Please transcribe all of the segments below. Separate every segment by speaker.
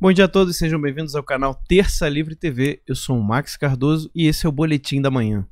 Speaker 1: Bom dia a todos, sejam bem-vindos ao canal Terça Livre TV. Eu sou o Max Cardoso e esse é o Boletim da Manhã.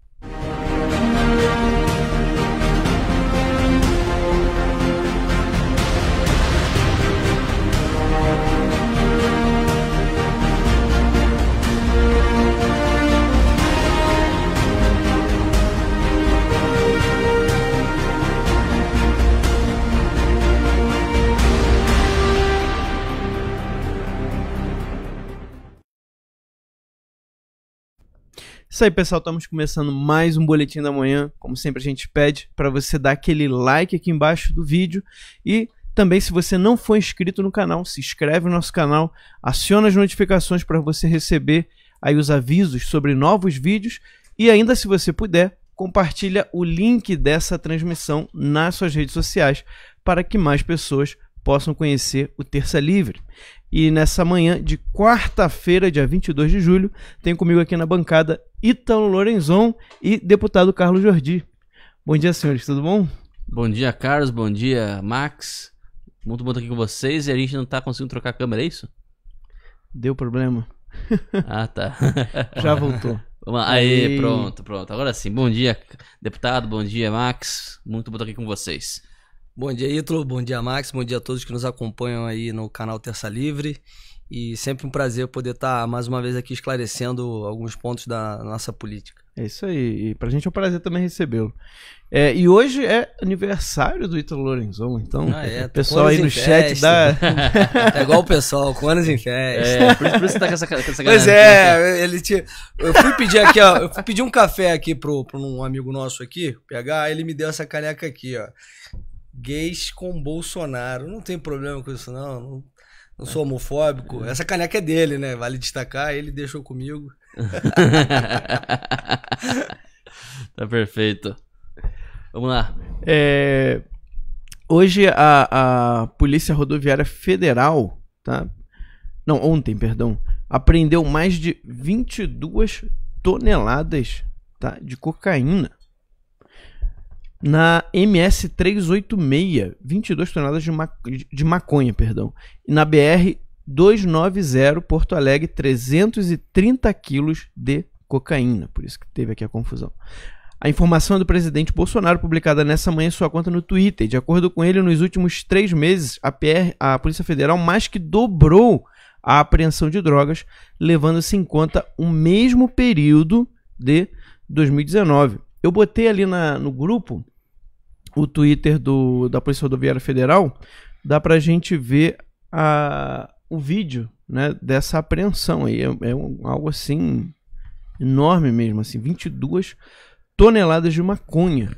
Speaker 1: Isso aí, pessoal. Estamos começando mais um Boletim da Manhã. Como sempre, a gente pede para você dar aquele like aqui embaixo do vídeo. E também, se você não for inscrito no canal, se inscreve no nosso canal, aciona as notificações para você receber aí os avisos sobre novos vídeos. E ainda, se você puder, compartilha o link dessa transmissão nas suas redes sociais para que mais pessoas possam conhecer o Terça Livre. E nessa manhã de quarta-feira, dia 22 de julho, tem comigo aqui na bancada Ítalo Lorenzon e deputado Carlos Jordi. Bom dia, senhores, tudo bom?
Speaker 2: Bom dia, Carlos, bom dia, Max. Muito bom estar aqui com vocês e a gente não está conseguindo trocar a câmera, é isso?
Speaker 1: Deu problema. Ah, tá. Já voltou. Aí,
Speaker 2: pronto, pronto. Agora sim, bom dia, deputado, bom dia, Max. Muito bom estar aqui com vocês.
Speaker 3: Bom dia, Ítalo, bom dia, Max, bom dia a todos que nos acompanham aí no canal Terça Livre. E sempre um prazer poder estar tá mais uma vez aqui esclarecendo alguns pontos da nossa política. É isso aí. E pra gente é um prazer também recebê-lo. É, e hoje é aniversário
Speaker 1: do Ítalo Lorenzon, então. Ah, é. O pessoal aí no chat dá. Da... é tá igual o pessoal, com anos em festa. É, por isso, por isso que tá com essa, essa Pois é, ele
Speaker 3: eu fui pedir aqui, ó. Eu fui pedir um café aqui pro, pro um amigo nosso aqui, PH, ele me deu essa caneca aqui, ó gays com Bolsonaro. Não tem problema com isso, não. Não não sou homofóbico. É. Essa caneca é dele, né? Vale destacar, ele deixou comigo.
Speaker 2: tá perfeito. Vamos lá.
Speaker 1: É, hoje a, a Polícia Rodoviária Federal, tá? Não, ontem, perdão, apreendeu mais de 22 toneladas tá, de cocaína na MS 386, 22 toneladas de, ma de maconha, perdão, e na BR 290 Porto Alegre, 330 quilos de cocaína. Por isso que teve aqui a confusão. A informação é do presidente Bolsonaro, publicada nessa manhã em sua conta no Twitter. De acordo com ele, nos últimos três meses, a, PR, a Polícia Federal mais que dobrou a apreensão de drogas, levando-se em conta o mesmo período de 2019. Eu botei ali na, no grupo o Twitter do, da Polícia Rodoviária Federal, dá pra gente ver a, o vídeo né, dessa apreensão aí. É, é algo assim enorme mesmo, assim, 22 toneladas de maconha.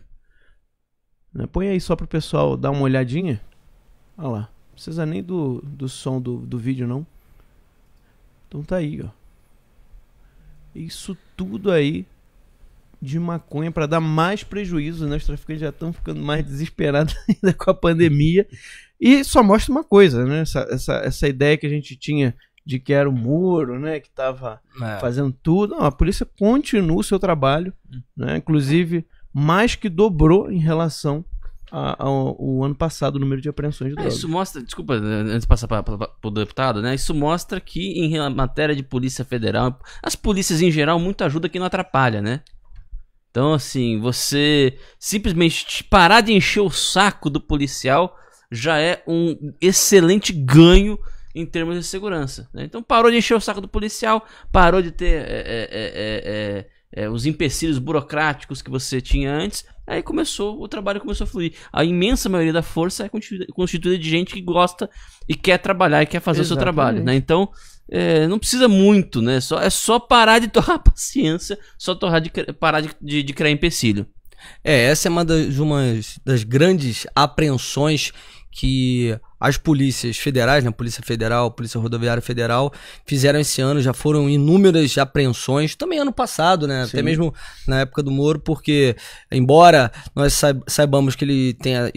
Speaker 1: Né? Põe aí só pro pessoal dar uma olhadinha. Olha lá, não precisa nem do, do som do, do vídeo não. Então tá aí, ó. Isso tudo aí de maconha para dar mais prejuízo, né? Os traficantes já estão ficando mais desesperados ainda com a pandemia. E só mostra uma coisa, né? Essa, essa, essa ideia que a gente tinha de que era o muro, né? Que estava é. fazendo tudo. Não, a polícia continua o seu trabalho, hum. né? Inclusive, mais que dobrou em relação ao, ano passado o número de apreensões de é, drogas. isso
Speaker 2: mostra, desculpa, né, antes de passar para o deputado, né? Isso mostra que em matéria de polícia federal, as polícias em geral muito ajuda quem não atrapalha, né? Então, assim, você simplesmente parar de encher o saco do policial já é um excelente ganho em termos de segurança. Né? Então, parou de encher o saco do policial, parou de ter é, é, é, os empecilhos burocráticos que você tinha antes. Aí começou, o trabalho começou a fluir. A imensa maioria da força é constituída, constituída de gente que gosta e quer trabalhar e quer fazer Exatamente. o seu trabalho. Né? Então, é, não precisa muito, né? Só, é só parar de torrar paciência, só torrar de,
Speaker 3: parar de, de, de criar empecilho. É, essa é uma das, uma das grandes apreensões que as polícias federais, né, Polícia Federal, Polícia Rodoviária Federal, fizeram esse ano, já foram inúmeras apreensões, também ano passado, né, Sim. até mesmo na época do Moro, porque embora nós saibamos que ele tenha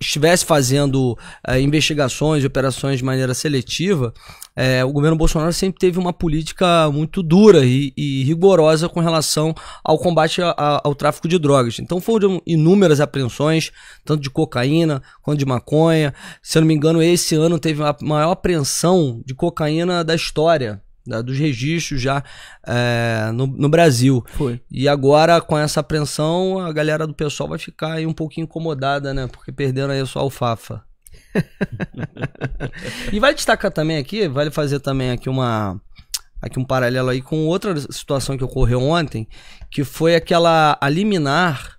Speaker 3: estivesse fazendo é, investigações e operações de maneira seletiva, é, o governo Bolsonaro sempre teve uma política muito dura e, e rigorosa com relação ao combate a, a, ao tráfico de drogas. Então foram inúmeras apreensões, tanto de cocaína quanto de maconha. Se eu não me engano, esse ano teve a maior apreensão de cocaína da história da, né, dos registros já é, no, no, Brasil. Foi. E agora, com essa apreensão, a galera do pessoal vai ficar aí um pouquinho incomodada, né? Porque perderam aí a sua alfafa. e vai destacar também aqui, vale fazer também aqui uma aqui um paralelo aí com outra situação que ocorreu ontem, que foi aquela liminar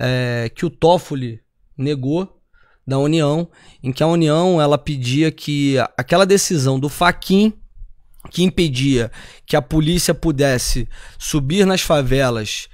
Speaker 3: é, que o Toffoli negou da União, em que a União ela pedia que aquela decisão do Faquin que impedia que a polícia pudesse subir nas favelas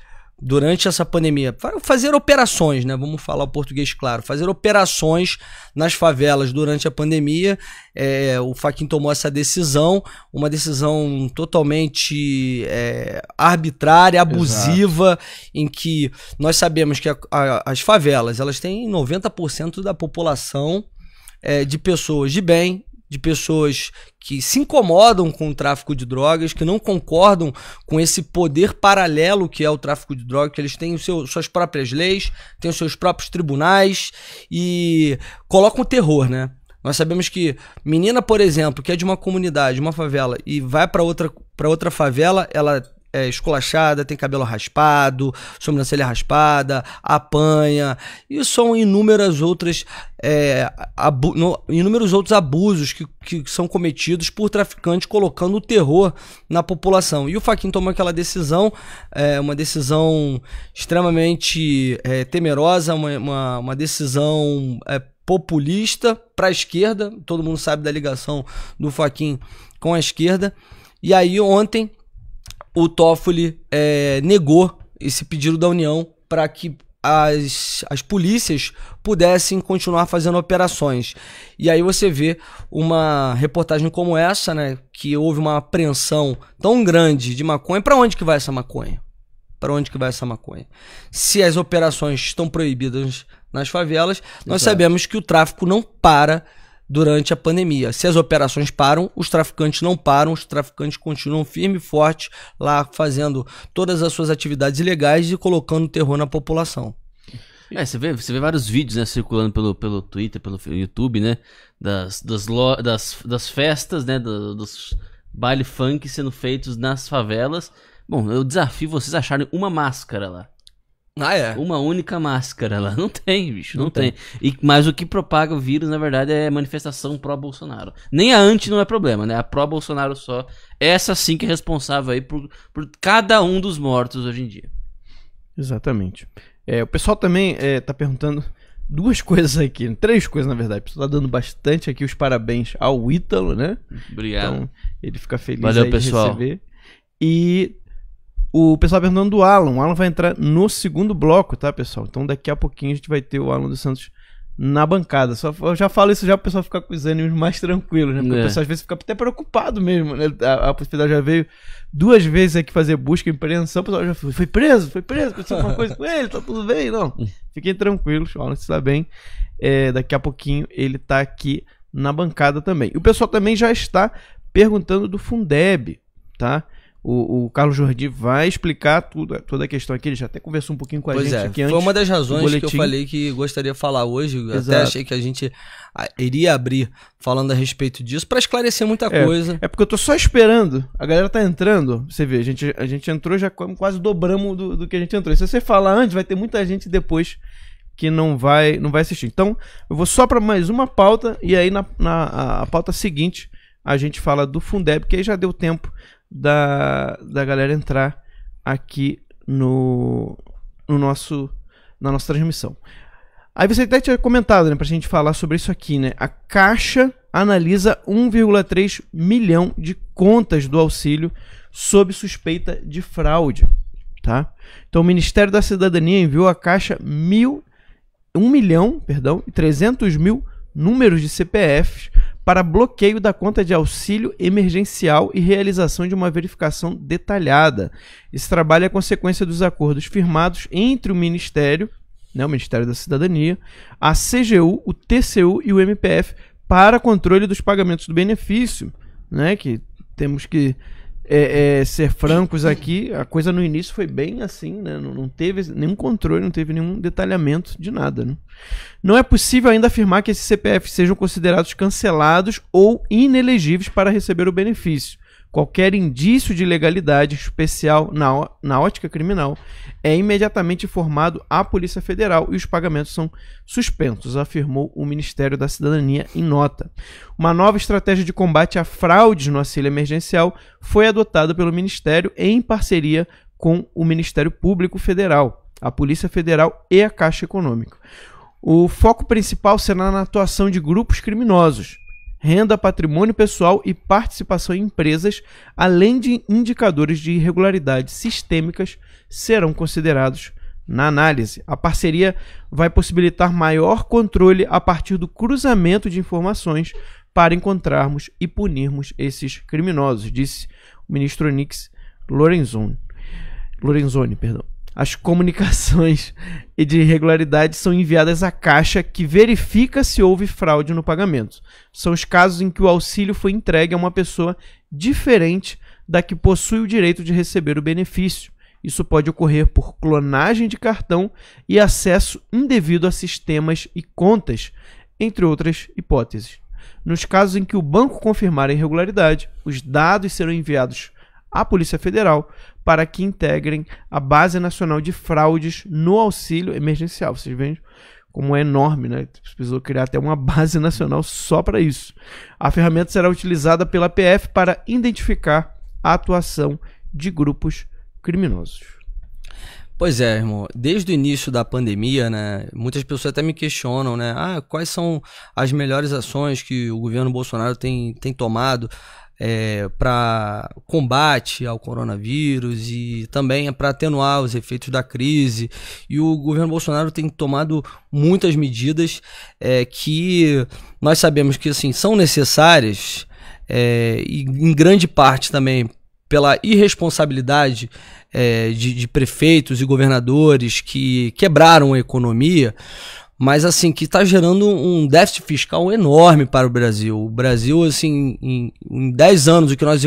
Speaker 3: durante essa pandemia, fazer operações, né? Vamos falar o português claro, fazer operações nas favelas durante a pandemia. É, o Faquin tomou essa decisão, uma decisão totalmente é, arbitrária, abusiva, Exato. em que nós sabemos que a, a, as favelas elas têm 90% da população é, de pessoas de bem de pessoas que se incomodam com o tráfico de drogas, que não concordam com esse poder paralelo que é o tráfico de drogas, que eles têm seu, suas próprias leis, têm os seus próprios tribunais e colocam o terror, né? Nós sabemos que menina, por exemplo, que é de uma comunidade, uma favela e vai para outra para outra favela, ela é, esculachada, tem cabelo raspado, sobrancelha raspada, apanha, e são inúmeras outras, é, abu, no, inúmeros outros abusos que, que são cometidos por traficantes colocando o terror na população. E o Faquin tomou aquela decisão, é, uma decisão extremamente é, temerosa, uma, uma, uma decisão é, populista para a esquerda, todo mundo sabe da ligação do Faquin com a esquerda. E aí ontem o Toffoli é, negou esse pedido da União para que as, as polícias pudessem continuar fazendo operações. E aí você vê uma reportagem como essa, né, que houve uma apreensão tão grande de maconha. Para onde que vai essa maconha? Para onde que vai essa maconha? Se as operações estão proibidas nas favelas, nós sabemos que o tráfico não para durante a pandemia. Se as operações param, os traficantes não param, os traficantes continuam firme e forte lá fazendo todas as suas atividades ilegais e colocando terror na população.
Speaker 2: É, você vê, você vê vários vídeos né, circulando pelo, pelo Twitter, pelo YouTube, né? Das, das, lo, das, das festas, né? Do, dos baile funk sendo feitos nas favelas. Bom, eu desafio vocês a acharem uma máscara lá. Ah, é? Uma única máscara lá. Não tem, bicho. Não, não tem. tem. E, mas o que propaga o vírus, na verdade, é manifestação pró-Bolsonaro. Nem a anti não é problema, né? A pró-Bolsonaro só. Essa sim que é responsável aí por, por cada um dos mortos hoje em dia.
Speaker 1: Exatamente. É, o pessoal também é, tá perguntando duas coisas aqui, três coisas na verdade. O pessoal tá dando bastante aqui os parabéns ao Ítalo, né? Obrigado. Então, ele fica feliz Valeu, pessoal. receber. E o pessoal tá perguntando do Alan. O Alan vai entrar no segundo bloco, tá, pessoal? Então daqui a pouquinho a gente vai ter o Alan dos Santos na bancada. Só, eu já falo isso já pro pessoal ficar com os ânimos mais tranquilos, né? Porque é. o pessoal às vezes fica até preocupado mesmo, né? A, a possibilidade já veio duas vezes aqui fazer busca e apreensão. O pessoal já foi, foi preso, foi preso, aconteceu alguma coisa com ele, tá tudo bem? Não, hum. fiquem tranquilos, o Alan está bem. É, daqui a pouquinho ele tá aqui na bancada também. E o pessoal também já está perguntando do Fundeb, tá? O, o Carlos Jordi vai explicar tudo, toda a questão aqui. Ele já até conversou um pouquinho com a pois gente é, aqui antes. Foi uma das
Speaker 3: razões que eu falei que gostaria de falar hoje. Exato. Até achei que a gente ah, iria abrir falando a respeito disso para esclarecer muita é, coisa.
Speaker 1: É porque eu tô só esperando. A galera tá entrando. Você vê, a gente, a gente entrou já quase dobramos do, do que a gente entrou. Se você falar antes, vai ter muita gente depois que não vai não vai assistir. Então, eu vou só para mais uma pauta e aí na, na a, a pauta seguinte a gente fala do Fundeb, que aí já deu tempo da, da galera entrar aqui no, no nosso na nossa transmissão. Aí você até tinha comentado, né, pra gente falar sobre isso aqui, né? A Caixa analisa 1,3 milhão de contas do auxílio sob suspeita de fraude, tá? Então o Ministério da Cidadania enviou à Caixa mil, 1 milhão, perdão, e 300 mil números de CPFs para bloqueio da conta de auxílio emergencial e realização de uma verificação detalhada. Esse trabalho é consequência dos acordos firmados entre o Ministério, né, o Ministério da Cidadania, a CGU, o TCU e o MPF para controle dos pagamentos do benefício, né, que temos que é, é, ser francos aqui, a coisa no início foi bem assim, né? Não, não, teve nenhum controle, não teve nenhum detalhamento de nada. Né? Não é possível ainda afirmar que esses CPFs sejam considerados cancelados ou inelegíveis para receber o benefício. Qualquer indício de legalidade especial na, na ótica criminal é imediatamente informado à Polícia Federal e os pagamentos são suspensos, afirmou o Ministério da Cidadania em nota. Uma nova estratégia de combate a fraudes no auxílio emergencial foi adotada pelo Ministério em parceria com o Ministério Público Federal, a Polícia Federal e a Caixa Econômica. O foco principal será na atuação de grupos criminosos renda, patrimônio pessoal e participação em empresas, além de indicadores de irregularidades sistêmicas, serão considerados na análise. A parceria vai possibilitar maior controle a partir do cruzamento de informações para encontrarmos e punirmos esses criminosos, disse o ministro Nix Lorenzoni. Lorenzoni, perdão. As comunicações de irregularidade são enviadas à Caixa, que verifica se houve fraude no pagamento. São os casos em que o auxílio foi entregue a uma pessoa diferente da que possui o direito de receber o benefício. Isso pode ocorrer por clonagem de cartão e acesso indevido a sistemas e contas, entre outras hipóteses. Nos casos em que o banco confirmar a irregularidade, os dados serão enviados à Polícia Federal para que integrem a Base Nacional de Fraudes no Auxílio Emergencial. Vocês veem como é enorme, né? Precisou criar até uma base nacional só para isso. A ferramenta será utilizada pela PF para identificar a atuação de grupos criminosos.
Speaker 3: Pois é, irmão. Desde o início da pandemia, né, muitas pessoas até me questionam, né, ah, quais são as melhores ações que o governo Bolsonaro tem, tem tomado é, para combate ao coronavírus e também é para atenuar os efeitos da crise. E o governo Bolsonaro tem tomado muitas medidas é, que nós sabemos que assim, são necessárias é, e em grande parte também pela irresponsabilidade é, de, de prefeitos e governadores que quebraram a economia, mas assim que está gerando um déficit fiscal enorme para o Brasil. O Brasil, assim, em, em 10 anos, o que nós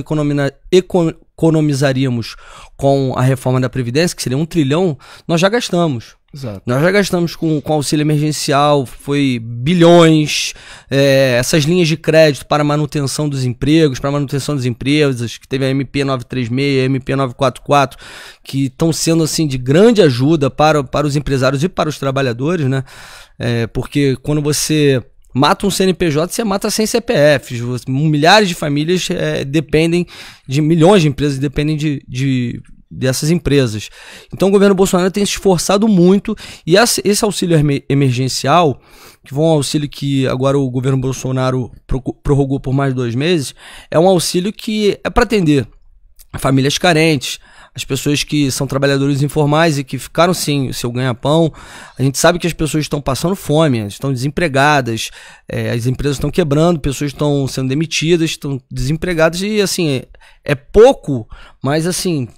Speaker 3: economizaríamos com a reforma da Previdência, que seria um trilhão, nós já gastamos. Exato. Nós já gastamos com, com auxílio emergencial, foi bilhões, é, essas linhas de crédito para manutenção dos empregos, para manutenção das empresas, que teve a MP936, a MP944, que estão sendo assim de grande ajuda para, para os empresários e para os trabalhadores, né? É, porque quando você mata um CNPJ, você mata 100 CPFs. Milhares de famílias é, dependem de milhões de empresas dependem de, de dessas empresas. Então o governo Bolsonaro tem se esforçado muito e esse auxílio emergencial, que foi um auxílio que agora o governo Bolsonaro prorrogou por mais dois meses, é um auxílio que é para atender famílias carentes, as pessoas que são trabalhadores informais e que ficaram sem o seu ganha-pão. A gente sabe que as pessoas estão passando fome, estão desempregadas, é, as empresas estão quebrando, pessoas estão sendo demitidas, estão desempregadas e assim é, é pouco, mas assim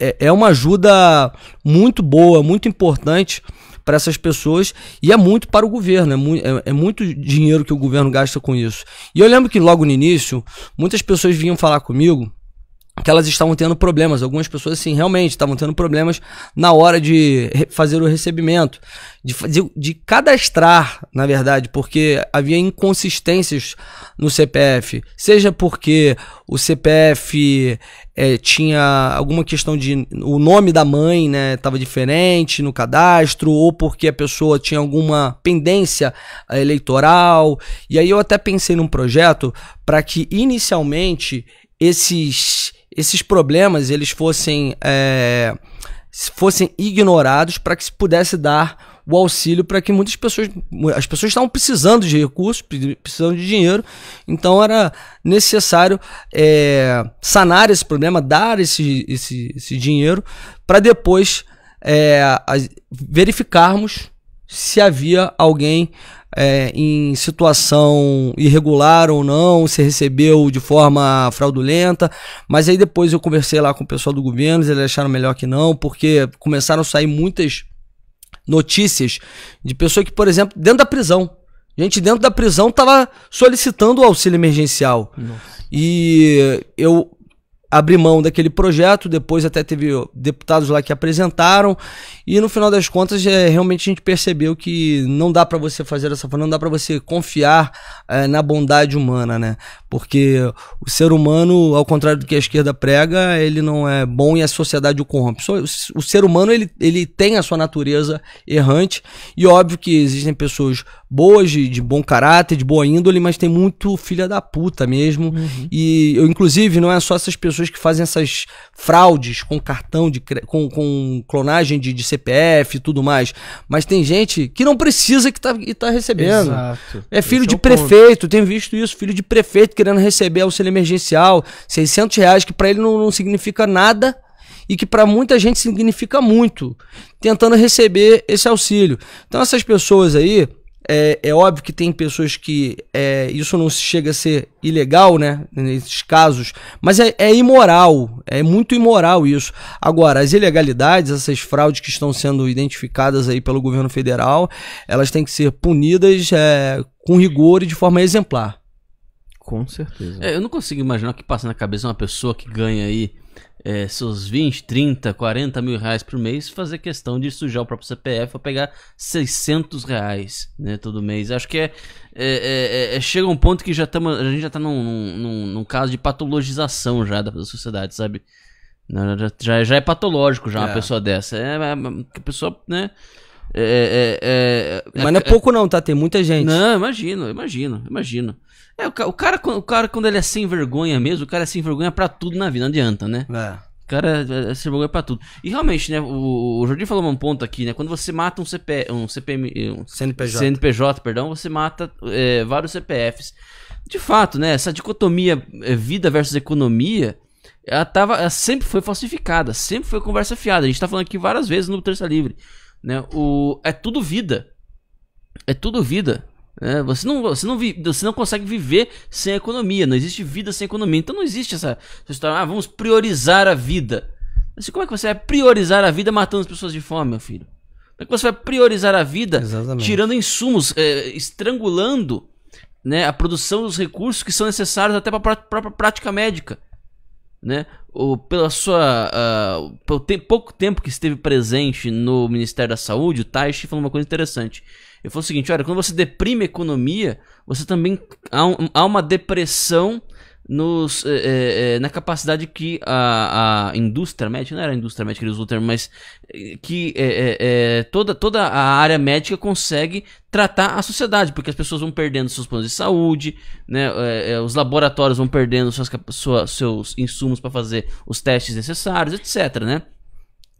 Speaker 3: é, é uma ajuda muito boa, muito importante para essas pessoas e é muito para o governo, é, mu é, é, muito dinheiro que o governo gasta com isso. E eu lembro que logo no início, muitas pessoas vinham falar comigo que elas estavam tendo problemas. Algumas pessoas, sim realmente estavam tendo problemas na hora de fazer o recebimento, de, de, de cadastrar, na verdade, porque havia inconsistências no CPF. Seja porque o CPF é, eh, tinha alguma questão de. O nome da mãe né, estava diferente no cadastro, ou porque a pessoa tinha alguma pendência eh, eleitoral. E aí eu até pensei num projeto para que inicialmente esses esses problemas eles fossem, é, fossem ignorados para que se pudesse dar o auxílio para que muitas pessoas, as pessoas estavam precisando de recursos, precisando de dinheiro, então era necessário é, sanar esse problema, dar esse, esse, esse dinheiro para depois é, verificarmos se havia alguém é, em situação irregular ou não, se recebeu de forma fraudulenta. Mas aí depois eu conversei lá com o pessoal do governo, eles acharam melhor que não, porque começaram a sair muitas notícias de pessoa que, por exemplo, dentro da prisão. Gente dentro da prisão estava solicitando o auxílio emergencial. Nossa. E eu abrir mão daquele projeto, depois até teve deputados lá que apresentaram, e no final das contas é, realmente a gente percebeu que não dá para você fazer essa forma, não dá para você confiar é, na bondade humana, né? Porque o ser humano, ao contrário do que a esquerda prega, ele não é bom e a sociedade o corrompe. O ser humano ele, ele tem a sua natureza errante e óbvio que existem pessoas boas, de, de bom caráter, de boa índole, mas tem muito filha da puta mesmo. Uhum. E eu, inclusive, não é só essas pessoas que fazem essas fraudes com cartão, de com, com clonagem de, de CPF e tudo mais, mas tem gente que não precisa que tá, tá recebendo. Exato. É filho Esse de é prefeito, ponto. tenho visto isso, filho de prefeito que querendo receber auxílio emergencial, 600 reais, que para ele não, não significa nada e que para muita gente significa muito, tentando receber esse auxílio. Então essas pessoas aí, é, é óbvio que tem pessoas que é, isso não chega a ser ilegal, né? Nesses casos, mas é, é, imoral, é muito imoral isso. Agora, as ilegalidades, essas fraudes que estão sendo identificadas aí pelo governo federal, elas têm que ser punidas é, com rigor e de forma exemplar. Com certeza.
Speaker 2: É, eu não consigo imaginar o que passa na cabeça de uma pessoa que ganha aí é, seus 20, 30, 40 mil reais por mês fazer questão de sujar o próprio CPF para pegar 600 reais né, todo mês. Acho que é, é, é, é chega um ponto que já tamo, a gente já está num, num, num, caso de patologização já da, sociedade, sabe? Já, já, é patológico já uma é. pessoa dessa. É, é uma pessoa, né? É, é, é, Mas não é pouco não,
Speaker 3: tá? Tem muita gente. Não,
Speaker 2: imagino, imagino, imagino. É, o, o, cara, o cara, quando ele é sem vergonha mesmo, o cara é sem vergonha pra tudo na vida, não adianta, né? É. O cara é, é, é sem vergonha pra tudo. E realmente, né, o, o Jordi falou um ponto aqui, né? Quando você mata um CP, um CPM, um CNPJ. CNPJ, perdão, você mata é, vários CPFs. De fato, né, essa dicotomia é, vida versus economia, ela, tava, ela sempre foi falsificada, sempre foi conversa fiada. A gente tá falando aqui várias vezes no Terça Livre, né? O, é tudo vida. É tudo vida. É, você, não, você, não vi, você não consegue viver sem economia. Não existe vida sem economia. Então não existe essa, essa história. Ah, vamos priorizar a vida. Mas como é que você vai priorizar a vida matando as pessoas de fome, meu filho? Como é que você vai priorizar a vida Exatamente. tirando insumos, é, estrangulando né, a produção dos recursos que são necessários até para a própria prática médica? Né? Ou pela sua, uh, pelo te pouco tempo que esteve presente no Ministério da Saúde, o Taishi falou uma coisa interessante ele falou o seguinte: olha, quando você deprime a economia, você também há, um, há uma depressão nos, é, é, na capacidade que a, a indústria médica, não era a indústria médica que ele usou o termo, mas que é, toda, toda a área médica consegue tratar a sociedade, porque as pessoas vão perdendo seus planos de saúde, né, os laboratórios vão perdendo suas, sua, seus insumos para fazer os testes necessários, etc. Né?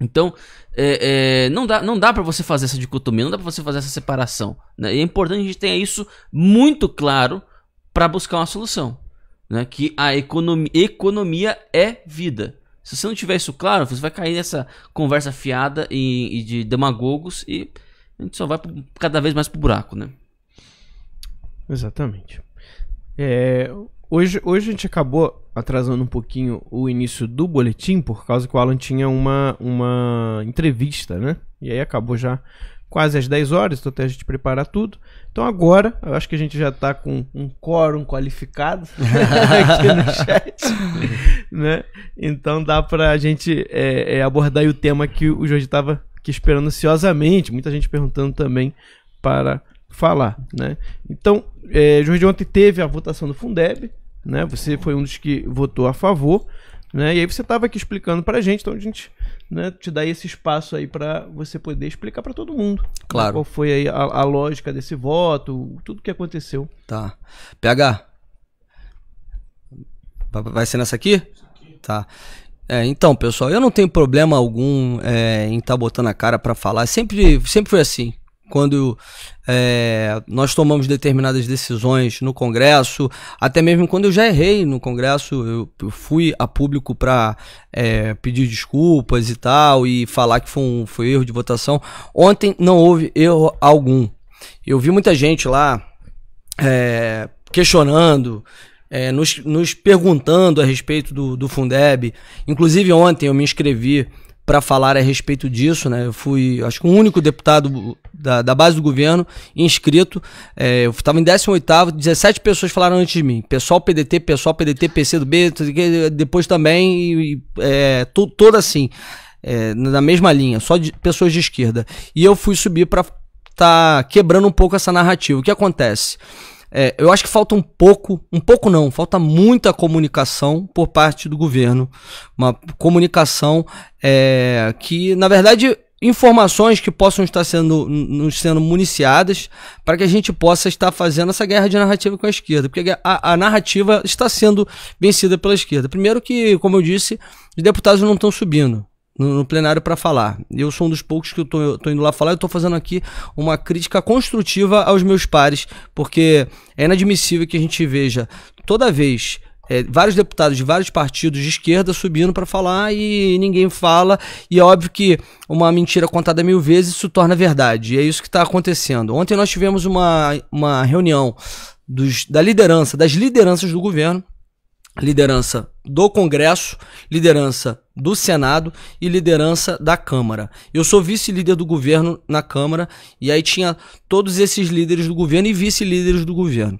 Speaker 2: Então, é, é, não dá, não dá para você fazer essa dicotomia, não dá para você fazer essa separação. Né? E é importante que a gente tenha isso muito claro para buscar uma solução. Né? Que a economia, economia é vida. Se você não tiver isso claro, você vai cair nessa conversa fiada e, e de demagogos e a gente só vai cada vez mais pro buraco, né?
Speaker 1: Exatamente. É, Hoje, hoje a gente acabou atrasando um pouquinho o início do boletim, por causa que o Alan tinha uma, uma entrevista, né? E aí acabou já quase às 10 horas, então até a gente preparar tudo. Então agora, eu acho que a gente já está com um quórum qualificado aqui no chat, né? Então dá para a gente é, é, abordar o tema que o Jorge estava aqui esperando ansiosamente, muita gente perguntando também para falar, né? Então, é, Jorge, de Ontem teve a votação do Fundeb, né? Você foi um dos que votou a favor, né? E aí você estava aqui explicando para a gente, então a gente né, te dá esse espaço aí para você poder explicar para todo mundo. Né, claro. qual foi aí a, a, lógica desse voto, tudo que aconteceu.
Speaker 3: Tá. PH, vai ser nessa aqui? Tá. É, então, pessoal, eu não tenho problema algum é, em estar tá botando a cara para falar. Sempre, sempre foi assim quando é, nós tomamos determinadas decisões no Congresso, até mesmo quando eu já errei no Congresso, eu fui a público para é, pedir desculpas e tal, e falar que foi, um, foi erro de votação. Ontem não houve erro algum. Eu vi muita gente lá é, questionando, é, nos, nos, perguntando a respeito do, do Fundeb. Inclusive, ontem eu me inscrevi para falar a respeito disso. Né? Eu fui, acho que, o único deputado da, da base do governo inscrito. É, eu estava em 18, 17 pessoas falaram antes de mim. Pessoal PDT, pessoal PDT, PC do B, depois também, e, é, to, toda assim, é, na mesma linha, só de, pessoas de esquerda. E eu fui subir para tá quebrando um pouco essa narrativa. O que acontece? É, eu acho que falta um pouco, um pouco não, falta muita comunicação por parte do governo. Uma comunicação é, que, na verdade, informações que possam estar sendo, nos sendo municiadas para que a gente possa estar fazendo essa guerra de narrativa com a esquerda, porque a, a, narrativa está sendo vencida pela esquerda. Primeiro que, como eu disse, os deputados não estão subindo no, no plenário para falar. Eu sou um dos poucos que eu tô, eu tô indo lá falar. Eu tô fazendo aqui uma crítica construtiva aos meus pares, porque é inadmissível que a gente veja toda vez é, vários deputados de vários partidos de esquerda subindo para falar e ninguém fala. E é óbvio que uma mentira contada mil vezes se torna verdade. E é isso que está acontecendo. Ontem nós tivemos uma, uma reunião dos, da liderança, das lideranças do governo, liderança do Congresso, liderança do Senado e liderança da Câmara. Eu sou vice-líder do governo na Câmara e aí tinha todos esses líderes do governo e vice-líderes do governo.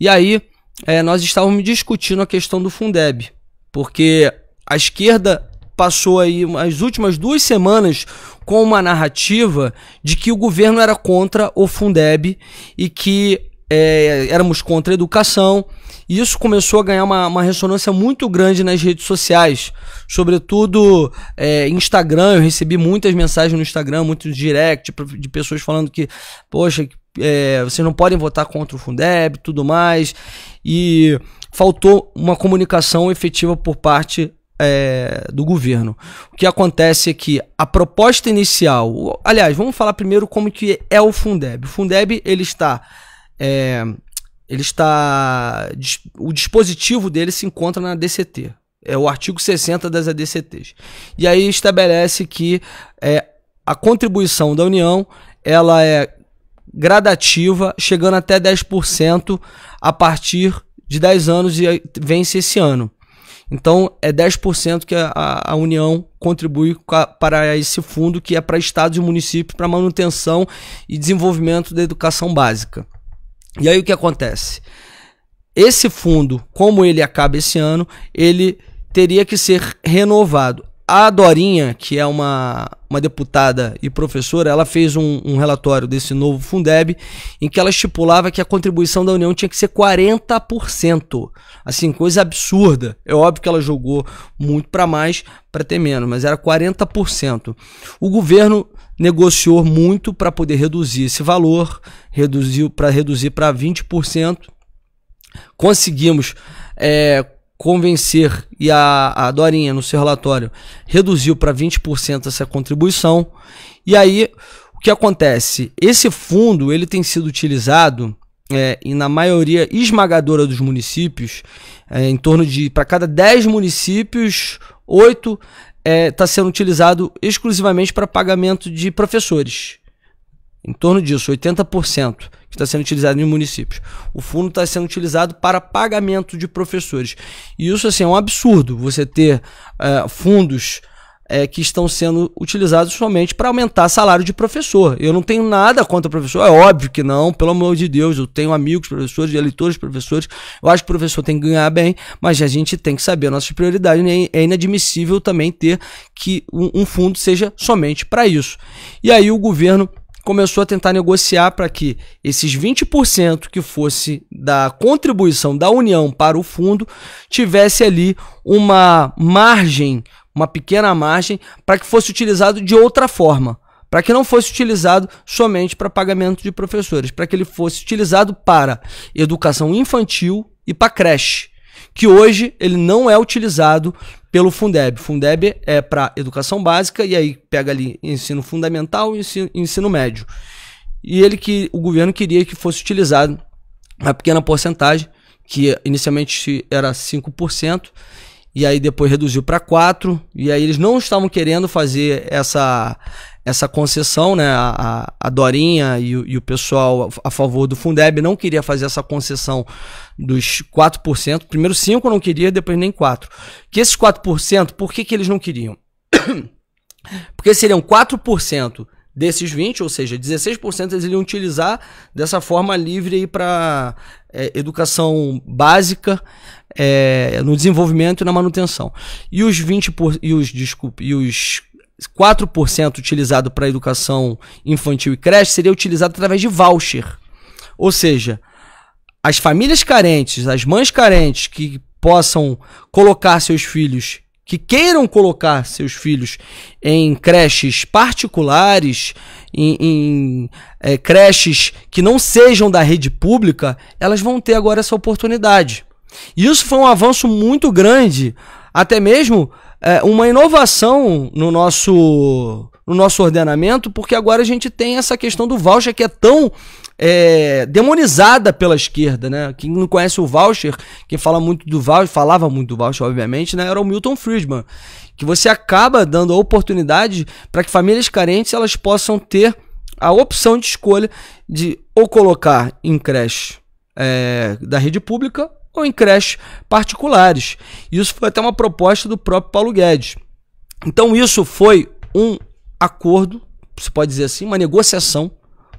Speaker 3: E aí é, nós estávamos discutindo a questão do Fundeb, porque a esquerda passou aí as últimas duas semanas com uma narrativa de que o governo era contra o Fundeb e que é, éramos contra a educação e isso começou a ganhar uma, uma ressonância muito grande nas redes sociais, sobretudo é, Instagram. Eu recebi muitas mensagens no Instagram, muitos direct de pessoas falando que, poxa, é, vocês não podem votar contra o Fundeb, tudo mais. E faltou uma comunicação efetiva por parte é, do governo. O que acontece é que a proposta inicial, aliás, vamos falar primeiro como que é o Fundeb. O Fundeb ele está é, ele está. O dispositivo dele se encontra na DCT. É o artigo 60 das ADCTs. E aí estabelece que é, a contribuição da União ela é gradativa, chegando até 10% a partir de 10 anos e vence esse ano. Então, é 10% que a, a, União contribui para esse fundo que é para estados e municípios para manutenção e desenvolvimento da educação básica. E aí o que acontece? Esse fundo, como ele acaba esse ano, ele teria que ser renovado. A Dorinha, que é uma, uma deputada e professora, ela fez um, um, relatório desse novo Fundeb em que ela estipulava que a contribuição da União tinha que ser 40%. Assim, coisa absurda. É óbvio que ela jogou muito para mais para ter menos, mas era 40%. O governo negociou muito para poder reduzir esse valor, reduziu para reduzir para 20%. Conseguimos é, convencer e a, a Dorinha no seu relatório reduziu para 20% essa contribuição. E aí o que acontece? Esse fundo ele tem sido utilizado é, e na maioria esmagadora dos municípios, é, em torno de para cada 10 municípios, 8 está é, tá sendo utilizado exclusivamente para pagamento de professores. Em torno disso, 80% que está sendo utilizado em municípios. O fundo está sendo utilizado para pagamento de professores. E isso assim, é um absurdo você ter é, fundos é, que estão sendo utilizados somente para aumentar salário de professor. Eu não tenho nada contra professor, é óbvio que não, pelo amor de Deus. Eu tenho amigos professores, eleitores professores. Eu acho que o professor tem que ganhar bem, mas a gente tem que saber nossas prioridades. Né, é inadmissível também ter que um, um fundo seja somente para isso. E aí o governo começou a tentar negociar para que esses 20% que fosse da contribuição da União para o fundo tivesse ali uma margem, uma pequena margem, para que fosse utilizado de outra forma. Para que não fosse utilizado somente para pagamento de professores, para que ele fosse utilizado para educação infantil e para creche, que hoje ele não é utilizado pelo Fundeb. Fundeb é para educação básica e aí pega ali ensino fundamental e ensino, ensino médio. E ele que o governo queria que fosse utilizado uma pequena porcentagem, que inicialmente era 5%, e aí depois reduziu para 4%, e aí eles não estavam querendo fazer essa essa concessão, né? A, a Dorinha e o, e o, pessoal a favor do Fundeb não queria fazer essa concessão dos 4%. Primeiro 5% não queria, depois nem 4%. Que esses 4%, por que, que eles não queriam? Porque seriam 4% desses 20, ou seja, 16% eles iriam utilizar dessa forma livre para é, educação básica, é, no desenvolvimento e na manutenção. E os 20%, por, e os, desculpe, e os 4% utilizado para educação infantil e creche seria utilizado através de voucher. Ou seja, as famílias carentes, as mães carentes que possam colocar seus filhos, que queiram colocar seus filhos em creches particulares, em, em é, creches que não sejam da rede pública, elas vão ter agora essa oportunidade. E isso foi um avanço muito grande, até mesmo é, uma inovação no nosso, no nosso ordenamento, porque agora a gente tem essa questão do voucher que é tão é, demonizada pela esquerda, né? Quem não conhece o voucher, quem fala muito do voucher, falava muito do voucher, obviamente, né? Era o Milton Friedman, que você acaba dando a oportunidade para que famílias carentes elas possam ter a opção de escolha de ou colocar em creche é, da rede pública ou em creches particulares. Isso foi até uma proposta do próprio Paulo Guedes. Então isso foi um acordo, se pode dizer assim, uma negociação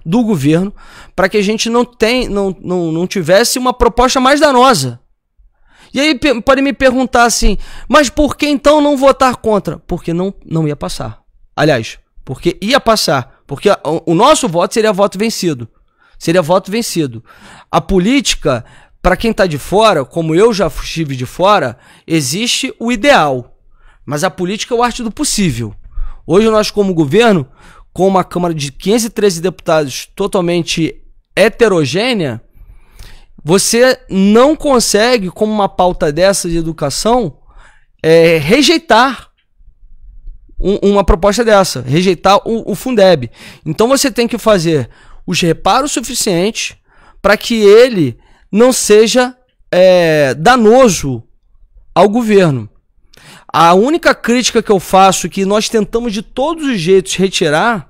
Speaker 3: do governo para que a gente não, tem, não, não, não tivesse uma proposta mais danosa. E aí podem me perguntar assim, mas por que então não votar contra? Porque não, não ia passar. Aliás, porque ia passar. Porque o nosso voto seria voto vencido. Seria voto vencido. A política para quem está de fora, como eu já estive de fora, existe o ideal, mas a política é o arte do possível. Hoje nós, como governo, com uma Câmara de 513 deputados totalmente heterogênea, você não consegue, com uma pauta dessa de educação, é, rejeitar um, uma proposta dessa, rejeitar o, o Fundeb. Então você tem que fazer os reparos suficientes para que ele não seja é, danoso ao governo. A única crítica que eu faço, que nós tentamos de todos os jeitos retirar,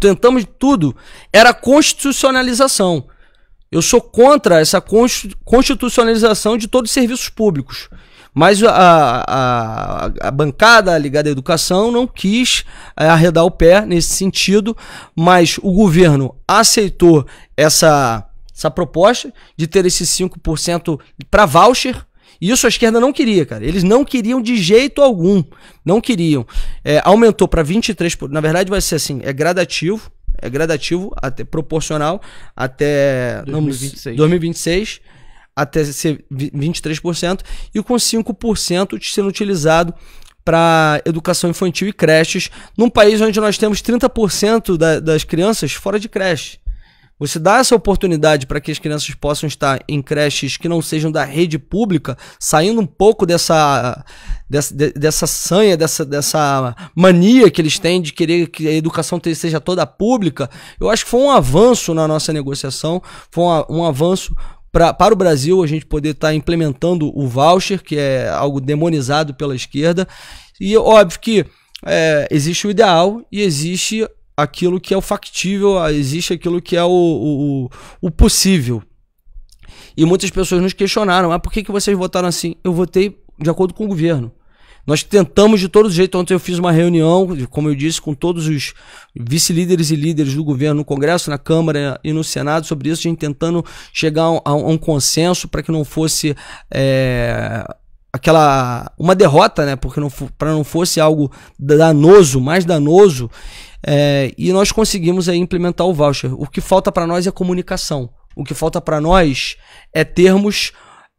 Speaker 3: tentamos de tudo, era a constitucionalização. Eu sou contra essa constitucionalização de todos os serviços públicos. Mas a, a, a, bancada ligada à educação não quis é, arredar o pé nesse sentido, mas o governo aceitou essa essa proposta de ter esses 5% para voucher. E isso a esquerda não queria, cara. Eles não queriam de jeito algum. Não queriam. É, aumentou para 23%. Na verdade, vai ser assim: é gradativo. É gradativo, até proporcional, até 2026. Não, 2026 até ser 23%, e com 5% sendo utilizado para educação infantil e creches, num país onde nós temos 30% da, das crianças fora de creche. Você dá essa oportunidade para que as crianças possam estar em creches que não sejam da rede pública, saindo um pouco dessa dessa, dessa sanha, dessa, dessa mania que eles têm de querer que a educação seja toda pública. Eu acho que foi um avanço na nossa negociação, foi um avanço Pra, para o Brasil a gente poder estar tá implementando o voucher, que é algo demonizado pela esquerda. E óbvio que é, existe o ideal e existe aquilo que é o factível, ah, existe aquilo que é o, o, o possível. E muitas pessoas nos questionaram: ah, por que, que vocês votaram assim? Eu votei de acordo com o governo. Nós tentamos de todo jeito. Ontem eu fiz uma reunião, como eu disse, com todos os vice-líderes e líderes do governo no Congresso, na Câmara e no Senado sobre isso, a gente tentando chegar a um, a um consenso para que não fosse é, aquela uma derrota, né? Porque não para não fosse algo danoso, mais danoso. É, e nós conseguimos aí implementar o voucher. O que falta para nós é comunicação. O que falta para nós é termos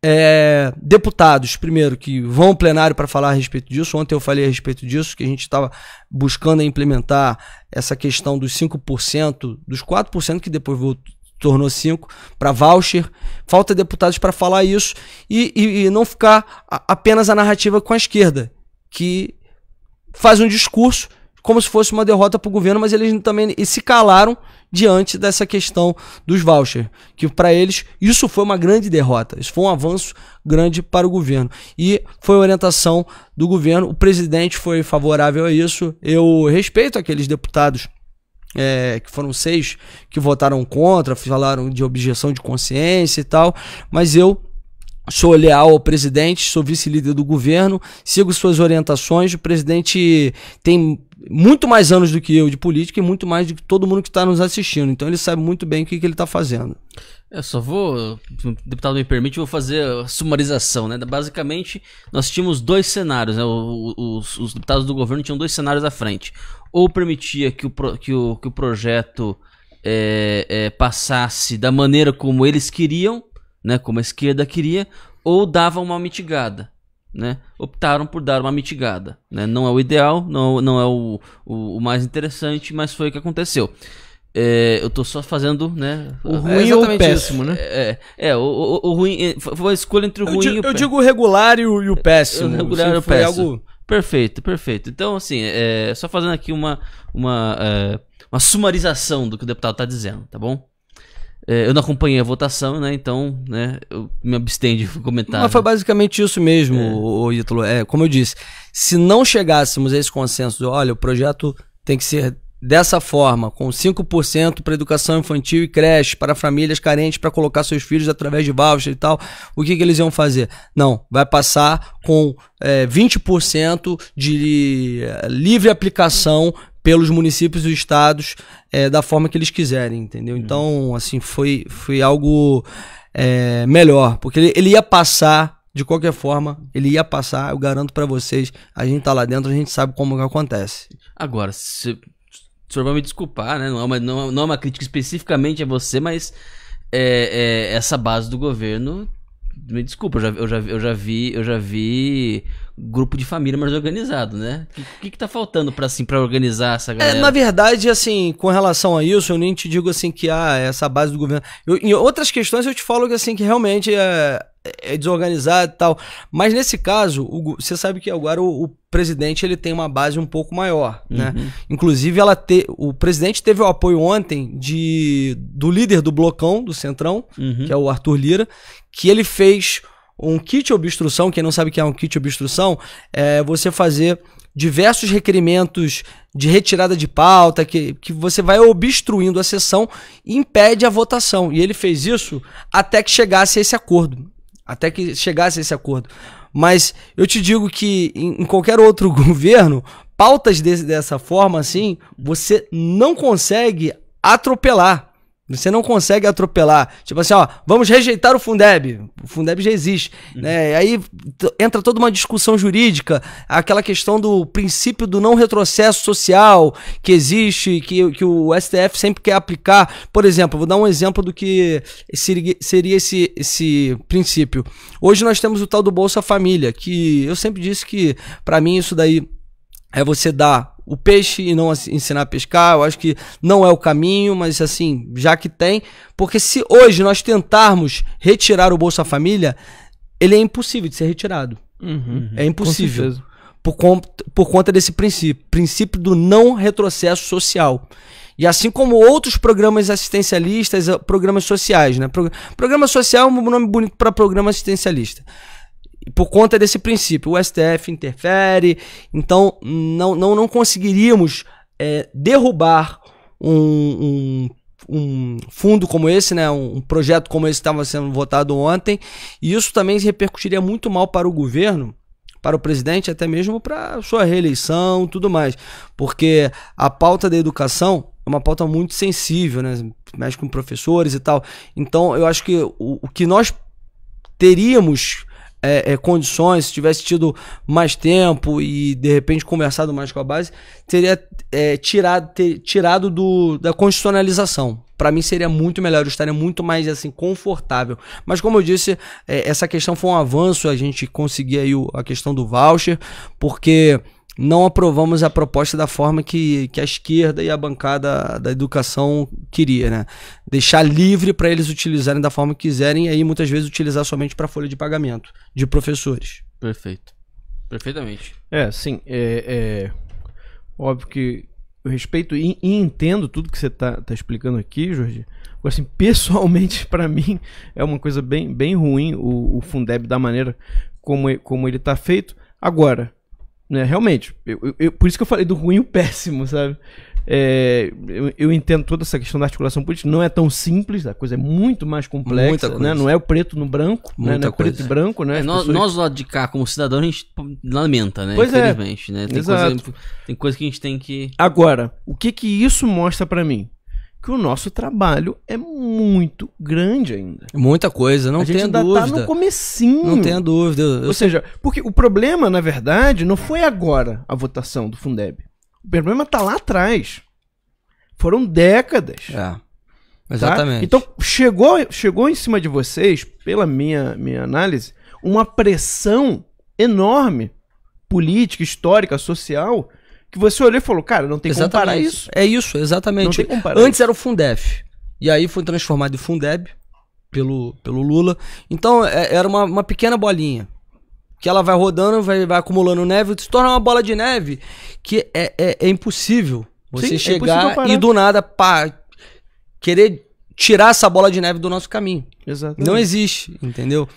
Speaker 3: é, deputados, primeiro, que vão ao plenário para falar a respeito disso. Ontem eu falei a respeito disso, que a gente estava buscando implementar essa questão dos 5%, dos 4% que depois tornou 5%, para voucher. Falta deputados para falar isso e, e, e não ficar a, apenas a narrativa com a esquerda, que faz um discurso como se fosse uma derrota para o governo, mas eles também se calaram diante dessa questão dos vouchers, que para eles isso foi uma grande derrota, isso foi um avanço grande para o governo. E foi orientação do governo, o presidente foi favorável a isso. Eu respeito aqueles deputados é, que foram seis que votaram contra, falaram de objeção de consciência e tal, mas eu Sou leal ao presidente, sou vice-líder do governo, sigo suas orientações. O presidente tem muito mais anos do que eu de política e muito mais do que todo mundo que está nos assistindo. Então ele sabe muito bem o que, que ele está fazendo. Eu só
Speaker 2: vou, se o deputado me permite, vou fazer a sumarização, né? Basicamente, nós tínhamos dois cenários, né? os, os, deputados do governo tinham dois cenários à frente. Ou permitia que o, que o, que o projeto é, é, passasse da maneira como eles queriam, né, como a esquerda queria, ou dava uma mitigada. Né? Optaram por dar uma mitigada. Né? Não é o ideal, não, não é o, o, o mais interessante, mas foi o que aconteceu. É, eu estou só fazendo, né? O é ruim né? é ou o péssimo, isso. né? É, é, o, o, o, ruim. É, foi a escolha entre o eu ruim digo, e o péssimo. Eu digo o regular e o, e o é, péssimo. O regular e o péssimo. Algo... Perfeito, perfeito. Então, assim, é, só fazendo aqui uma, uma, uma sumarização do que o deputado está dizendo, tá bom? É, eu não acompanhei a votação, né? Então, né, eu me abstendo de comentar. Mas foi
Speaker 3: basicamente isso mesmo, é. o Ítalo. É, como eu disse, se não chegássemos a esse consenso, de, olha, o projeto tem que ser dessa forma, com 5% para educação infantil e creche, para famílias carentes, para colocar seus filhos através de voucher e tal, o que, que eles iam fazer? Não, vai passar com é, 20% de eh, livre aplicação pelos municípios e estados é, da forma que eles quiserem, entendeu? Uhum. Então, assim, foi, foi algo é, melhor, porque ele, ele ia passar de qualquer forma, ele ia passar, eu garanto para vocês, a gente tá lá dentro, a gente sabe como que acontece. Agora, se, o
Speaker 2: senhor vai me desculpar, né? Não é uma, não, não é uma crítica especificamente a você, mas é, é, essa base do governo. Me desculpa, eu já, eu já, eu já vi, eu já vi grupo de família mais organizado, né? O que, que tá faltando para assim, pra organizar essa é, galera? É, na verdade,
Speaker 3: assim, com relação a isso, eu nem te digo assim que ah, é essa base do governo. Eu, em outras questões eu te falo que assim, que realmente é, é desorganizado e tal. Mas nesse caso, o, você sabe que agora o, o, presidente ele tem uma base um pouco maior, né? Uhum. Inclusive, ela te, o presidente teve o apoio ontem de, do líder do blocão, do Centrão, uhum. que é o Arthur Lira, que ele fez um kit obstrução, quem não sabe o que é um kit obstrução, é você fazer diversos requerimentos de retirada de pauta, que, que você vai obstruindo a sessão e impede a votação. E ele fez isso até que chegasse a esse acordo. Até que chegasse a esse acordo. Mas eu te digo que em, em qualquer outro governo, pautas desse, dessa forma assim, você não consegue atropelar. Você não consegue atropelar. Tipo assim, ó, vamos rejeitar o Fundeb. O Fundeb já existe. Uhum. Né? E aí entra toda uma discussão jurídica, aquela questão do princípio do não retrocesso social que existe, que, que o STF sempre quer aplicar. Por exemplo, vou dar um exemplo do que seria esse, esse princípio. Hoje nós temos o tal do Bolsa Família, que eu sempre disse que, para mim, isso daí é você dar o peixe e não ensinar a pescar. Eu acho que não é o caminho, mas assim, já que tem. Porque se hoje nós tentarmos retirar o Bolsa Família, ele é impossível de ser retirado. Uhum, uhum. é impossível. Por, por conta desse princípio princípio do não retrocesso social. E assim como outros programas assistencialistas, eh, programas sociais, né? Programa social é um nome bonito para programa assistencialista por conta desse princípio, o STF interfere, então não, não, não conseguiríamos é, derrubar um, um, um, fundo como esse, né, um projeto como esse que estava sendo votado ontem, e isso também repercutiria muito mal para o governo, para o presidente, até mesmo para sua reeleição tudo mais, porque a pauta da educação é uma pauta muito sensível, né, mexe com professores e tal, então eu acho que o, o que nós teríamos é, é, condições, se tivesse tido mais tempo e de repente conversado mais com a base, teria é, tirado, ter, tirado do, da constitucionalização. Para mim seria muito melhor, eu estaria muito mais assim confortável. Mas como eu disse, é, essa questão foi um avanço, a gente conseguir aí o, a questão do voucher, porque não aprovamos a proposta da forma que, que a esquerda e a bancada da educação queria, né? Deixar livre para eles utilizarem da forma que quiserem e aí muitas vezes utilizar somente para folha de pagamento de professores.
Speaker 2: Perfeito. Perfeitamente.
Speaker 3: É, sim. É, é... Óbvio que eu respeito e,
Speaker 1: e entendo tudo que você está tá explicando aqui, Jorge. mas assim, pessoalmente, para mim, é uma coisa bem, bem ruim o, o Fundeb da maneira como, como ele está feito. Agora, né? Realmente, eu, eu, por isso que eu falei do ruim e o péssimo, sabe? É, eu, eu, entendo toda essa questão da articulação política, não é tão simples, a coisa é muito mais complexa, né? Não é o preto no branco, né? Não é preto e branco, né? É, nós, pessoas... nós, do
Speaker 2: lado de cá, como cidadão, a gente
Speaker 1: lamenta, né? Pois é. Infelizmente, é. né? Tem Exato.
Speaker 2: coisa, tem coisa que a gente tem que. Agora,
Speaker 1: o que que isso mostra para mim? que o nosso trabalho é muito grande ainda. Muita coisa, não a tem ainda dúvida. Tá no comecinho. Não tem dúvida. Eu Ou sei. seja, porque o problema, na verdade, não foi agora a votação do Fundeb. O problema está lá atrás. Foram décadas. É.
Speaker 3: Tá? Exatamente. Tá?
Speaker 1: Então, chegou, chegou em cima de vocês, pela minha, minha análise, uma pressão enorme
Speaker 3: política, histórica, social, que você olhou e falou, cara, não tem exatamente. como comparar isso. É isso, exatamente. Antes era o Fundef. E aí foi transformado em Fundeb pelo, pelo Lula. Então é, era uma, uma pequena bolinha. Que ela vai rodando, vai, vai acumulando neve, se torna uma bola de neve que é, é, é impossível você Sim, é chegar é impossível e do nada pá, querer tirar essa bola de neve do nosso caminho. Exatamente. Não existe,
Speaker 1: entendeu?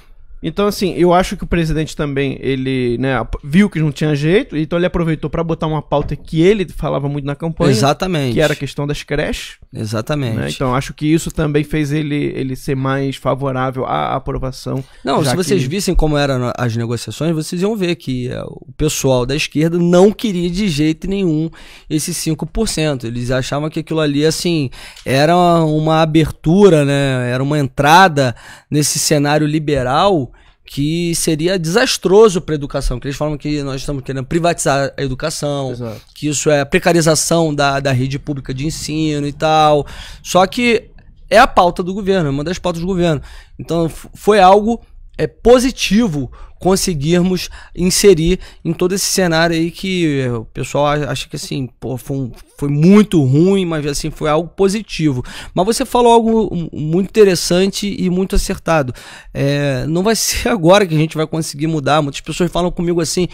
Speaker 1: Então, assim, eu acho que o presidente também, ele, né, viu que não tinha jeito, então ele aproveitou para botar uma pauta que ele falava muito na campanha. Exatamente. Que era a questão das creches. Exatamente. Né? Então, acho que isso também fez ele, ele ser mais favorável
Speaker 3: à aprovação. Não, se vocês que... vissem como eram as negociações, vocês iam ver que eh, o pessoal da esquerda não queria de jeito nenhum esses 5%. Eles achavam que aquilo ali, assim, era uma abertura, né, era uma entrada nesse cenário liberal que seria desastroso para a educação, que eles falam que nós estamos querendo privatizar a educação, Exato. que isso é precarização da, da rede pública de ensino e tal. Só que é a pauta do governo, é uma das pautas do governo. Então foi algo é, positivo conseguirmos inserir em todo esse cenário aí que o pessoal acha que assim, pô, foi, um, foi muito ruim, mas assim, foi algo positivo. Mas você falou algo muito interessante e muito acertado. É, não vai ser agora que a gente vai conseguir mudar. Muitas pessoas falam comigo assim,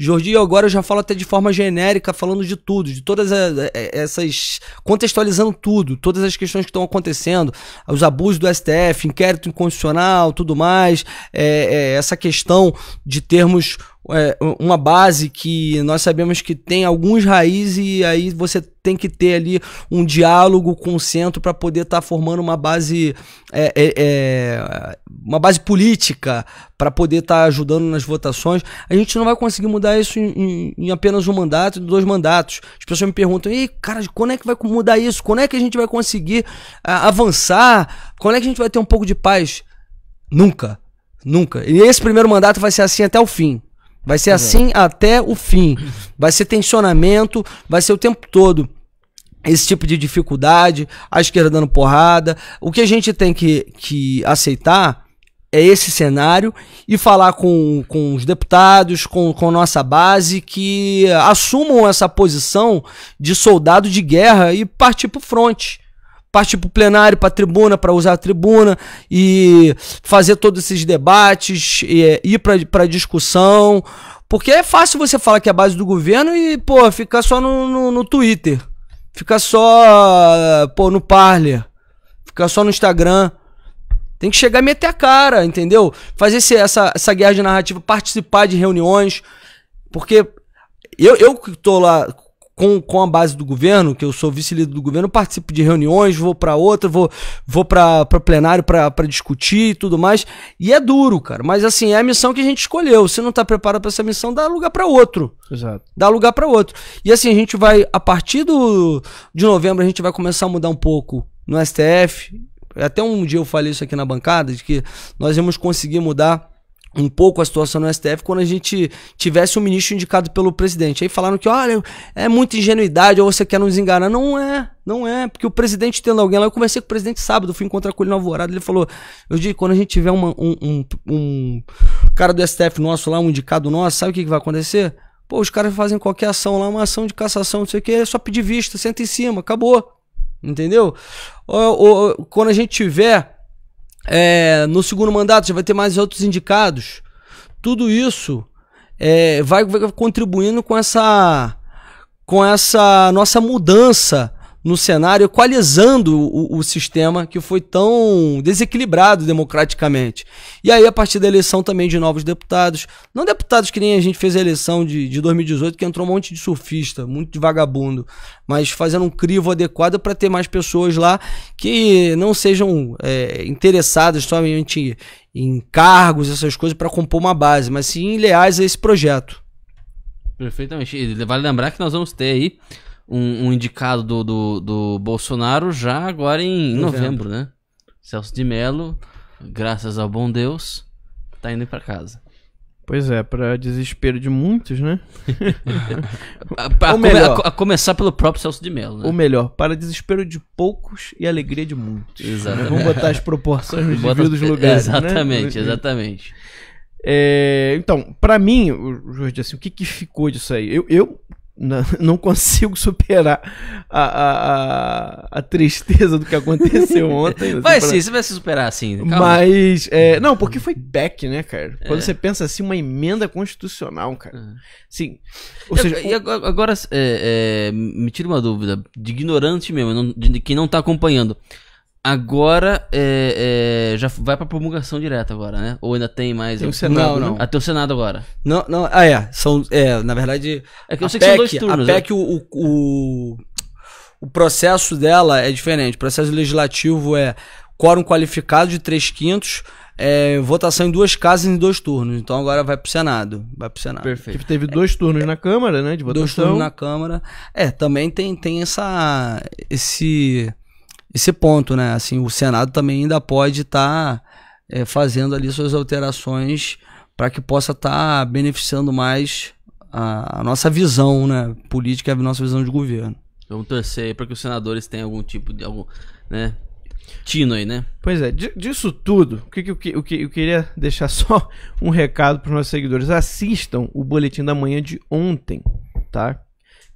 Speaker 3: Jordi agora eu já falo até de forma genérica, falando de tudo, de todas eh, eh, essas. contextualizando tudo, todas as questões que estão acontecendo, os abusos do STF, inquérito inconstitucional, tudo mais, é, é, essa questão de termos é, uma base que nós sabemos que tem alguns raízes e aí você tem que ter ali um diálogo com o centro para poder estar tá formando uma base é, é, é uma base política para poder estar tá ajudando nas votações. A gente não vai conseguir mudar isso em, em, em apenas um mandato, em dois mandatos. As pessoas me perguntam, Ei, cara, quando é que vai mudar isso? Quando é que a gente vai conseguir avançar? Quando é que a gente vai ter um pouco de paz? Nunca. Nunca. E esse primeiro mandato vai ser assim até o fim. Vai ser é. assim até o fim. Vai ser tensionamento, vai ser o tempo todo esse tipo de dificuldade, a esquerda dando porrada. O que a gente tem que, que aceitar é esse cenário e falar com, com os deputados, com, com nossa base, que assumam essa posição de soldado de guerra e partir para o fronte partir para o plenário, para a tribuna, para usar a tribuna e fazer todos esses debates, e, ir para discussão. Porque é fácil você falar que é a base do governo e, pô, ficar só no, no, no Twitter. Ficar só, pô, no Parler. Ficar só no Instagram. Tem que chegar e meter a cara, entendeu? Fazer esse, essa, essa guerra de narrativa, participar de reuniões. Porque eu, eu que tô lá com, com a base do governo, que eu sou vice-líder do governo, participo de reuniões, vou para outra, vou, vou para plenário para discutir e tudo mais. E é duro, cara. Mas assim, é a missão que a gente escolheu. Se não está preparado para essa missão, dá lugar para outro. Exato. Dá lugar para outro. E assim, a gente vai, a partir do, de novembro, a gente vai começar a mudar um pouco no STF. Até um dia eu falei isso aqui na bancada, de que nós vamos conseguir mudar um pouco a situação no STF quando a gente tivesse um ministro indicado pelo presidente. Aí falaram que, olha, é muita ingenuidade ou você quer nos enganar. Não é, não é, porque o presidente tendo alguém lá, eu conversei com o presidente sábado, fui encontrar com ele no Alvorada, ele falou, eu digo, quando a gente tiver uma, um, um, um, cara do STF nosso lá, um indicado nosso, sabe o que, que vai acontecer? Pô, os caras fazem qualquer ação lá, uma ação de cassação, não sei o que, é só pedir vista, senta em cima, acabou. Entendeu? Ou, ou, quando a gente tiver é, no segundo mandato já vai ter mais outros indicados. Tudo isso é, vai, vai contribuindo com essa, com essa nossa mudança no cenário, equalizando o, o, sistema que foi tão desequilibrado democraticamente. E aí, a partir da eleição também de novos deputados, não deputados que nem a gente fez a eleição de, de 2018, que entrou um monte de surfista, muito de vagabundo, mas fazendo um crivo adequado para ter mais pessoas lá que não sejam é, interessadas somente em cargos, essas coisas, para compor uma base, mas sim leais a esse projeto.
Speaker 2: Perfeitamente. E vale lembrar que nós vamos ter aí um, um indicado do, do, do, Bolsonaro já agora em novembro, novembro né? Celso de Mello, graças ao bom Deus, tá indo para casa.
Speaker 1: Pois é, para desespero de muitos, né? a, a, melhor, a, a,
Speaker 2: começar pelo próprio Celso de Mello. Né? Ou melhor, para
Speaker 1: desespero de poucos e alegria de muitos. Exatamente. Vamos botar as proporções nos Bota, devidos lugares. Exatamente, né? exatamente. É, então, para mim, Jorge, assim, o que, que ficou disso aí? Eu, eu não consigo superar a, a, a, a, tristeza do que aconteceu ontem. vai sim, você vai se superar assim. Calma. Mas, é, é. não, porque foi back, né, cara? É. Quando é. você pensa assim, uma emenda constitucional, cara. É. Sim. Ou seja,
Speaker 2: agora, me tira uma dúvida, de ignorante mesmo, de quem não tá acompanhando. Agora é, é, já vai pra promulgação direta agora, né? Ou ainda tem mais? Tem o Senado, não. não. Até o ah, Senado agora.
Speaker 3: Não, não. Ah, é. São, é na verdade. É que eu sei PEC, que são dois turnos. A né? PEC, é. o, o, o processo dela é diferente. O processo legislativo é quórum qualificado de três quintos. É, votação em duas casas em dois turnos. Então agora vai pro Senado. Vai pro Senado. Perfeito. Tipo, teve dois turnos é, na Câmara, né? De votação. Dois turnos na Câmara. É, também tem, tem essa. Esse esse ponto, né? Assim, o Senado também ainda pode estar tá, é, fazendo ali suas alterações para que possa estar tá beneficiando mais a, a, nossa visão, né? Política, a nossa visão de governo.
Speaker 2: Vamos torcer para que os senadores tenham algum tipo de algum, né? Tino aí, né?
Speaker 1: Pois é, disso tudo, o que, o que, o que eu queria deixar só um recado para os nossos seguidores. Assistam o boletim da manhã de ontem, tá?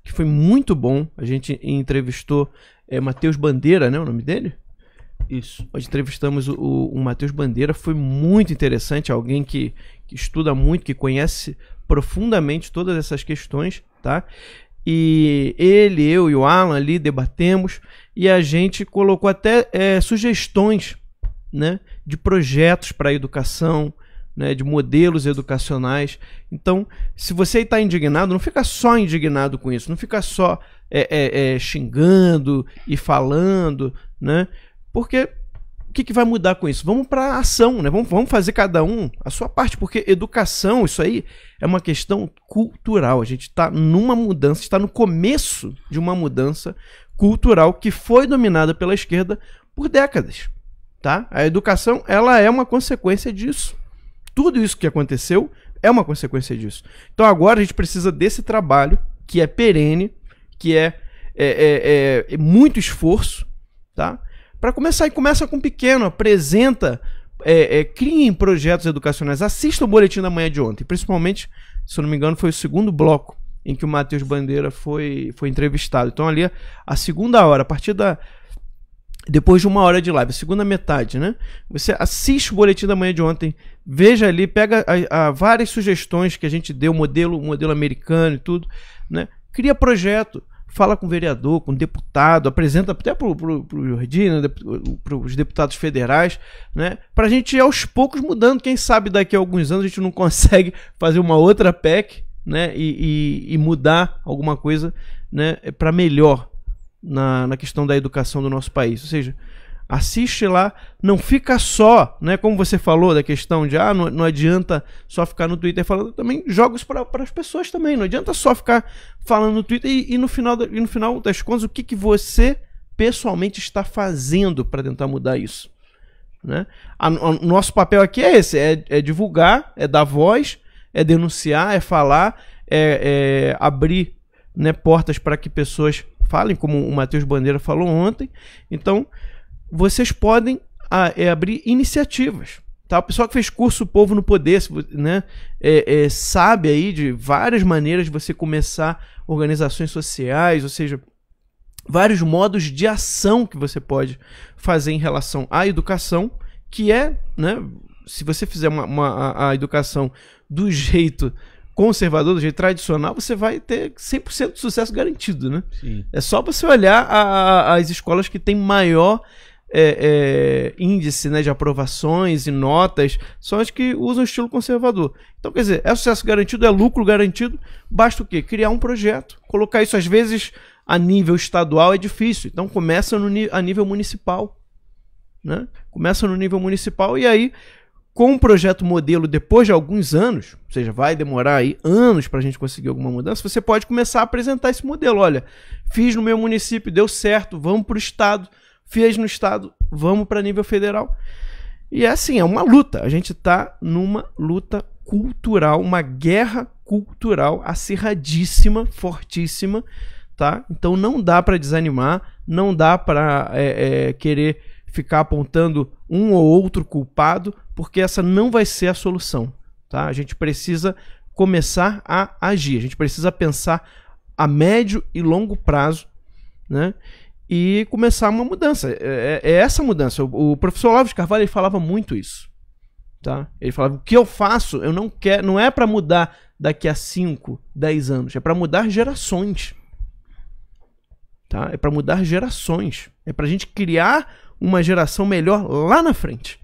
Speaker 1: Que foi muito bom. A gente entrevistou é, Matheus Bandeira, né? O nome dele? Isso. Nós entrevistamos o, o, o Matheus Bandeira, foi muito interessante, alguém que, que, estuda muito, que conhece profundamente todas essas questões, tá? E ele, eu e o Alan ali debatemos e a gente colocou até é, sugestões né, de projetos para a educação, né, de modelos educacionais. Então, se você está indignado, não fica só indignado com isso, não fica só é, é, é, xingando e falando, né? Porque o que, que vai mudar com isso? Vamos para a ação, né? Vamos, vamos fazer cada um a sua parte, porque educação, isso aí é uma questão cultural. A gente está numa mudança, está no começo de uma mudança cultural que foi dominada pela esquerda por décadas, tá? A educação, ela é uma consequência disso. Tudo isso que aconteceu é uma consequência disso. Então agora a gente precisa desse trabalho que é perene, que é, é, é, é, é muito esforço, tá? Para começar, e começa com pequeno, apresenta, é, é, criem projetos educacionais, assista o boletim da manhã de ontem, principalmente, se eu não me engano, foi o segundo bloco em que o Matheus Bandeira foi, foi entrevistado. Então ali a segunda hora, a partir da depois de uma hora de live, a segunda metade, né? Você assiste o boletim da manhã de ontem, veja ali, pega a, a várias sugestões que a gente deu, modelo, modelo americano e tudo, né? Cria projeto, fala com vereador, com deputado, apresenta até para o Jordi, né, para os deputados federais, né, para a gente ir aos poucos mudando. Quem sabe daqui a alguns anos a gente não consegue fazer uma outra PEC né, e, e, e mudar alguma coisa né, para melhor na, na questão da educação do nosso país. Ou seja, assiste lá, não fica só, né? Como você falou da questão de ah, não, não adianta só ficar no Twitter falando também jogos para as pessoas também, não adianta só ficar falando no Twitter e, e no final e no final das contas o que, que você pessoalmente está fazendo para tentar mudar isso, né? A, a, o nosso papel aqui é esse, é, é, divulgar, é dar voz, é denunciar, é falar, é, é abrir né, portas para que pessoas falem, como o Matheus Bandeira falou ontem. Então, vocês podem a, ah, é, abrir iniciativas. Tá? O pessoal que fez curso Povo no Poder né, é, é, sabe aí de várias maneiras de você começar organizações sociais, ou seja, vários modos de ação que você pode fazer em relação à educação, que é, né, se você fizer uma, uma a, a, educação do jeito conservador, do jeito tradicional, você vai ter 100% de sucesso garantido, né? Sim. É só você olhar a, a, as escolas que têm maior é, é, índice né, de aprovações e notas são as que usam o estilo conservador. Então, quer dizer, é sucesso garantido, é lucro garantido, basta o quê? Criar um projeto. Colocar isso, às vezes, a nível estadual é difícil, então começa no, a nível municipal. Né? Começa no nível municipal e aí com um projeto modelo depois de alguns anos, ou seja, vai demorar aí anos para a gente conseguir alguma mudança, você pode começar a apresentar esse modelo. Olha, fiz no meu município, deu certo, vamos para o estado fez no estado, vamos para nível federal. E é assim, é uma luta. A gente está numa luta cultural, uma guerra cultural acirradíssima, fortíssima, tá? Então não dá para desanimar, não dá para é, é, querer ficar apontando um ou outro culpado, porque essa não vai ser a solução, tá? A gente precisa começar a agir, a gente precisa pensar a médio e longo prazo, né? e começar uma mudança. É, é, é essa mudança. O, o, professor Olavo de Carvalho ele falava muito isso. Tá? Ele falava: o que eu faço, eu não quero, não é para mudar daqui a 5, 10 anos, é para mudar gerações. Tá? É para mudar gerações. É para a gente criar uma geração melhor lá na frente.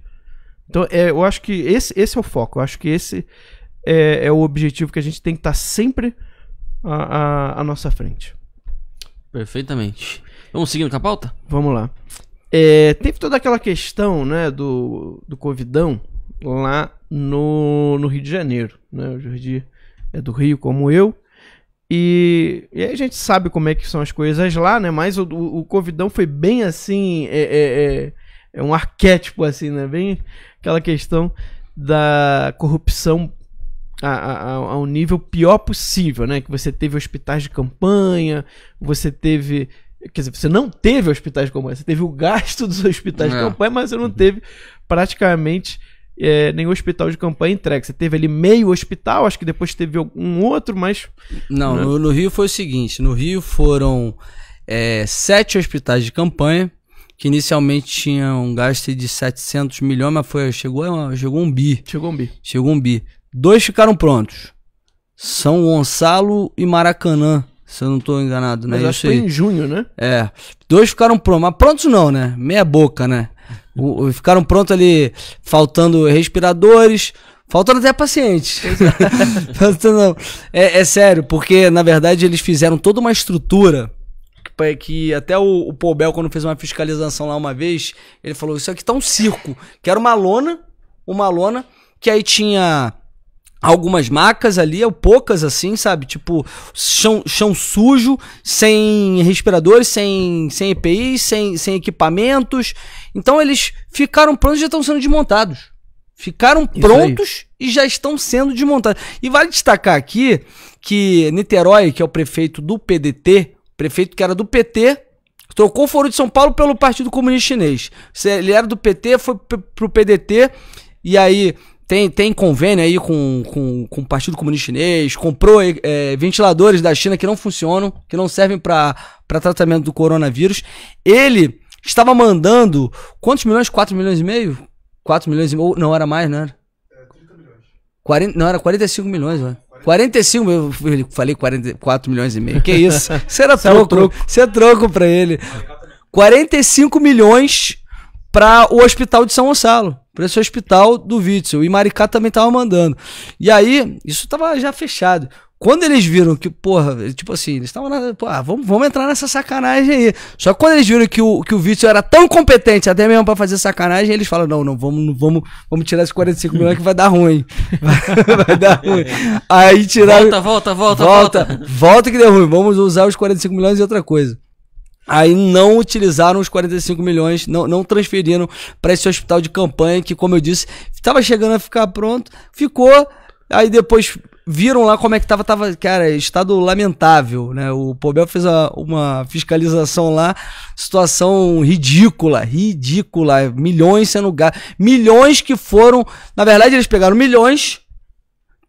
Speaker 1: Então, é, eu acho que esse, esse é o foco. Eu acho que esse é, é o objetivo que a gente tem que estar tá sempre à, à, à nossa frente.
Speaker 2: Perfeitamente.
Speaker 1: Vamos seguindo com a pauta? Vamos lá. É, teve toda aquela questão né, do, do Covidão lá no, no Rio de Janeiro. Né? O Jordi é do Rio, como eu. E, e a gente sabe como é que são as coisas lá, né? Mas o, o, Covidão foi bem assim. É, é, é, é, um arquétipo, assim, né? Bem aquela questão da corrupção a, a, ao nível pior possível, né? Que você teve hospitais de campanha, você teve Quer dizer, você não teve hospitais de campanha, você teve o gasto dos hospitais é. de campanha, mas você não teve praticamente é, nenhum hospital de campanha entregue. Você teve ali meio hospital, acho que depois teve um outro, mas.
Speaker 3: Não, né? no, no, Rio foi o seguinte: no Rio foram é, sete hospitais de campanha, que inicialmente tinham um gasto de 700 milhões, mas foi, chegou, chegou um bi. Chegou um bi. Chegou um bi. Dois ficaram prontos. São Gonçalo e Maracanã se eu não tô enganado, né? Mas acho que foi em junho, né? É. Dois ficaram prontos, mas prontos não, né? Meia boca, né? O, ficaram prontos ali, faltando respiradores, faltando até pacientes. É. faltando, é, é, sério, porque na verdade eles fizeram toda uma estrutura que, que até o, o quando fez uma fiscalização lá uma vez, ele falou: Isso aqui tá um circo, que era uma lona, uma lona, que aí tinha algumas macas ali, ou poucas assim, sabe? Tipo, chão, chão sujo, sem respiradores, sem, sem EPIs, sem, sem equipamentos. Então eles ficaram prontos e já estão sendo desmontados. Ficaram Isso prontos aí. e já estão sendo desmontados. E vale destacar aqui que Niterói, que é o prefeito do PDT, prefeito que era do PT, trocou o Foro de São Paulo pelo Partido Comunista Chinês. Ele era do PT, foi pro PDT, e aí tem, tem convênio aí com, com, com o Partido Comunista Chinês, comprou é, ventiladores da China que não funcionam, que não servem para tratamento do coronavírus. Ele estava mandando quantos milhões? 4 milhões e meio? 4 milhões e meio. Não, era mais, né? Era 30 milhões. 40, não, era 45 milhões, velho. Né? 45, eu falei 44 milhões e meio. Que isso? Você era é troco. troco. é troco pra ele. 45 milhões para o Hospital de São Gonçalo para esse hospital do Witzel. E Maricá também tava mandando. E aí, isso tava já fechado. Quando eles viram que, porra, tipo assim, eles estavam lá, Pô, ah, vamos, vamos entrar nessa sacanagem aí. Só que quando eles viram que o, que o Witzel era tão competente, até mesmo para fazer sacanagem, eles falam: não, não, vamos, vamos, vamos tirar esses 45 milhões que vai dar ruim. Vai, vai dar ruim. Aí tiraram. Volta, volta, volta, volta. Volta, volta que deu ruim. Vamos usar os 45 milhões e outra coisa aí não utilizaram os 45 milhões, não, não transferiram para esse hospital de campanha que, como eu disse, estava chegando a ficar pronto, ficou, aí depois viram lá como é que estava, tava, cara, estado lamentável, né? O Pobel fez a, uma fiscalização lá, situação ridícula, ridícula, milhões sendo gastos, milhões que foram, na verdade eles pegaram milhões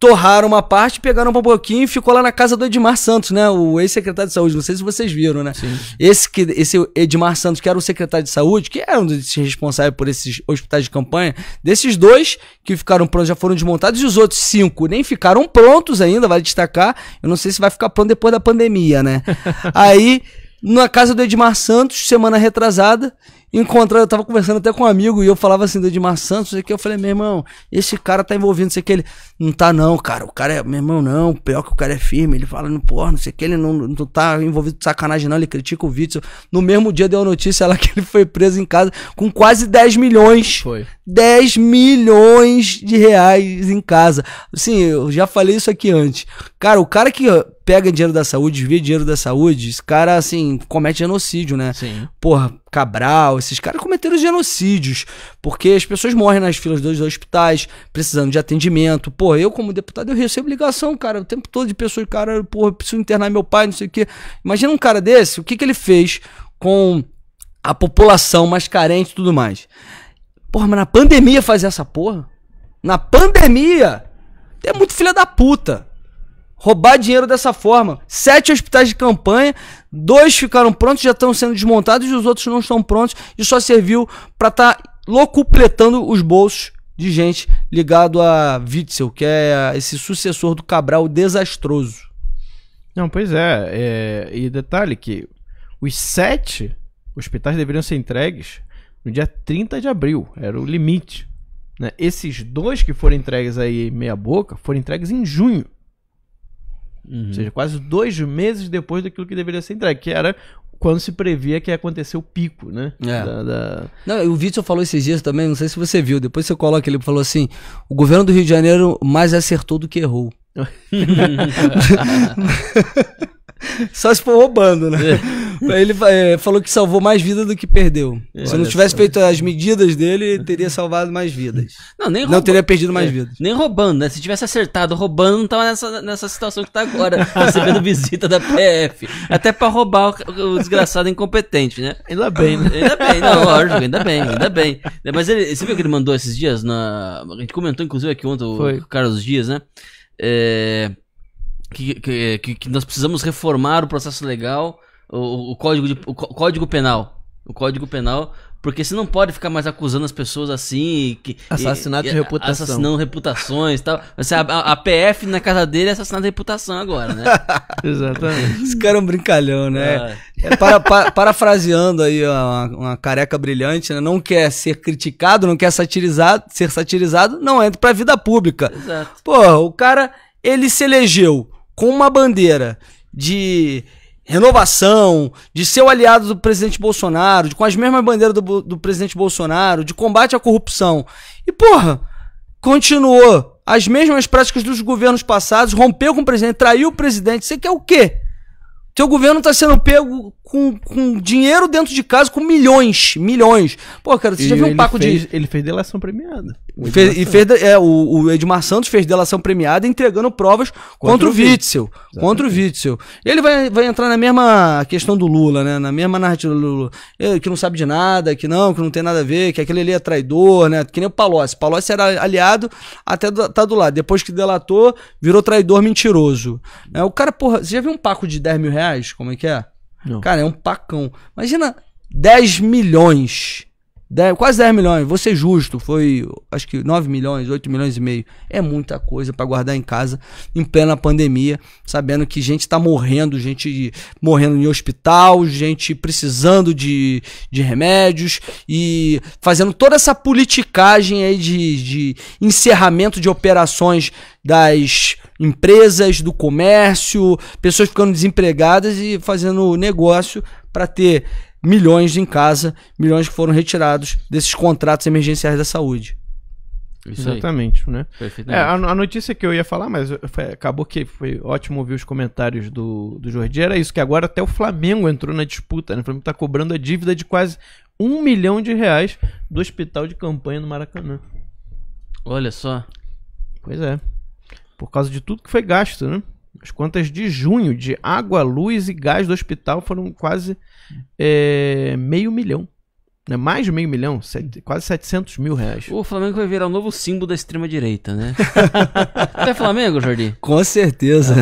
Speaker 3: torraram uma parte, pegaram um pouquinho e ficou lá na casa do Edmar Santos, né? O ex-secretário de saúde. Não sei se vocês viram, né? Sim. Esse, que, esse Edmar Santos, que era o secretário de saúde, que era um dos responsáveis por esses hospitais de campanha, desses dois que ficaram prontos já foram desmontados e os outros cinco nem ficaram prontos ainda, vai vale destacar. Eu não sei se vai ficar pronto depois da pandemia, né? Aí, na casa do Edmar Santos, semana retrasada, encontrar, eu tava conversando até com um amigo e eu falava assim do Edmar Santos, e que eu falei, meu irmão, esse cara tá envolvido, não sei o que ele. Não tá, não, cara. O cara é, meu irmão, não. Pior é que o cara é firme, ele fala, porra, não sei o que, ele não, não tá envolvido de sacanagem, não. Ele critica o Vitzel. No mesmo dia deu a notícia lá que ele foi preso em casa com quase 10 milhões. Foi. 10 milhões de reais em casa. Assim, eu já falei isso aqui antes. Cara, o cara que pega dinheiro da saúde, vê dinheiro da saúde, esse cara, assim, comete genocídio, né? Sim. Porra, Cabral, esses caras cometeram genocídios, porque as pessoas morrem nas filas dos hospitais, precisando de atendimento. Pô, eu como deputado, eu recebo ligação, cara, o tempo todo de pessoas, cara, porra, eu preciso internar meu pai, não sei o quê. Imagina um cara desse, o que, que ele fez com a população mais carente e tudo mais. Porra, mas na pandemia fazer essa porra? Na pandemia? É muito filha da puta roubar dinheiro dessa forma. Sete hospitais de campanha, dois ficaram prontos, já estão sendo desmontados e os outros não estão prontos e só serviu para estar tá locupletando os bolsos de gente ligado a Witzel, que é esse sucessor do Cabral desastroso.
Speaker 1: Não, pois é, é.
Speaker 3: E detalhe que os sete hospitais
Speaker 1: deveriam ser entregues no dia 30 de abril, era o limite. Né? Esses dois que foram entregues aí meia boca foram entregues em junho. Uhum. Ou seja, quase dois meses depois daquilo que deveria ser entregue, que era quando se previa que ia acontecer o
Speaker 3: pico, né? É. Da, da... Não, o Vítor falou esses dias também, não sei se você viu, depois você coloca, ele falou assim, o governo do Rio de Janeiro mais acertou do que errou. Só se for roubando, né? É. Ele é, falou que salvou mais vida do que perdeu. É, Se não tivesse feito as medidas dele, teria salvado mais vidas. Não, nem roubando, Não teria perdido mais é, vidas.
Speaker 2: Nem roubando, né? Se tivesse acertado roubando, não tava nessa, nessa situação que tá agora, recebendo visita da PF. Até pra roubar o, o desgraçado incompetente, né? Ainda bem, né? Ainda bem, não, lógico, ainda bem, ainda bem. É, mas ele, você viu que ele mandou esses dias na. A gente comentou, inclusive, aqui ontem Foi. o Carlos Dias, né? É, que, que, que, nós precisamos reformar o processo legal o, o código, de, o código penal. O código penal porque você não pode ficar mais acusando as pessoas assim. Que, assassinato e, de reputação. Assassinando reputações e tal. Você, a, a, PF na casa dele é assassinato de reputação agora, né?
Speaker 3: Exatamente. Esse cara é um brincalhão, né? É. É, para, para, parafraseando aí uma, uma, careca brilhante, né? Não quer ser criticado, não quer satirizado, ser satirizado, não entra pra vida pública. Exato. Pô, o cara, ele se elegeu com uma bandeira de renovação, de ser o aliado do presidente Bolsonaro, de com as mesmas bandeiras do, do presidente Bolsonaro, de combate à corrupção. E, porra, continuou as mesmas práticas dos governos passados, rompeu com o presidente, traiu o presidente. Você quer o quê? Seu governo está sendo pego com, com dinheiro dentro de casa, com milhões, milhões. Pô, cara, você e já viu um paco fez, de. Ele fez delação premiada. Fez, e fez, é, o, o, Edmar Santos fez delação premiada entregando provas contra, contra o Witzel. Exatamente. Contra o Witzel. Ele vai, vai entrar na mesma questão do Lula, né? Na mesma narrativa do Lula. Que não sabe de nada, que não, que não tem nada a ver, que aquele ali é traidor, né? Que nem o Palocci. Palocci era aliado até do, tá do lado. Depois que delatou, virou traidor mentiroso. É, o cara, porra, você já viu um paco de 10 mil reais? Como é que é? Não. Cara, é um pacão. Imagina 10 milhões 10, quase 10 milhões, vou ser justo, foi acho que 9 milhões, 8 milhões e meio. É muita coisa para guardar em casa em plena pandemia, sabendo que gente está morrendo, gente morrendo em hospital, gente precisando de, de remédios e fazendo toda essa politicagem aí de, de encerramento de operações das empresas, do comércio, pessoas ficando desempregadas e fazendo negócio para ter milhões em casa, milhões que foram retirados desses contratos emergenciais da saúde. Isso Exatamente, aí. né?
Speaker 2: É, a,
Speaker 1: a, notícia que eu ia falar, mas foi, acabou que foi ótimo ouvir os comentários do, do Jordi, era isso, que agora até o Flamengo entrou na disputa, né? O Flamengo tá cobrando a dívida de quase um milhão de reais do hospital de campanha no Maracanã. Olha só. Pois é. Por causa de tudo que foi gasto, né? As contas de junho de água, luz e gás do hospital foram quase é, meio milhão. Né? Mais de meio milhão, quase 700 mil reais. O Flamengo vai virar o novo símbolo da extrema-direita, né? Até Flamengo, Jordi? Com certeza.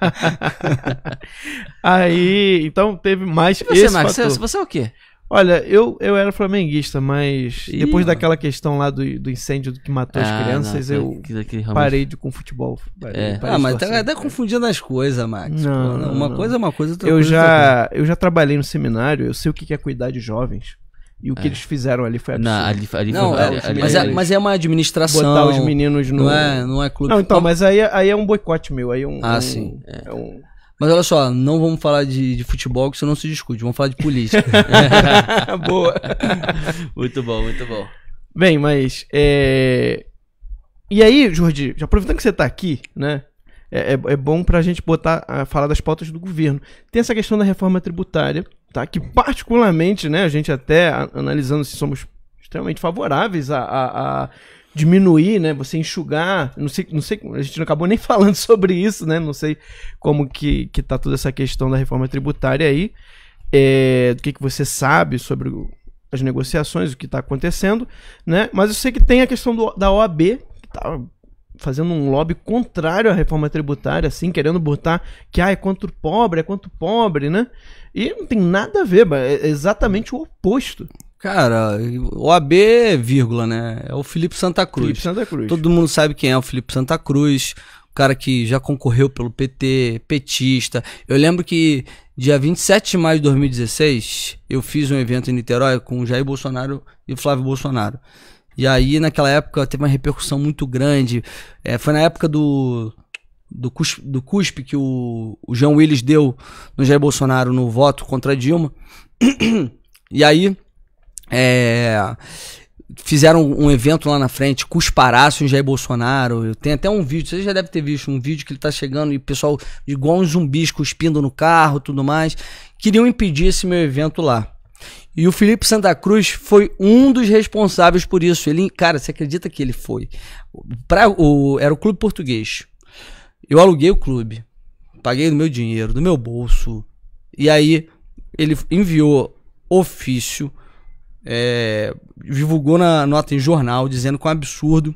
Speaker 1: Tá Aí, então teve mais. E você, Max, você, você é o quê? Olha, eu, eu era flamenguista, mas Ih, depois mano. daquela questão lá do, do incêndio que matou ah, as crianças, não, eu que, que, parei de com futebol. Parei, é. parei ah, mas tá,
Speaker 3: até confundindo as coisas, Max. Não, Pô, não uma não. coisa é uma coisa, outra eu coisa é já,
Speaker 1: outra. Eu já trabalhei no seminário, eu sei o que é cuidar de jovens. E o que é. eles fizeram ali foi absurdo. Não, ali, ali não, foi, é, ali, ali, mas, é, mas é uma administração. Botar os meninos no. Não é, não é clube. Não, então, mas aí, aí é um boicote meu. Aí é um, ah, um, sim.
Speaker 3: É. um é. Mas olha só, não vamos falar de, de futebol, que isso não se discute. Vamos falar de política. Boa. muito bom, muito bom. Bem, mas. É...
Speaker 1: E aí, Jordi, já aproveitando que você está aqui, né? É, é, é bom para a gente botar, a, ah, falar das pautas do governo. Tem essa questão da reforma tributária, tá? Que particularmente, né, a gente até analisando se somos extremamente favoráveis a, a, a diminuir, né? Você enxugar. Não sei, não sei, a gente não acabou nem falando sobre isso, né? Não sei como que, que tá toda essa questão da reforma tributária aí. É, do que, que você sabe sobre as negociações, o que está acontecendo, né? Mas eu sei que tem a questão do, da OAB, que tá fazendo um lobby contrário à reforma tributária, assim, querendo botar que ah, é contra o pobre, é contra o pobre, né? E não tem nada a ver, é exatamente o
Speaker 3: oposto. Cara, o AB, vírgula, né? É o Felipe Santa Cruz. Felipe Santa Cruz. Todo mundo sabe quem é o Felipe Santa Cruz. O cara que já concorreu pelo PT, petista. Eu lembro que dia 27 de maio de 2016, eu fiz um evento em Niterói com Jair Bolsonaro e Flávio Bolsonaro. E aí, naquela época, teve uma repercussão muito grande. É, foi na época do, do, cuspe, do cuspe que o, o João Willis deu no Jair Bolsonaro no voto contra Dilma. E aí, é, fizeram um evento lá na frente, cusparaço em Jair Bolsonaro. Tem até um vídeo, você já deve ter visto, um vídeo que ele tá chegando e o pessoal igual um zumbis cuspindo no carro tudo mais. Queriam impedir esse meu evento lá. E o Felipe Santa Cruz foi um dos responsáveis por isso. Ele, cara, você acredita que ele foi? Pra, o, era o clube português. Eu aluguei o clube. Paguei do meu dinheiro, do meu bolso. E aí ele enviou ofício é, divulgou na nota em jornal dizendo que é um absurdo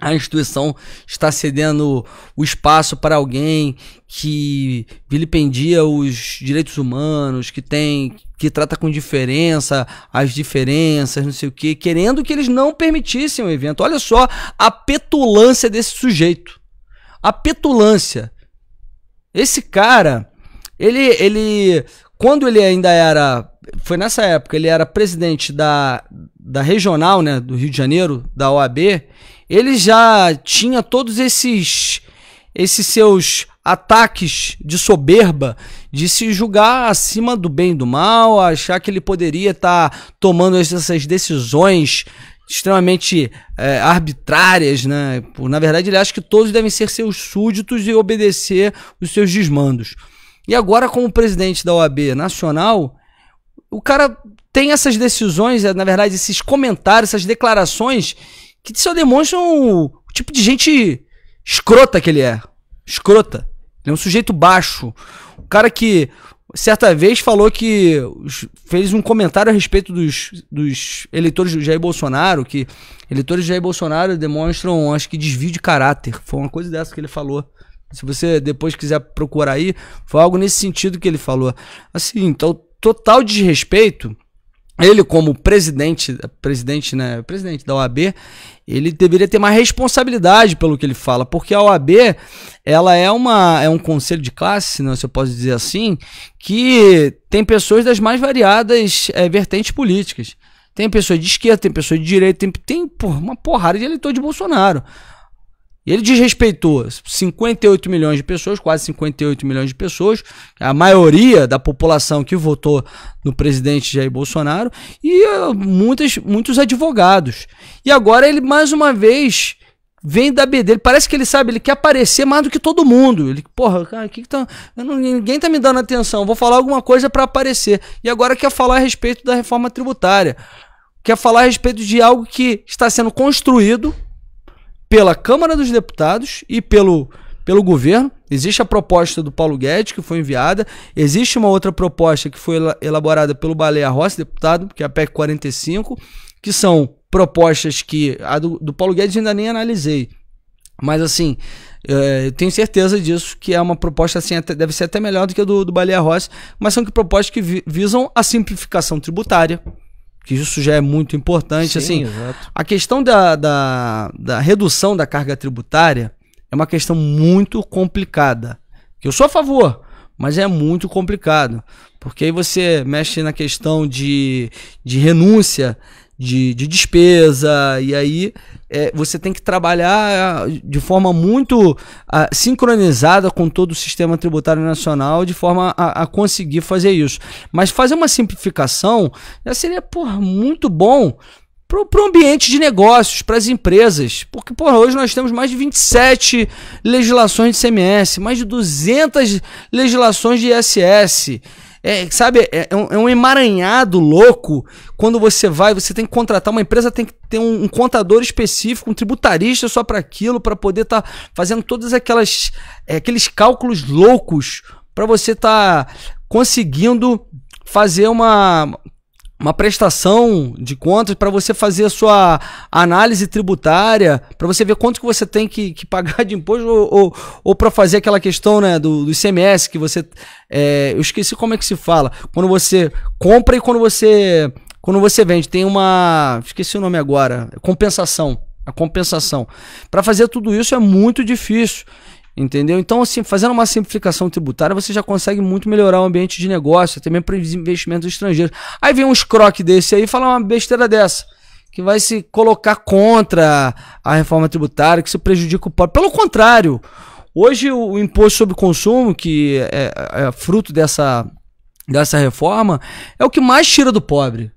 Speaker 3: a instituição está cedendo o espaço para alguém que vilipendia os direitos humanos, que tem que trata com diferença as diferenças, não sei o que, querendo que eles não permitissem o evento. Olha só a petulância desse sujeito. A petulância. Esse cara, ele ele quando ele ainda era foi nessa época, ele era presidente da, da regional, né, do Rio de Janeiro, da OAB, ele já tinha todos esses esses seus ataques de soberba, de se julgar acima do bem e do mal, achar que ele poderia estar tá tomando essas decisões extremamente é, arbitrárias, né? Na verdade, ele acha que todos devem ser seus súditos e obedecer os seus desmandos. E agora, como presidente da OAB Nacional, o cara tem essas decisões, eh, na verdade, esses comentários, essas declarações que só demonstram o tipo de gente escrota que ele é. Escrota. Ele é um sujeito baixo. o cara que certa vez falou que fez um comentário a respeito dos, dos eleitores do Jair Bolsonaro, que eleitores do Jair Bolsonaro demonstram, acho que desvio de caráter. Foi uma coisa dessa que ele falou. Se você depois quiser procurar aí, foi algo nesse sentido que ele falou. Assim, então total desrespeito. Ele, como presidente, presidente, né, presidente da OAB, ele deveria ter mais responsabilidade pelo que ele fala, porque a OAB ela é, uma, é um conselho de classe, né, se eu posso dizer assim, que tem pessoas das mais variadas é, vertentes políticas. Tem pessoa de esquerda, tem pessoa de direita, tem, tem porra, uma porrada de eleitor de Bolsonaro. E ele desrespeitou 58 milhões de pessoas, quase 58 milhões de pessoas, a maioria da população que votou no presidente Jair Bolsonaro e eh, muitas, muitos advogados. E agora ele mais uma vez vem da BD ele Parece que ele sabe, ele quer aparecer mais do que todo mundo. Ele, porra, cara, que, que tá, não, ninguém tá me dando atenção. Vou falar alguma coisa para aparecer. E agora quer falar a respeito da reforma tributária. Quer falar a respeito de algo que está sendo construído pela Câmara dos Deputados e pelo, pelo governo. Existe a proposta do Paulo Guedes, que foi enviada. Existe uma outra proposta que foi elaborada pelo Baleia Rossi, deputado, que é a PEC 45, que são propostas que. A do, do Paulo Guedes ainda nem analisei. Mas assim, é, eu tenho certeza disso, que é uma proposta assim, deve ser até melhor do que a do, do Baleia Rossi, mas são que propostas que visam a simplificação tributária que isso já é muito importante. Sim, assim, exato. a questão da, da, da, redução da carga tributária é uma questão muito complicada. Eu sou a favor, mas é muito complicado. Porque aí você mexe na questão de, de renúncia de, de despesa, e aí é, você tem que trabalhar é, de forma muito ah, sincronizada com todo o sistema tributário nacional, de forma a, a, conseguir fazer isso. Mas fazer uma simplificação já seria porra, muito bom para o ambiente de negócios, para as empresas. Porque, porra, hoje nós temos mais de 27 legislações de CMS, mais de 200 legislações de ISS. É, sabe, é, é um, é, um, emaranhado louco. Quando você vai, você tem que contratar uma empresa, tem que ter um, um contador específico, um tributarista só para aquilo, para poder estar tá fazendo todas aquelas é, aqueles cálculos loucos para você estar tá conseguindo fazer uma uma prestação de contas para você fazer a sua análise tributária, para você ver quanto que você tem que, que pagar de imposto, ou, ou, ou para fazer aquela questão né, do, do ICMS que você. É, eu esqueci como é que se fala. Quando você compra e quando você. Quando você vende, tem uma. Esqueci o nome agora. Compensação. A compensação. Para fazer tudo isso é muito difícil. Entendeu? Então, assim, fazendo uma simplificação tributária, você já consegue muito melhorar o ambiente de negócio, até mesmo para investimentos estrangeiros. Aí vem um escroque desse aí e fala uma besteira dessa, que vai se colocar contra a reforma tributária, que se prejudica o pobre. Pelo contrário, hoje o imposto sobre consumo, que é, é, é fruto dessa, dessa reforma, é o que mais tira do pobre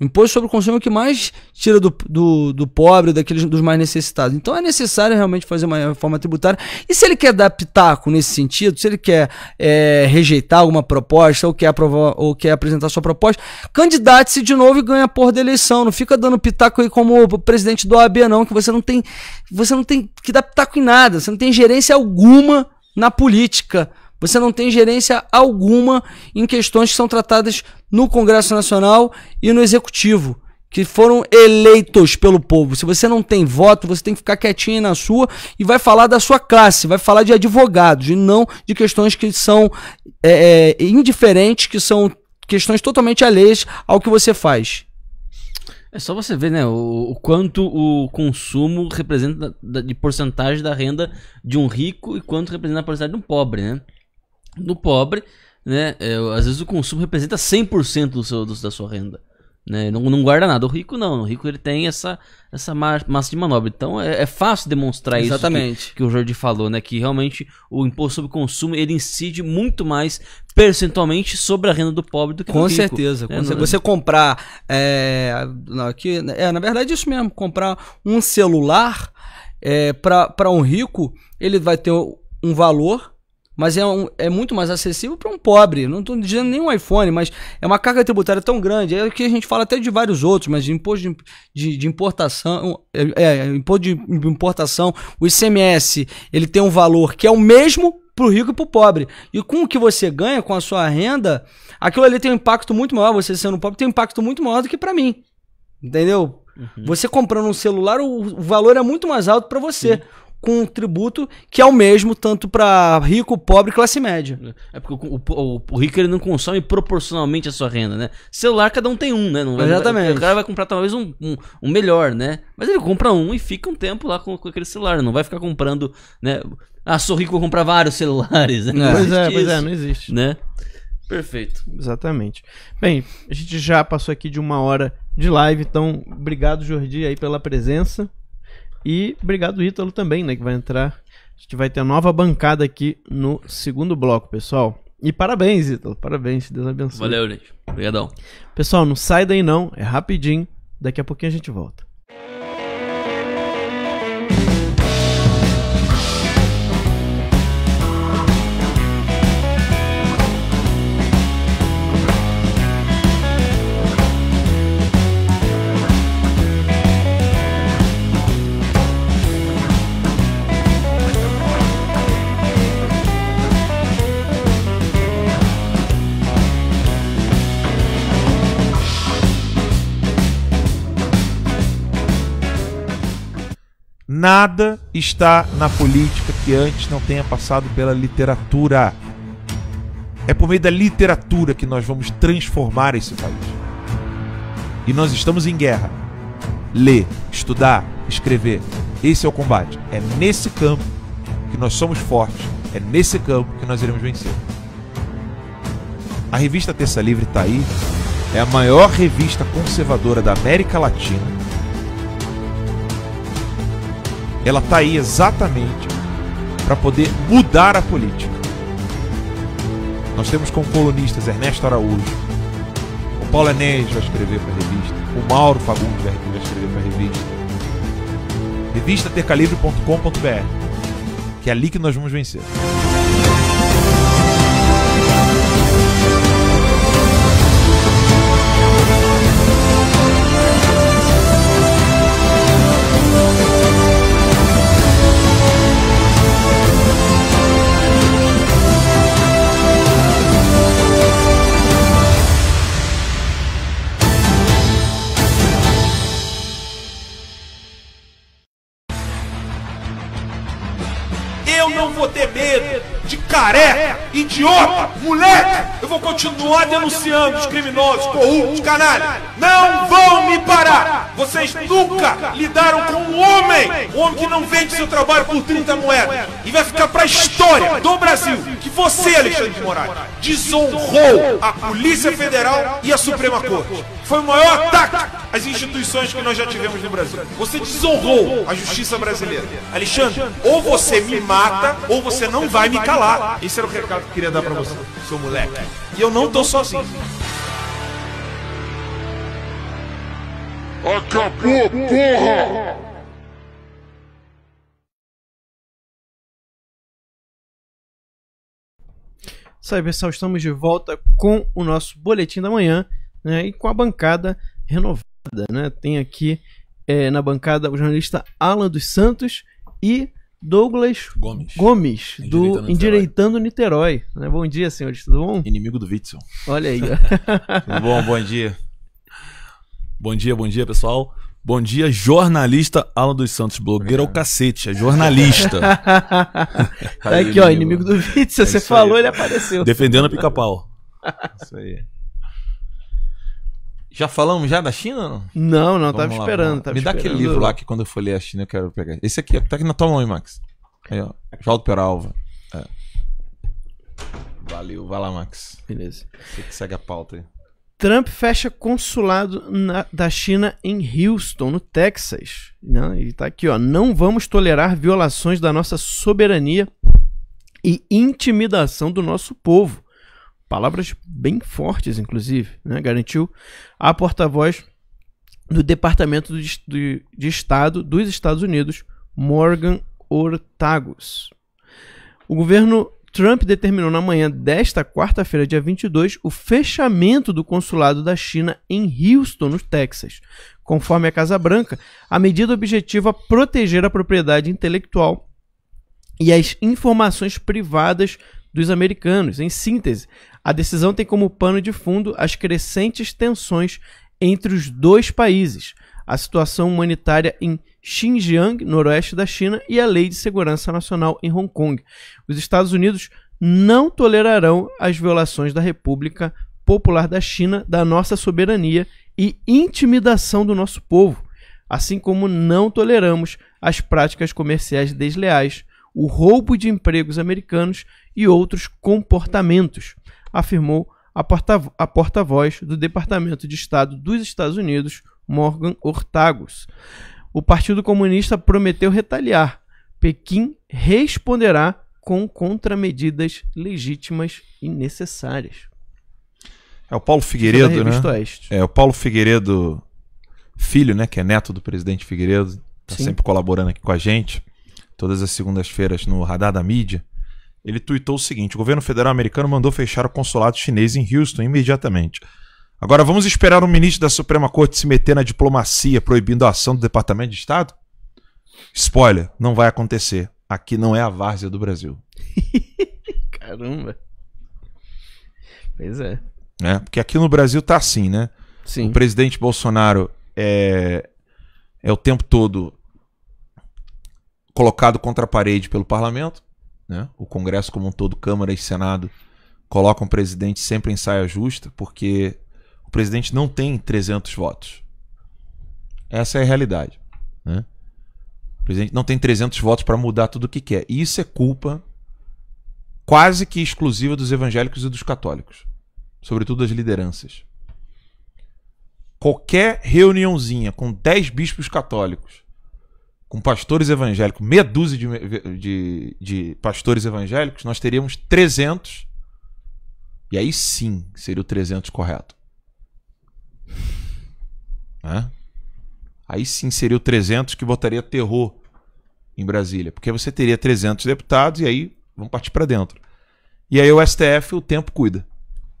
Speaker 3: imposto sobre o consumo é o que mais tira do, do, do, pobre, daqueles dos mais necessitados. Então é necessário realmente fazer uma reforma tributária. E se ele quer dar pitaco nesse sentido, se ele quer é, rejeitar alguma proposta ou quer, aprovar, ou quer apresentar sua proposta, candidate-se de novo e ganha a porra da eleição. Não fica dando pitaco aí como presidente do OAB, não, que você não tem. Você não tem que dar pitaco em nada, você não tem gerência alguma na política. Você não tem gerência alguma em questões que são tratadas no Congresso Nacional e no Executivo, que foram eleitos pelo povo. Se você não tem voto, você tem que ficar quietinho na sua e vai falar da sua classe, vai falar de advogados e não de questões que são é, é indiferentes, que são questões totalmente alheias ao que você faz.
Speaker 2: É só você ver, né, o, o quanto o consumo representa de porcentagem da renda de um rico e quanto representa a porcentagem de um pobre, né? do pobre, né? É, às vezes o consumo representa 100% do seu, do, da sua renda. Né? Não, não, guarda nada. O rico não. O rico ele tem essa, essa massa de manobra. Então é, é fácil demonstrar Exatamente. isso que, que o Jordi falou, né? Que realmente o imposto sobre consumo ele
Speaker 3: incide muito mais percentualmente sobre a renda do pobre do que com do rico. Certeza, né? com certeza. É? Você comprar. É, não, aqui, é, na verdade, é isso mesmo. Comprar um celular é, para um rico, ele vai ter um valor mas é, um, é muito mais acessível para um pobre. Não estou dizendo nem um iPhone, mas é uma carga tributária tão grande. É que a gente fala até de vários outros, mas de imposto de, de, de importação. É, é, imposto de importação, o ICMS, ele tem um valor que é o mesmo para o rico e para o pobre. E com o que você ganha, com a sua renda, aquilo ali tem um impacto muito maior. Você sendo pobre tem um impacto muito maior do que para mim. Entendeu? Uhum. Você comprando um celular, o valor é muito mais alto para você. Sim com um tributo que é o mesmo tanto para rico, pobre e classe média.
Speaker 2: É, é porque o, o, o, rico ele não consome proporcionalmente a sua renda, né? Celular cada um tem um, né? Não Exatamente. Vai, o cara vai comprar talvez um, um, um, melhor, né? Mas ele compra um e fica um tempo lá com, com aquele celular, não vai ficar comprando, né? Ah, sou rico, vou comprar vários celulares. Né? É. Não, pois é, isso, pois é, não existe. Né?
Speaker 1: Perfeito. Exatamente. Bem, a gente já passou aqui de uma hora de live, então obrigado, Jordi, aí pela presença. E obrigado, Ítalo, também, né? Que vai entrar. A gente vai ter nova bancada aqui no segundo bloco, pessoal. E parabéns, Ítalo. Parabéns, Deus abençoe. Valeu, gente. Obrigadão. Pessoal, não sai daí não, é rapidinho. Daqui a pouquinho a gente volta.
Speaker 4: Nada está na política que antes não tenha passado pela literatura. É por meio da literatura que nós vamos transformar esse país. E nós estamos em guerra. Ler, estudar, escrever. Esse é o combate. É nesse campo que nós somos fortes. É nesse campo que nós iremos vencer. A revista Terça Livre está aí. É a maior revista conservadora da América Latina ela está aí exatamente para poder mudar a política. Nós temos como colunistas Ernesto Araújo, o Paulo Enéas vai escrever para a revista, o Mauro Fagundes vai escrever para a revista, revistatercalivre.com.br, que é ali que nós vamos vencer.
Speaker 5: Jacaré idiota, moleque, eu vou continuar denunciando os criminosos, corruptos, canalha. Não vão me parar. Vocês nunca lidaram com um homem, um homem que não vende seu trabalho por 30 moedas. E vai ficar para a história do Brasil que você,
Speaker 4: Alexandre de Moraes, desonrou a Polícia Federal e a Suprema Corte. Foi o maior ataque às instituições que nós já tivemos no Brasil. Você desonrou a justiça brasileira. Alexandre, ou você me mata, ou você não vai me calar. Esse era o recado queria dar para você, seu moleque. E eu não tô sozinho.
Speaker 6: Acabou, porra!
Speaker 1: Isso aí, pessoal. Estamos de volta com o nosso boletim da manhã né, e com a bancada renovada. Né? Tem aqui é, na bancada o jornalista Alan dos Santos e Douglas Gomes, Gomes do Endireitando, Niterói.
Speaker 5: Niterói. Né? Bom dia, senhores, tudo bom? Inimigo do Witzel. Olha aí. tudo bom, bom dia. Bom dia, bom dia, pessoal. Bom dia, jornalista Alan dos Santos, blogueiro Obrigado. É ao cacete, é jornalista. tá aqui, ó, inimigo do Witzel, é você falou, aí. ele apareceu. Defendendo a pica-pau. isso aí. Já falamos já da China? Não, não, não tava lá, esperando. Tava Me dá aquele livro lá
Speaker 4: que quando eu for ler a China eu quero pegar. Esse aqui, tá aqui na tua mão, hein, Max? Aí, ó. Jaldo Peralva. É. Valeu, vai lá, Max. Beleza. Você que segue a pauta aí.
Speaker 1: Trump fecha consulado na, da China em Houston, no Texas. Não, ele está aqui, ó. Não vamos tolerar violações da nossa soberania e intimidação do nosso povo palavras bem fortes, inclusive, né? garantiu a porta-voz do Departamento de, Estado dos Estados Unidos, Morgan Ortagus. O governo Trump determinou na manhã desta quarta-feira, dia 22, o fechamento do consulado da China em Houston, no Texas. Conforme a Casa Branca, a medida objetiva é proteger a propriedade intelectual e as informações privadas dos americanos. Em síntese, a decisão tem como pano de fundo as crescentes tensões entre os dois países, a situação humanitária em Xinjiang, noroeste da China, e a Lei de Segurança Nacional em Hong Kong. Os Estados Unidos não tolerarão as violações da República Popular da China, da nossa soberania e intimidação do nosso povo, assim como não toleramos as práticas comerciais desleais, o roubo de empregos americanos e outros comportamentos afirmou a porta-voz porta do Departamento de Estado dos Estados Unidos, Morgan Ortagos. O Partido Comunista prometeu retaliar. Pequim responderá com contramedidas legítimas e necessárias.
Speaker 4: É o Paulo é Figueiredo, né? Oeste. É o Paulo Figueiredo filho, né, que é neto do presidente Figueiredo, está sempre colaborando aqui com a gente, todas as segundas-feiras no Radar da Mídia. Ele tuitou o seguinte: o governo federal americano mandou fechar o consulado chinês em Houston imediatamente. Agora vamos esperar o ministro da Suprema Corte se meter na diplomacia proibindo a ação do Departamento de Estado? Spoiler, não vai acontecer. Aqui não é a várzea do Brasil.
Speaker 1: Caramba. Pois é.
Speaker 4: É, porque aqui no Brasil tá assim, né? Sim. O presidente Bolsonaro é, é o tempo todo colocado contra a parede pelo parlamento. Né? O Congresso como um todo, Câmara e Senado, colocam o presidente sempre em saia justa, porque o presidente não tem 300 votos. Essa é a realidade. Né? O presidente não tem 300 votos para mudar tudo o que quer. E isso é culpa quase que exclusiva dos evangélicos e dos católicos, sobretudo das lideranças. Qualquer reuniãozinha com 10 bispos católicos com pastores evangélicos, meia dúzia de, de, de pastores evangélicos, nós teríamos 300. E aí sim seria o 300 correto. Né? Aí sim seria o 300 que botaria terror em Brasília, porque você teria 300 deputados e aí vão partir para dentro. E aí o STF o tempo cuida.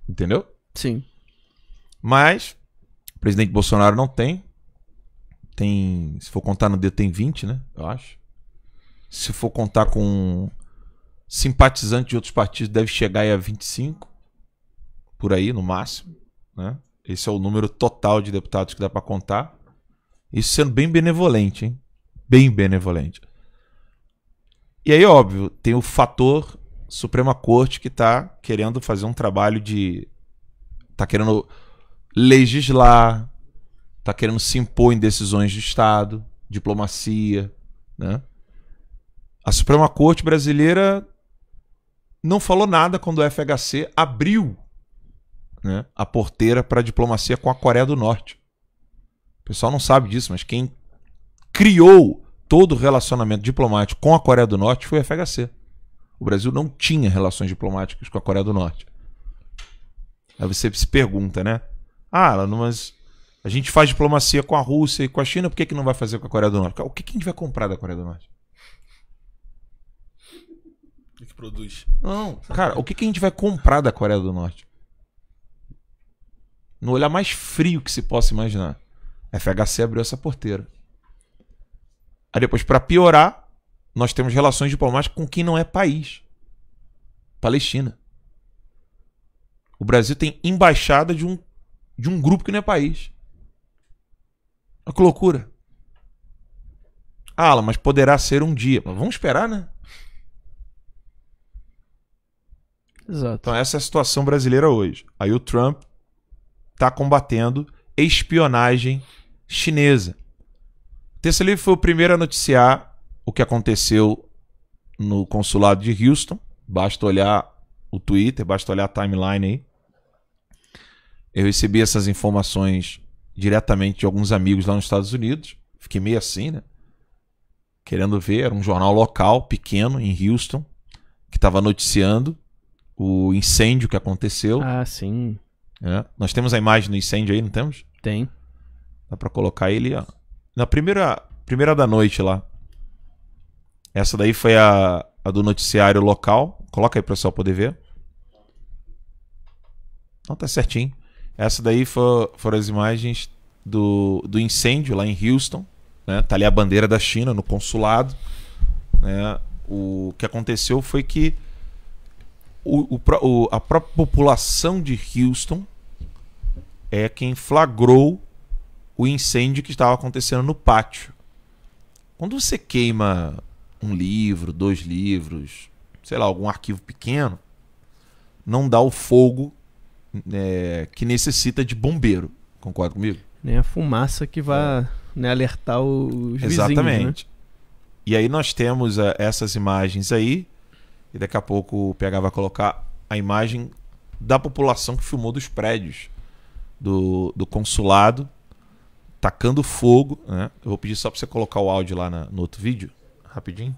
Speaker 4: Entendeu? Sim. Mas o presidente Bolsonaro não tem, tem. Se for contar no dedo, tem 20, né? Eu acho. Se for contar com simpatizante de outros partidos, deve chegar aí a 25, por aí, no máximo. Né? Esse é o número total de deputados que dá para contar. Isso sendo bem benevolente, hein? Bem benevolente. E aí, óbvio, tem o fator Suprema Corte que está querendo fazer um trabalho de. está querendo legislar, está querendo se impor em decisões de Estado, diplomacia. Né? A Suprema Corte brasileira não falou nada quando o FHC abriu né, a porteira para a diplomacia com a Coreia do Norte. O pessoal não sabe disso, mas quem criou todo o relacionamento diplomático com a Coreia do Norte foi o FHC. O Brasil não tinha relações diplomáticas com a Coreia do Norte. Aí você se pergunta, né? Ah, mas a gente faz diplomacia com a Rússia e com a China, por que, que não vai fazer com a Coreia do Norte? O que, que a gente vai comprar da Coreia do Norte?
Speaker 5: O que produz?
Speaker 4: Não, cara, o que, que a gente vai comprar da Coreia do Norte? No olhar mais frio que se possa imaginar. A FHC abriu essa porteira. Aí depois, para piorar, nós temos relações diplomáticas com quem não é país. Palestina. O Brasil tem embaixada de um, de um grupo que não é país. Olha que loucura. Ah, mas poderá ser um dia. Mas vamos esperar, né? Exato. Então essa é a situação brasileira hoje. Aí o Trump está combatendo espionagem chinesa. Terça Livre foi o primeiro a noticiar o que aconteceu no consulado de Houston. Basta olhar o Twitter, basta olhar a timeline aí. Eu recebi essas informações diretamente de alguns amigos lá nos Estados Unidos. Fiquei meio assim, né? Querendo ver, era um jornal local, pequeno, em Houston, que estava noticiando o incêndio que aconteceu. Ah, sim. É. Nós temos a imagem do incêndio aí, não temos? Tem. Dá para colocar ele ó. na primeira, primeira da noite lá. Essa daí foi a, a do noticiário local. Coloca aí para o pessoal poder ver. Então tá certinho. Essa daí for, foram as imagens do, do incêndio lá em Houston. Né? Tá ali a bandeira da China no consulado. Né? O que aconteceu foi que o, o, a própria população de Houston é quem flagrou o incêndio que estava acontecendo no pátio. Quando você queima um livro, dois livros, sei lá, algum arquivo pequeno, não dá o fogo é, que necessita de bombeiro. Concorda comigo?
Speaker 1: nem né, a fumaça que vai é. né, alertar os né? Exatamente. vizinhos.
Speaker 4: Né? E aí nós temos a, eh, essas imagens aí, e daqui a pouco o PH vai colocar a imagem da população que filmou dos prédios do, do consulado, tacando fogo. Né? Eu vou pedir só para você colocar o áudio lá na, no outro vídeo, rapidinho.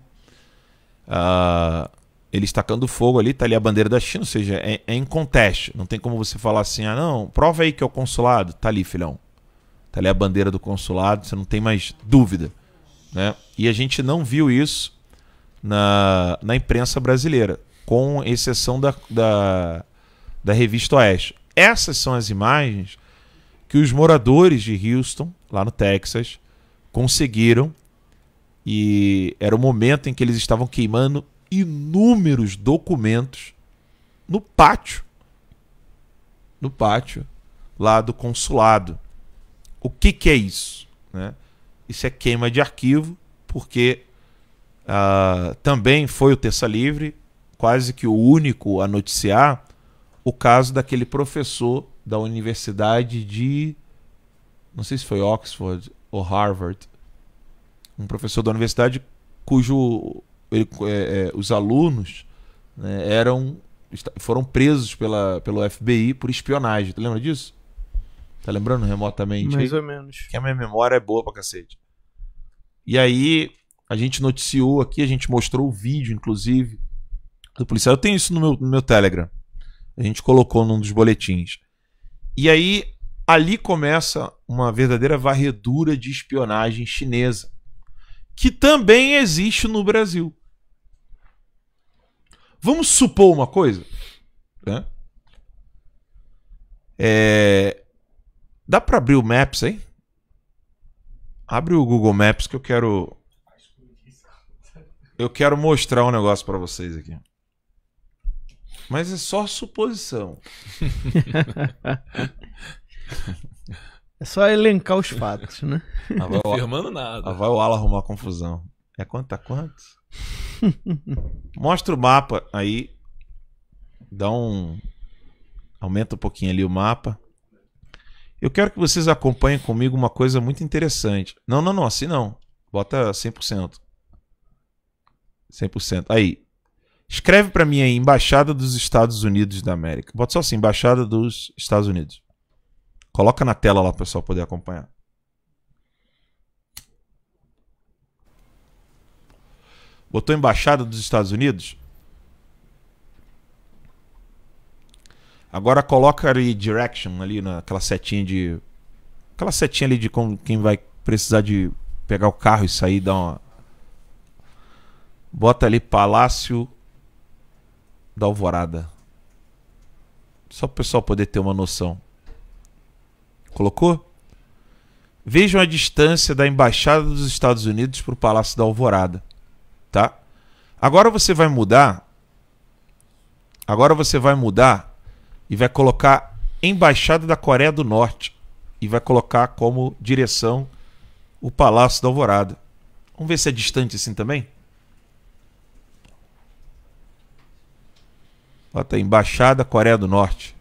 Speaker 4: Uh, ele estacando fogo ali, tá ali a bandeira da China, ou seja, é, é em conteste. Não tem como você falar assim, ah, não, prova aí que é o consulado. Tá ali, filhão. Tá ali a bandeira do consulado, você não tem mais dúvida. Né? E a gente não viu isso na, na imprensa brasileira, com exceção da, da, da revista Oeste. Essas são as imagens que os moradores de Houston, lá no Texas, conseguiram. E era o momento em que eles estavam queimando inúmeros documentos no pátio. No pátio lá do consulado. O que, que é isso? Né? Isso é queima de arquivo, porque uh, também foi o Terça Livre, quase que o único a noticiar, o caso daquele professor da universidade de. Não sei se foi Oxford ou Harvard. Um professor da universidade cujo ele, é, é, os alunos né, eram foram presos pela, pelo FBI por espionagem. Tu lembra disso? Tá lembrando remotamente? Mais aí? ou menos. Que a minha memória é boa pra cacete. E aí, a gente noticiou aqui, a gente mostrou o vídeo, inclusive, do policial. Eu tenho isso no meu, no meu Telegram. A gente colocou num dos boletins. E aí, ali começa uma verdadeira varredura de espionagem chinesa, que também existe no Brasil. Vamos supor uma coisa? Né? É... Dá para abrir o Maps aí? Abre o Google Maps que eu quero. Eu quero mostrar um negócio para vocês aqui. Mas é só suposição. é só elencar os fatos, né? Não vai, nada. Ah, vai o Ala arrumar confusão. É quanto a tá
Speaker 6: quanto?
Speaker 4: Mostra o mapa aí. Dá um. Aumenta um pouquinho ali o mapa. Eu quero que vocês acompanhem comigo uma coisa muito interessante. Não, não, não, assim não. Bota 100%. 100%. Aí. Escreve para mim aí, Embaixada dos Estados Unidos da América. Bota só assim, Embaixada dos Estados Unidos. Coloca na tela lá para o pessoal poder acompanhar. Botou embaixada dos Estados Unidos? Agora coloca ali direction ali naquela setinha de aquela setinha ali de como quem vai precisar de pegar o carro e sair dar uma bota ali Palácio da Alvorada. Só para o pessoal poder ter uma noção. Colocou? Vejam a distância da embaixada dos Estados Unidos para o Palácio da Alvorada tá? Agora você vai mudar. Agora você vai mudar e vai colocar Embaixada da Coreia do Norte e vai colocar como direção o Palácio da Alvorada. Vamos ver se é distante assim também? Bota aí, Embaixada Coreia do Norte.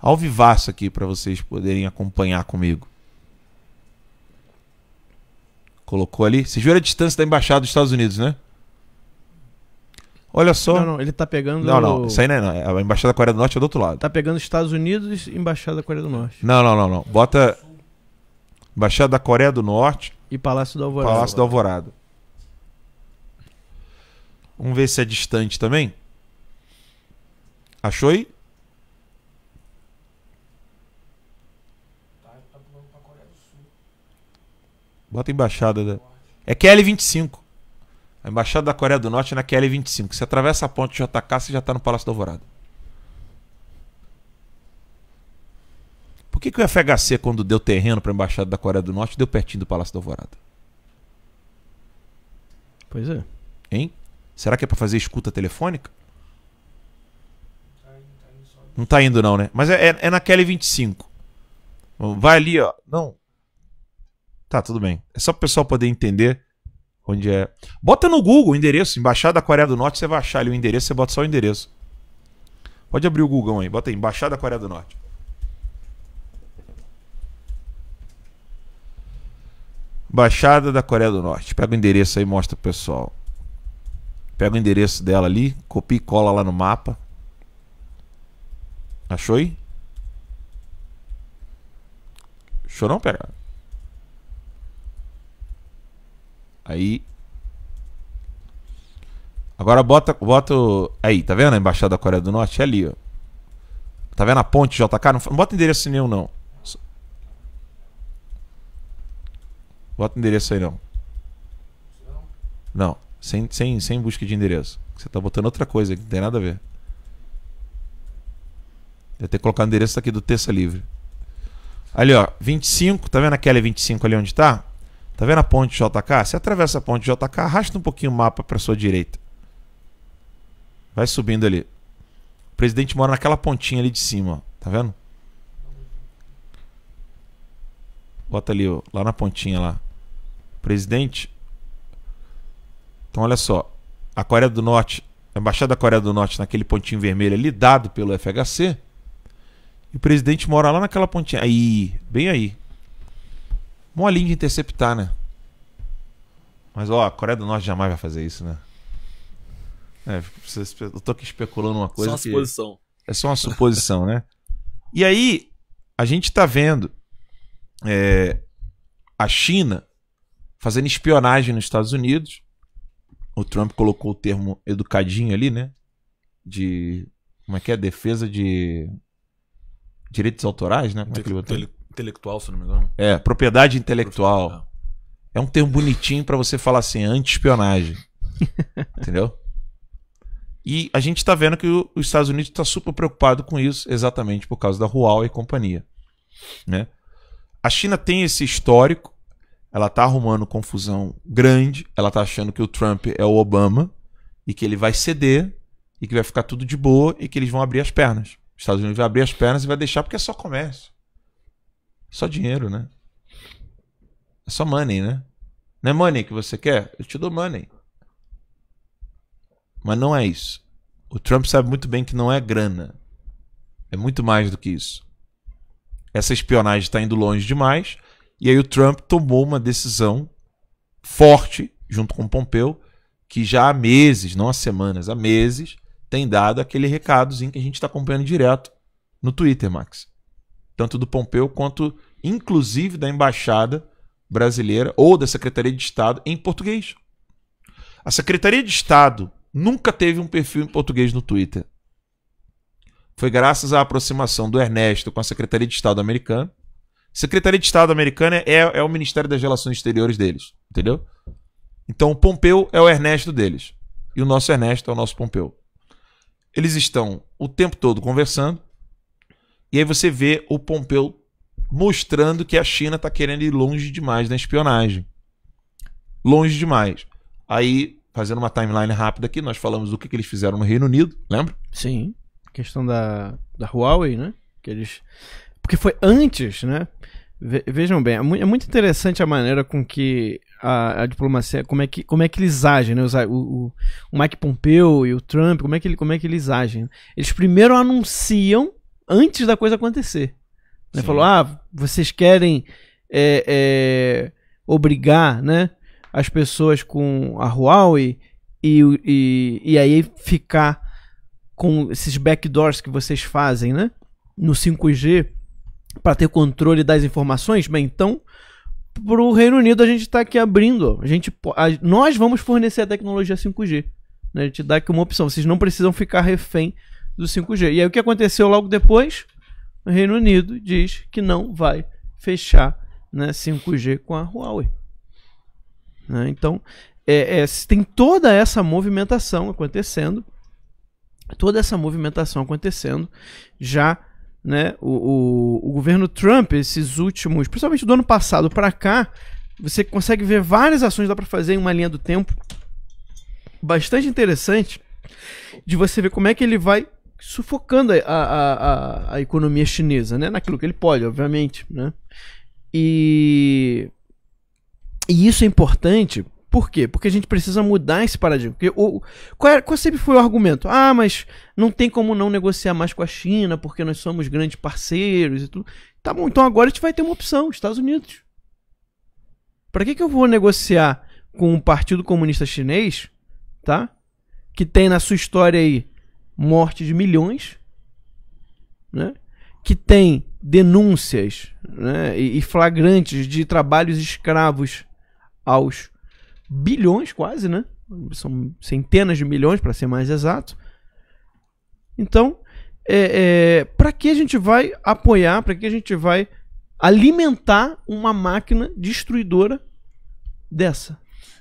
Speaker 4: Ao vivaço aqui para vocês poderem acompanhar comigo colocou ali. Vocês viram a distância da embaixada dos Estados Unidos, né?
Speaker 1: Olha só. Não, não, ele tá pegando. Não, não, isso aí não
Speaker 4: é. Não. É a embaixada da Coreia do Norte é do outro lado.
Speaker 1: Tá pegando Estados Unidos e embaixada da Coreia do Norte.
Speaker 4: Não, não, não, não. Bota embaixada da Coreia do Norte
Speaker 1: e Palácio do Alvorado Palácio do
Speaker 4: Alvorado Vamos ver se é distante também. Achou aí? Bota embaixada da. É QL25. A embaixada da Coreia do Norte é na QL25. Você atravessa a ponte de JK, você já está no Palácio do Alvorada. Por que, que o FHC, quando deu terreno para a embaixada da Coreia do Norte, deu pertinho do Palácio do Alvorada? Pois é. Hein? Será que é para fazer escuta telefônica? Não tá indo não, né? Mas é, é, é na QL25. Vai ali, ó. Não, Tá, tudo bem. É só pro pessoal poder entender onde é. Bota no Google o endereço, Embaixada da Coreia do Norte, você vai achar ali o endereço, você bota só o endereço. Pode abrir o Google aí, bota aí, Embaixada da Coreia do Norte. embaixada da Coreia do Norte. Pega o endereço aí e mostra pro pessoal. Pega o endereço dela ali, copia e cola lá no mapa. Achou aí? não pegar. Aí. Agora bota, bota. Aí, tá vendo a embaixada da Coreia do Norte? É ali, ó. Tá vendo a ponte JK? Não, não bota endereço nenhum, não. Bota endereço aí, não. Não, sem, sem, sem busca de endereço. Você tá botando outra coisa que não tem nada a ver. Deve ter colocar o endereço aqui do Terça Livre. Ali, ó, 25. Tá vendo aquela 25 ali onde tá? Tá vendo a ponte JK? Se atravessa a ponte JK, arrasta um pouquinho o mapa para sua direita. Vai subindo ali. O presidente mora naquela pontinha ali de cima, ó. tá vendo? Bota ali, ó, lá na pontinha lá. Presidente. Então olha só, a Coreia do Norte, a embaixada da Coreia do Norte naquele pontinho vermelho ali dado pelo FHC. E o presidente mora lá naquela pontinha. Aí, bem aí molinho de interceptar, né? Mas, ó, a Coreia do Norte jamais vai fazer isso, né? É, eu tô aqui especulando uma coisa. Só uma suposição. É só uma suposição, né? E aí, a gente tá vendo é, a China fazendo espionagem nos Estados Unidos. O Trump colocou o termo educadinho ali, né? De. Como é que é? Defesa de direitos autorais, né? Como é que ele botou? Intelectual, se não me engano. É, propriedade intelectual. É. é um termo bonitinho para você falar assim, anti-espionagem. Entendeu? E a gente está vendo que os Estados Unidos está super preocupado com isso, exatamente por causa da Huawei e companhia. Né? A China tem esse histórico, ela está arrumando confusão grande, ela está achando que o Trump é o Obama e que ele vai ceder e que vai ficar tudo de boa e que eles vão abrir as pernas. Os Estados Unidos vai abrir as pernas e vai deixar porque é só comércio. Só dinheiro, né? É só money, né? Não é money que você quer? Eu te dou money. Mas não é isso. O Trump sabe muito bem que não é grana. É muito mais do que isso. Essa espionagem está indo longe demais. E aí o Trump tomou uma decisão forte, junto com o Pompeu, que já há meses, não há semanas, há meses, tem dado aquele recadozinho que a gente está acompanhando direto no Twitter, Max tanto do Pompeu quanto, inclusive, da embaixada brasileira ou da Secretaria de Estado em português. A Secretaria de Estado nunca teve um perfil em português no Twitter. Foi graças à aproximação do Ernesto com a Secretaria de Estado americana. Secretaria de Estado americana é, é o Ministério das Relações Exteriores deles, entendeu? Então o Pompeu é o Ernesto deles. E o nosso Ernesto é o nosso Pompeu. Eles estão o tempo todo conversando. E aí você vê o Pompeu mostrando que a China está querendo ir longe demais na espionagem. Longe demais. Aí, fazendo uma timeline rápida aqui, nós falamos do que, que eles fizeram no Reino Unido, lembra? Sim. questão da, da Huawei, né? Que eles... Porque foi antes, né?
Speaker 1: Vejam bem, é, é muito interessante a maneira com que a, a, diplomacia, como é que, como é que eles agem, né? O, o, o Mike Pompeo e o Trump, como é que, como é que eles agem? Né? Eles primeiro anunciam antes da coisa acontecer. Né? Falou, ah, vocês querem é, é, obrigar né, as pessoas com a Huawei e, e, e aí ficar com esses backdoors que vocês fazem né, no 5G para ter controle das informações? Bem, então para o Reino Unido a gente está aqui abrindo. A gente, a, nós vamos fornecer a tecnologia 5G. Né? A gente dá aqui uma opção. Vocês não precisam ficar refém do 5G. E aí o que aconteceu logo depois? O Reino Unido diz que não vai fechar né, 5G com a Huawei. Né? Então, é, é, tem toda essa movimentação acontecendo, toda essa movimentação acontecendo já. Né, o, o, o governo Trump, esses últimos, principalmente do ano passado para cá, você consegue ver várias ações dá para fazer em uma linha do tempo bastante interessante de você ver como é que ele vai sufocando a, a, a, a economia chinesa, né? Naquilo que ele pode, obviamente, né? E, e isso é importante por quê? Porque a gente precisa mudar esse paradigma. Porque o, qual, era, é, qual, sempre foi o argumento? Ah, mas não tem como não negociar mais com a China, porque nós somos grandes parceiros e tudo. Tá bom, então agora a gente vai ter uma opção, Estados Unidos. Para que, que eu vou negociar com o Partido Comunista Chinês, tá? Que tem na sua história aí morte de milhões, né? que tem denúncias né? e flagrantes de trabalhos escravos aos bilhões, quase, né? São centenas de milhões, para ser mais exato. Então, é, é, para que a gente vai apoiar, para que a gente vai alimentar uma máquina destruidora dessa?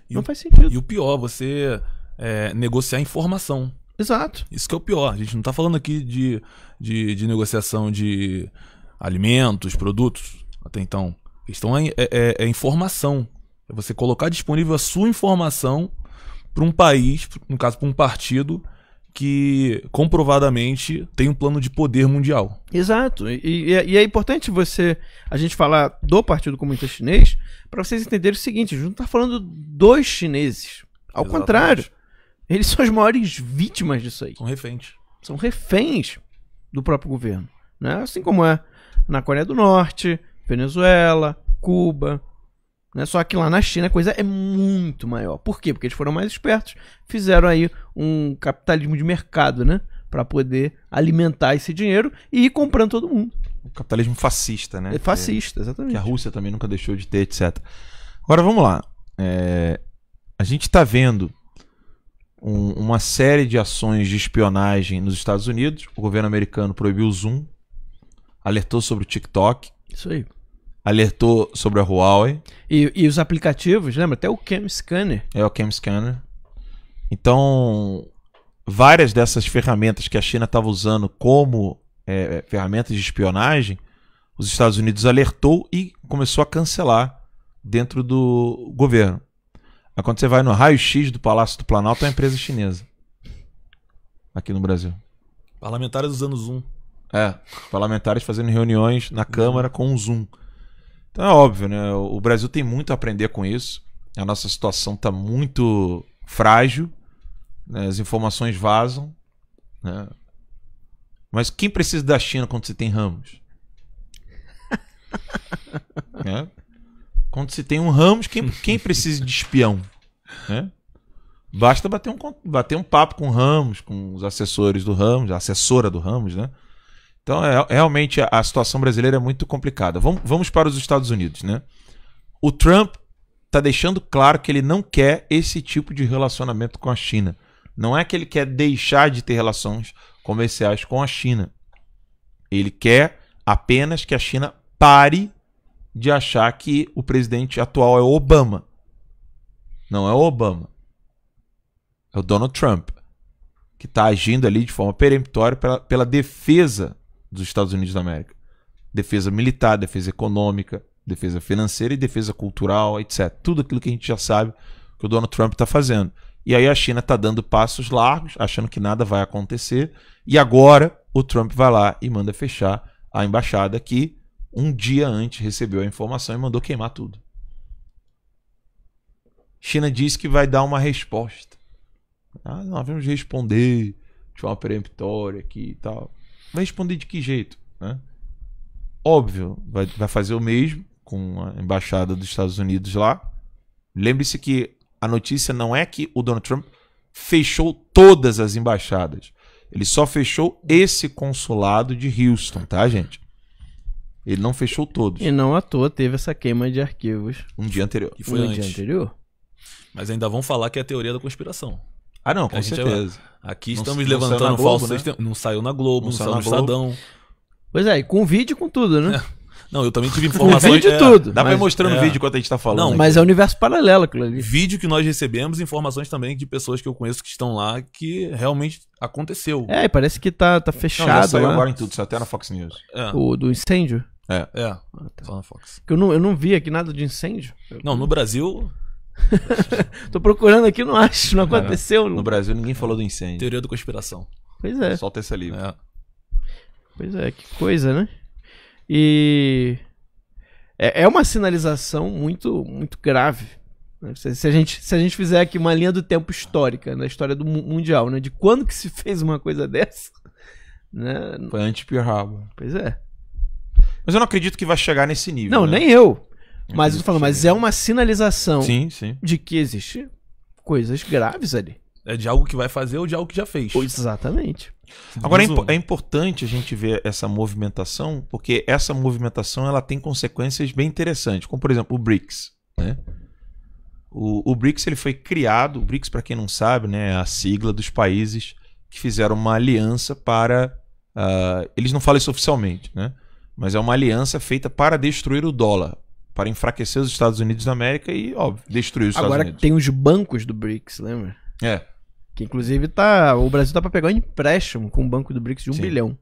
Speaker 5: E Não o, faz sentido. E o pior, você é, negociar informação. Exato. Isso que é o pior. A gente não está falando aqui de, de, de, negociação de alimentos, produtos, até então. A questão é, é, é informação. É você colocar disponível a sua informação para um país, no caso para um partido, que comprovadamente tem um plano de poder mundial. Exato. E, e, é, é importante você a
Speaker 1: gente falar do Partido Comunista Chinês para vocês entenderem o seguinte: a gente não está falando dos chineses. Ao Exatamente. contrário. Eles são as maiores vítimas disso aí. São reféns. São reféns do próprio governo. Né? Assim como é na Coreia do Norte, Venezuela, Cuba. Né? Só que lá na China a coisa é muito maior. Por quê? Porque eles foram mais espertos, fizeram aí um capitalismo de mercado, né? Para
Speaker 4: poder alimentar esse dinheiro e ir comprando todo mundo. O capitalismo fascista, né? É fascista, que, exatamente. Que a Rússia também nunca deixou de ter, etc. Agora vamos lá. É... a gente está vendo um, uma série de ações de espionagem nos Estados Unidos. O governo americano proibiu o Zoom, alertou sobre o TikTok. Isso aí. Alertou sobre a Huawei. E, e os aplicativos, lembra? Até o Cam Scanner. É o Cam Scanner. Então, várias dessas ferramentas que a China estava usando como é, é, ferramentas de espionagem, os Estados Unidos alertou e começou a cancelar dentro do governo. Mas quando você vai no raio-x do Palácio do Planalto, é uma empresa chinesa. Aqui no Brasil.
Speaker 5: Parlamentares usando Zoom.
Speaker 4: É, parlamentares fazendo reuniões na
Speaker 5: Câmara com o Zoom.
Speaker 4: Então é óbvio, né? O Brasil tem muito a aprender com isso. A nossa situação está muito frágil. Né? As informações vazam. Né? Mas quem precisa da China quando você tem ramos? é. Quando se tem um Ramos, quem, quem precisa de espião? Né? Basta bater um, bater um papo com o Ramos, com os assessores do Ramos, a assessora do Ramos, né? Então, é, realmente, a, a situação brasileira é muito complicada. Vamos, vamos para os Estados Unidos, né? O Trump está deixando claro que ele não quer esse tipo de relacionamento com a China. Não é que ele quer deixar de ter relações comerciais com a China. Ele quer apenas que a China pare de achar que o presidente atual é o Obama. Não é o Obama. É o Donald Trump, que está agindo ali de forma peremptória pela, pela defesa dos Estados Unidos da América. Defesa militar, defesa econômica, defesa financeira e defesa cultural, etc. Tudo aquilo que a gente já sabe que o Donald Trump está fazendo. E aí a China está dando passos largos, achando que nada vai acontecer. E agora o Trump vai lá e manda fechar a embaixada aqui um dia antes recebeu a informação e mandou queimar tudo. China diz que vai dar uma resposta. Ah, nós vamos responder de uma peremptória aqui e tal. Vai responder de que jeito? Né? Óbvio, vai, vai fazer o mesmo com a embaixada dos Estados Unidos lá. Lembre-se que a notícia não é que o Donald Trump fechou todas as embaixadas. Ele só fechou esse consulado de Houston, tá, gente? Ele não fechou todos. E
Speaker 1: não à toa teve essa queima de
Speaker 4: arquivos. Um dia anterior.
Speaker 1: E foi um antes. dia
Speaker 5: anterior. Mas ainda vão falar que é a teoria da conspiração. Ah, não, com é certeza. É... aqui não, estamos não levantando falsos. Né? Sistema... Não saiu na Globo, não, não saiu, saiu no Estadão. Pois é, e com vídeo e com tudo, né? É. Não, eu também tive informações. vídeo é, tudo. Dá mas, pra ir mostrando é. vídeo enquanto a gente tá falando. Não, mas é universo paralelo aquilo ali. Vídeo que nós recebemos, informações também de pessoas que eu conheço que estão lá que realmente aconteceu. É, e parece que tá, tá fechado. Não, já saiu né? agora em tudo, só até na Fox News. É. O do incêndio? É. É. Ah, tá. na Fox.
Speaker 1: Que eu não, eu não vi aqui nada de incêndio. Não, no Brasil. Tô procurando aqui, não acho, não é. aconteceu.
Speaker 5: No Brasil ninguém falou do incêndio. Teoria da conspiração. Pois é. Solta esse livro. É.
Speaker 1: Pois é, que coisa, né? E é, é uma sinalização muito muito grave. Né? Se, a gente, se a gente fizer aqui uma linha do tempo histórica, na né? história do mundial, né? De quando que se fez uma coisa dessa,
Speaker 4: né? Foi antes Pearl Harbor. Pois é. Mas eu não acredito que vai chegar nesse nível. Não, né? nem eu.
Speaker 1: Mas eu tô falando, mas é uma sinalização sim, sim. de que existe
Speaker 4: coisas graves ali. É de algo que vai fazer ou de algo que já fez. Exatamente. Agora é, é, importante a gente ver essa movimentação, porque essa movimentação ela tem consequências bem interessantes, como por exemplo o BRICS, né? O, o BRICS ele foi criado, o BRICS para quem não sabe, né, é a sigla dos países que fizeram uma aliança para, uh, eles não falam isso oficialmente, né? mas é uma aliança feita para destruir o dólar, para enfraquecer os Estados Unidos da América e, óbvio, destruir os Agora Estados Unidos.
Speaker 1: Agora tem os bancos do BRICS, lembra? É. Que inclusive tá. O Brasil tá para pegar um empréstimo com o banco do
Speaker 4: BRICS de um Sim. bilhão.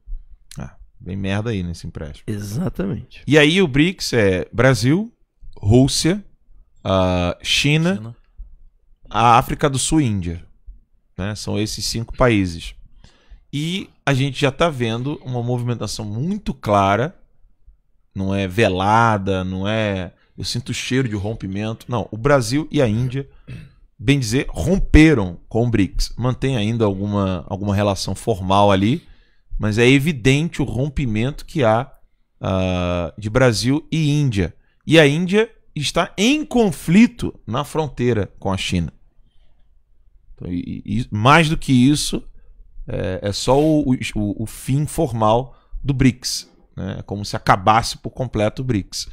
Speaker 4: Ah, bem merda aí nesse empréstimo. Exatamente. E aí o BRICS é Brasil, Rússia, China, China. a África do Sul e Índia. Né? São esses cinco países. E a gente já está vendo uma movimentação muito clara não é velada, não é. Eu sinto cheiro de rompimento. Não, o Brasil e a Índia, bem dizer, romperam com o BRICS. Mantém ainda alguma, alguma relação formal ali, mas é evidente o rompimento que há uh, de Brasil e Índia. E a Índia está em conflito na fronteira com a China. Então, e, e, mais do que isso, é, é só o, o, o fim formal do BRICS. Né? É como se acabasse por completo o BRICS.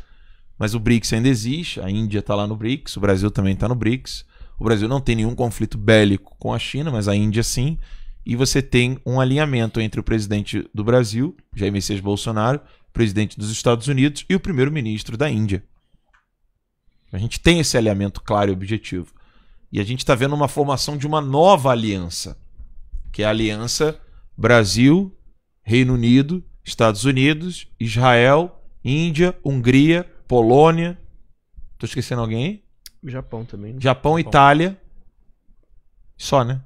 Speaker 4: Mas o BRICS ainda existe, a Índia está lá no BRICS, o Brasil também está no BRICS. O Brasil não tem nenhum conflito bélico com a China, mas a Índia sim. E você tem um alinhamento entre o presidente do Brasil, Jair Messias Bolsonaro, presidente dos Estados Unidos e o primeiro-ministro da Índia. A gente tem esse alinhamento claro e objetivo. E a gente está vendo uma formação de uma nova aliança, que é a aliança Brasil, Reino Unido Estados Unidos, Israel, Índia, Hungria, Polônia. Tô esquecendo alguém?
Speaker 1: Japão também. Né? Japão, Japão, Itália.
Speaker 4: Só, né?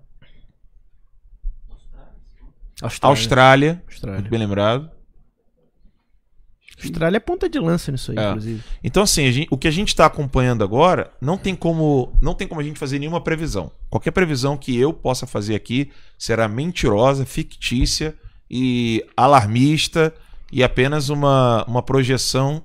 Speaker 4: Austrália. Austrália. Austrália. Muito bem lembrado. Austrália é ponta de lança nisso aí, é. inclusive. Então, assim, gente, o que a gente está acompanhando agora não tem como não tem como a gente fazer nenhuma previsão. Qualquer previsão que eu possa fazer aqui será mentirosa, fictícia e alarmista e apenas uma, uma projeção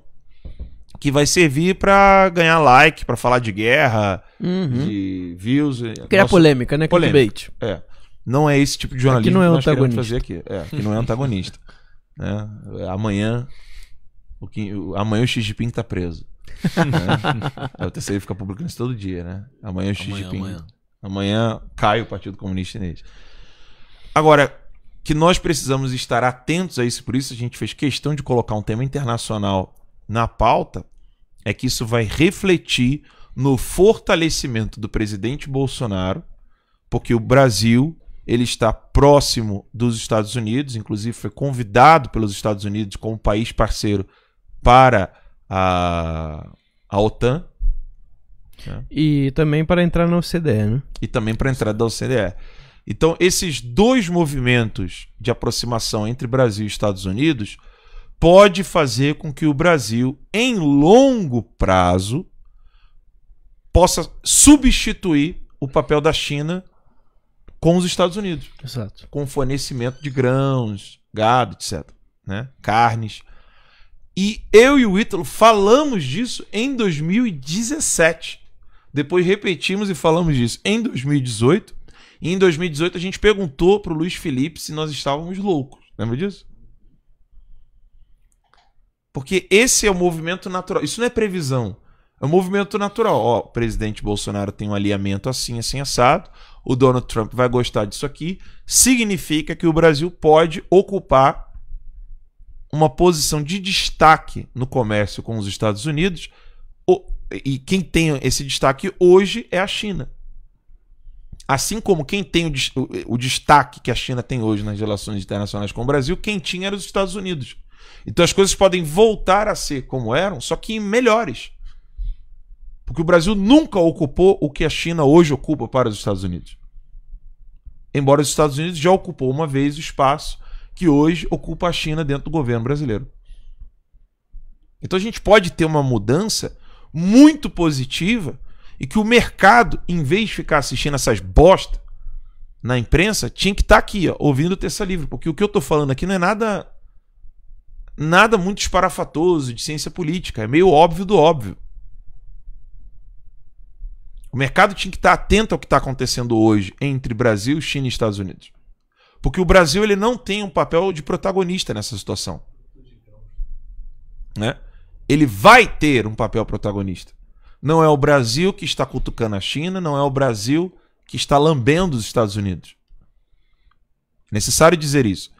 Speaker 4: que vai servir para ganhar like, para falar de guerra, uhum. de views.
Speaker 6: É, Criar nosso... polêmica, né? Clickbait.
Speaker 4: É. Não é esse tipo de é jornalismo é que, que nós fazer aqui. É, que não é antagonista. né? Amanhã o que, amanhã o Xi Jinping tá preso. né? É o TCI fica publicando isso todo dia, né? Amanhã o Xi Jinping. Amanhã. amanhã cai o Partido Comunista Chinês. Agora, que nós precisamos estar atentos a isso, por isso a gente fez questão de colocar um tema internacional na pauta, é que isso vai refletir no fortalecimento do presidente Bolsonaro, porque o Brasil ele está próximo dos Estados Unidos, inclusive foi convidado pelos Estados Unidos como país parceiro para a, a OTAN. Né? E também para entrar na OCDE, né? E também para entrar na OCDE. Então, esses dois movimentos de aproximação entre Brasil e Estados Unidos pode fazer com que o Brasil, em longo prazo, possa substituir o papel da China com os Estados Unidos. Exato. Com fornecimento de grãos, gado, etc. Né? Carnes. E eu e o Ítalo falamos disso em 2017. Depois repetimos e falamos disso em 2018 e em 2018 a gente perguntou pro Luiz Felipe se nós estávamos loucos. Lembra disso? Porque esse é o movimento natural. Isso não é previsão. É um movimento natural. Ó, o presidente Bolsonaro tem um alinhamento assim, assim, assado. O Donald Trump vai gostar disso aqui. Significa que o Brasil pode ocupar uma posição de destaque no comércio com os Estados Unidos. E quem tem esse destaque hoje é a China. Assim como quem tem o, o destaque que a China tem hoje nas relações internacionais com o Brasil, quem tinha era os Estados Unidos. Então as coisas podem voltar a ser como eram, só que melhores. Porque o Brasil nunca ocupou o que a China hoje ocupa para os Estados Unidos. Embora os Estados Unidos já ocupou uma vez o espaço que hoje ocupa a China dentro do governo brasileiro. Então a gente pode ter uma mudança muito positiva e que o mercado, em vez de ficar assistindo essas bosta na imprensa, tinha que estar tá aqui, ó, ouvindo o Terça Livre. Porque o que eu estou falando aqui não é nada nada muito esparafatoso de ciência política. É meio óbvio do óbvio. O mercado tinha que estar tá atento ao que está acontecendo hoje entre Brasil, China e Estados Unidos. Porque o Brasil ele não tem um papel de protagonista nessa situação. Né? Ele vai ter um papel protagonista. Não é o Brasil que está cutucando a China, não é o Brasil que está lambendo os Estados Unidos. É necessário dizer isso.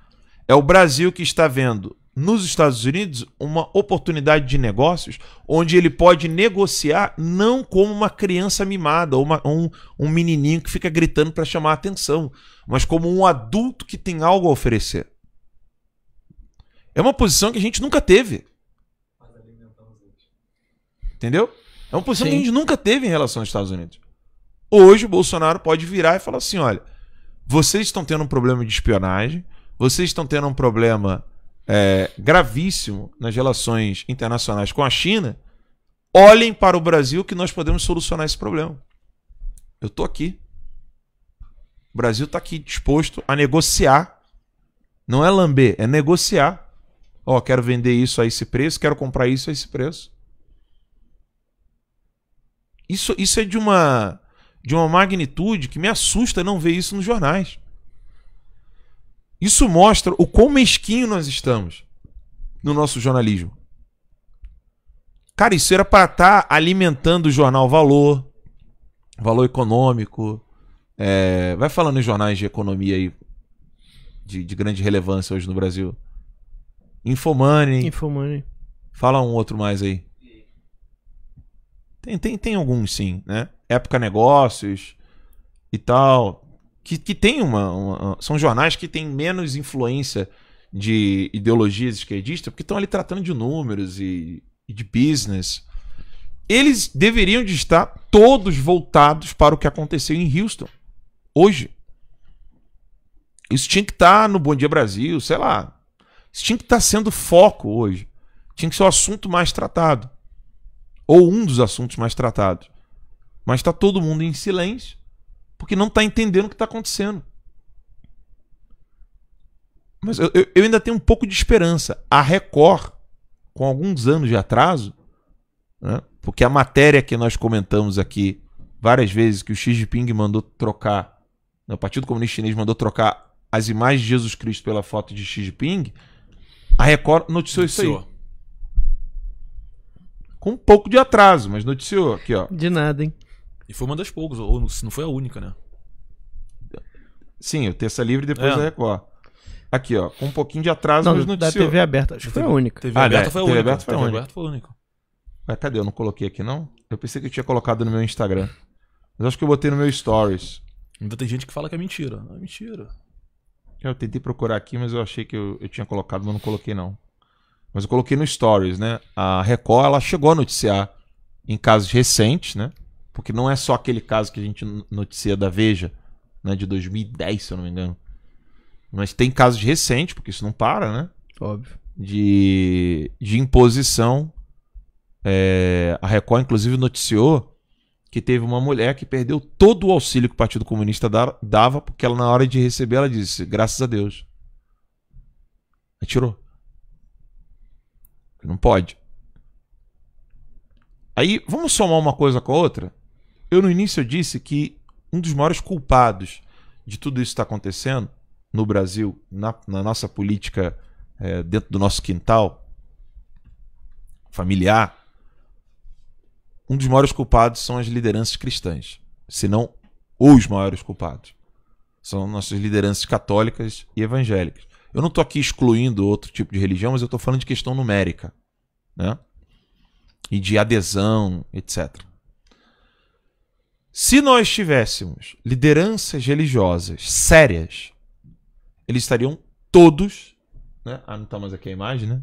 Speaker 4: É o Brasil que está vendo nos Estados Unidos uma oportunidade de negócios onde ele pode negociar não como uma criança mimada ou uma, um, um menininho que fica gritando para chamar a atenção, mas como um adulto que tem algo a oferecer. É uma posição que a gente nunca teve. Entendeu? É uma posição Sim. que a gente nunca teve em relação aos Estados Unidos. Hoje o Bolsonaro pode virar e falar assim: olha, vocês estão tendo um problema de espionagem, vocês estão tendo um problema é, gravíssimo nas relações internacionais com a China. Olhem para o Brasil que nós podemos solucionar esse problema. Eu estou aqui. O Brasil está aqui disposto a negociar. Não é lamber, é negociar. Ó, oh, quero vender isso a esse preço, quero comprar isso a esse preço. Isso, isso é de uma, de uma magnitude que me assusta não ver isso nos jornais. Isso mostra o quão mesquinho nós estamos no nosso jornalismo. Cara, isso era para estar tá alimentando o jornal Valor, Valor Econômico. É... vai falando em jornais de economia aí, de, de grande relevância hoje no Brasil. Infomoney. Infomoney. Fala um outro mais aí. Tem, tem, tem alguns sim, né? Época Negócios e tal. Que, que tem uma, uma São jornais que têm menos influência de ideologias esquerdistas, porque estão ali tratando de números e, e de business. Eles deveriam de estar todos voltados para o que aconteceu em Houston hoje. Isso tinha que estar no Bom Dia Brasil, sei lá. Isso tinha que estar sendo foco hoje. Tinha que ser o assunto mais tratado ou um dos assuntos mais tratados. Mas está todo mundo em silêncio porque não está entendendo o que está acontecendo. Mas eu, eu, ainda tenho um pouco de esperança. A Record, com alguns anos de atraso, né, porque a matéria que nós comentamos aqui várias vezes, que o Xi Jinping mandou trocar, né, o Partido Comunista Chinês mandou trocar as imagens de Jesus Cristo pela foto de Xi Jinping, a Record noticiou, noticiou. isso aí com um pouco de atraso, mas noticiou aqui, ó.
Speaker 5: De nada, hein? E foi uma das poucas, ou se não foi a única, né?
Speaker 4: Sim, o Terça Livre e depois é. a Record. Aqui, ó, com um pouquinho de atraso,
Speaker 1: não, mas noticiou. Da TV aberta, acho que foi a única.
Speaker 5: TV ah, é, aberta foi a TV única. Aberta foi a única. foi a única.
Speaker 4: Ué, cadê? Eu não coloquei aqui, não? Eu pensei que eu tinha colocado no meu Instagram. Mas acho que eu botei no meu Stories.
Speaker 5: Ainda tem gente que fala que é mentira. Não é mentira.
Speaker 4: Eu tentei procurar aqui, mas eu achei que eu, eu tinha colocado, mas não coloquei, não mas eu coloquei no Stories, né? A Record ela chegou a noticiar em casos recentes, né? Porque não é só aquele caso que a gente noticia da Veja, né? De 2010, se eu não me engano. Mas tem casos recentes, porque isso não para, né? Óbvio. De, de imposição. É, a Record, inclusive, noticiou que teve uma mulher que perdeu todo o auxílio que o Partido Comunista dava, porque ela, na hora de receber, ela disse: graças a Deus. Aí tirou. Não pode. Aí, vamos somar uma coisa com a outra? Eu no início eu disse que um dos maiores culpados de tudo isso está acontecendo no Brasil, na, na nossa política é, dentro do nosso quintal familiar, um dos maiores culpados são as lideranças cristãs, se não os maiores culpados. São nossas lideranças católicas e evangélicas. Eu não estou aqui excluindo outro tipo de religião, mas eu estou falando de questão numérica, né? E de adesão, etc. Se nós tivéssemos lideranças religiosas sérias, eles estariam todos, né? Ah, não está mais aqui a imagem, né?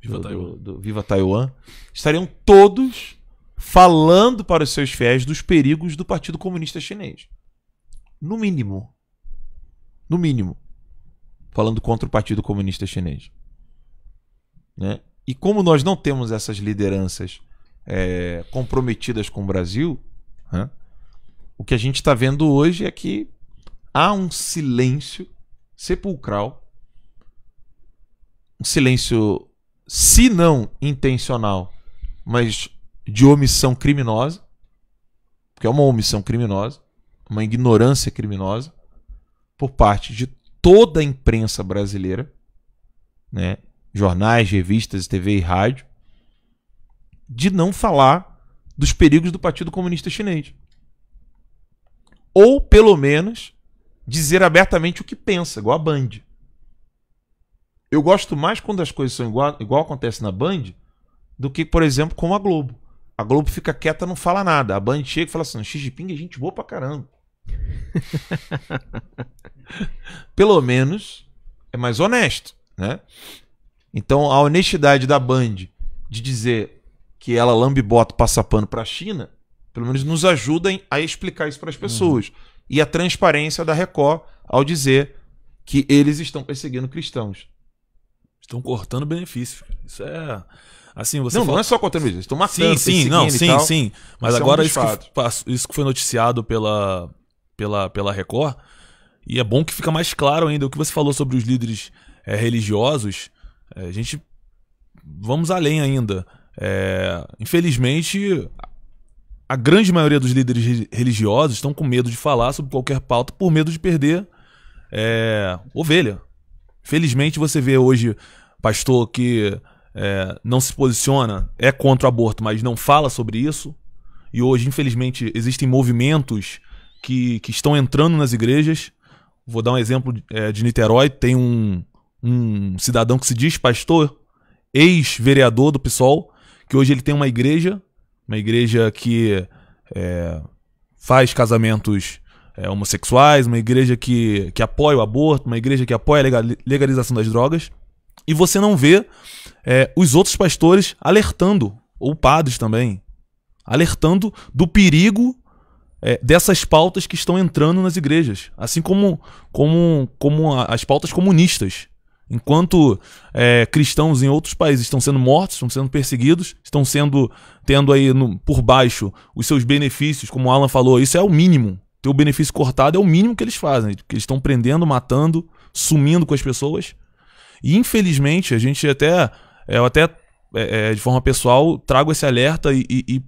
Speaker 4: Viva do, Taiwan. Do, do Viva Taiwan. Estariam todos falando para os seus fiéis dos perigos do Partido Comunista Chinês. No mínimo. No mínimo falando contra o Partido Comunista Chinês. Né? E como nós não temos essas lideranças é, comprometidas com o Brasil, né? o que a gente está vendo hoje é que há um silêncio sepulcral, um silêncio, se não intencional, mas de omissão criminosa, porque é uma omissão criminosa, uma ignorância criminosa, por parte de toda a imprensa brasileira, né, jornais, revistas, TV e rádio, de não falar dos perigos do Partido Comunista Chinês. Ou, pelo menos, dizer abertamente o que pensa, igual a Band. Eu gosto mais quando as coisas são igual, igual acontece na Band do que, por exemplo, com a Globo. A Globo fica quieta, não fala nada. A Band chega e fala assim: Xi Jinping é gente boa pra caramba. Pelo menos é mais honesto, né? Então a honestidade da Band de dizer que ela lambe bota passa pano para a China, pelo menos nos ajuda a explicar isso para as pessoas. Uhum. E a transparência da Record ao dizer que eles estão perseguindo cristãos.
Speaker 5: Estão cortando benefício. Isso é assim, você Não, fala... não é só cortando benefício, estão matando, Sim, sim, não, sim, sim, mas isso agora é um isso, que, isso que foi noticiado pela pela, pela Record. E é bom que fica mais claro ainda o que você falou sobre os líderes é, religiosos. É, a gente. Vamos além ainda. É, infelizmente, a grande maioria dos líderes religiosos estão com medo de falar sobre qualquer pauta por medo de perder ovelha. Felizmente, você vê hoje pastor que não se posiciona, é contra o aborto, mas não fala sobre isso. E hoje, infelizmente, existem movimentos que, que estão entrando nas igrejas. Vou dar um exemplo é, de Niterói. Tem um, um cidadão que se diz pastor, ex-vereador do PSOL, que hoje ele tem uma igreja, uma igreja que é, faz casamentos é, homossexuais, uma igreja que, que apoia o aborto, uma igreja que apoia a legalização das drogas. E você não vê é, os outros pastores alertando, ou padres também, alertando do perigo é, dessas pautas que estão entrando nas igrejas, assim como, como, como as pautas comunistas. Enquanto é, cristãos em outros países estão sendo mortos, estão sendo perseguidos, estão sendo tendo aí no, por baixo os seus benefícios, como o Alan falou, isso é o mínimo. Ter o benefício cortado é o mínimo que eles fazem. Que eles estão prendendo, matando, sumindo com as pessoas. E infelizmente a gente até eu até é, é de forma pessoal trago esse alerta e, e, e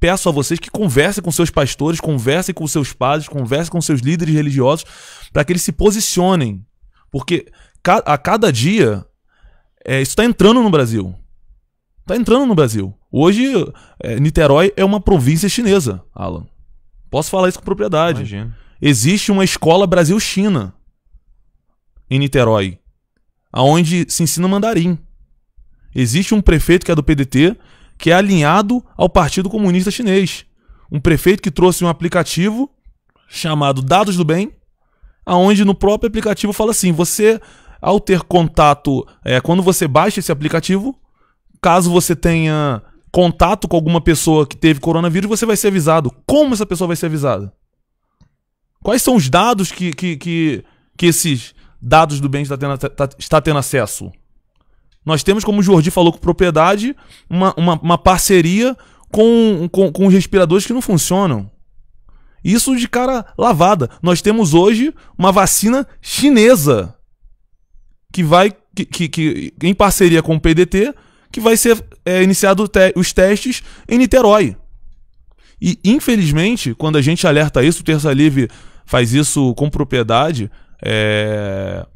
Speaker 5: peço a vocês que conversem com seus pastores, conversem com seus padres, conversem com seus líderes religiosos, para que eles se posicionem. Porque a cada dia, é, isso está entrando no Brasil. Está entrando no Brasil. Hoje, é, Niterói é uma província chinesa, Alan. Posso falar isso com propriedade. Imagina. Existe uma escola Brasil-China em Niterói, aonde se ensina mandarim. Existe um prefeito que é do PDT que é alinhado ao Partido Comunista Chinês. Um prefeito que trouxe um aplicativo chamado Dados do Bem, aonde no próprio aplicativo fala assim: você, ao ter contato, é, quando você baixa esse aplicativo, caso você tenha contato com alguma pessoa que teve coronavírus, você vai ser avisado. Como essa pessoa vai ser avisada? Quais são os dados que, que, que, que esses dados do bem está tendo, está, está tendo acesso? Nós temos, como o Jordi falou com propriedade, uma, uma, uma parceria com, com, com respiradores que não funcionam. Isso de cara lavada. Nós temos hoje uma vacina chinesa que vai, que, que, que em parceria com o PDT, que vai ser é, iniciado te os testes em Niterói. E, infelizmente, quando a gente alerta isso, o Terça Livre faz isso com propriedade, é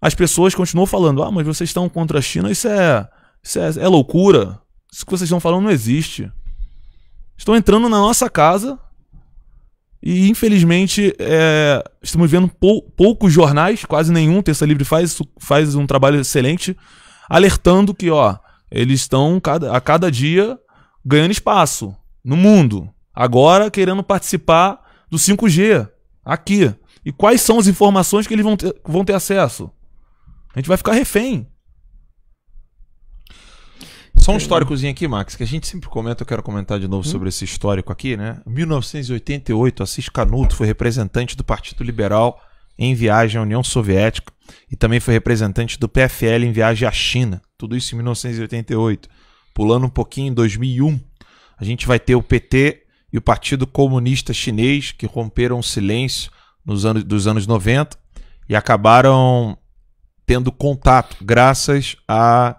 Speaker 5: as pessoas continuam falando: ah, mas vocês estão contra a China, isso é, isso é, é loucura. Isso que vocês estão falando não existe. Estão entrando na nossa casa e, infelizmente, é, estamos vendo pou, poucos jornais, quase nenhum. Terça Livre faz, faz um trabalho excelente, alertando que ó, eles estão cada, a cada dia ganhando espaço no mundo. Agora querendo participar do 5G aqui. E quais são as informações que eles vão ter, vão ter acesso? A gente vai ficar refém. Só um históricozinho
Speaker 4: aqui, Max, que a gente sempre comenta, eu quero comentar de novo hum? sobre esse histórico aqui, né? 1988, Assis Canuto foi representante do Partido Liberal em viagem à União Soviética e também foi representante do PFL em viagem à China. Tudo isso em 1988. Pulando um pouquinho em 2001, a gente vai ter o PT e o Partido Comunista Chinês que romperam o silêncio nos anos dos anos 90 e acabaram tendo contato, graças a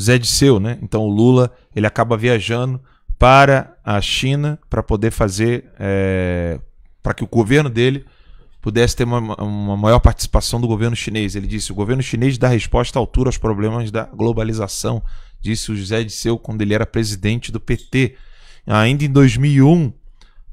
Speaker 4: Zé Disseu, né? Então o Lula ele acaba viajando para a China para poder fazer é, para que o governo dele pudesse ter uma, uma, maior participação do governo chinês. Ele disse: o governo chinês dá resposta à altura aos problemas da globalização, disse o José Disseu quando ele era presidente do PT. Ainda em 2001,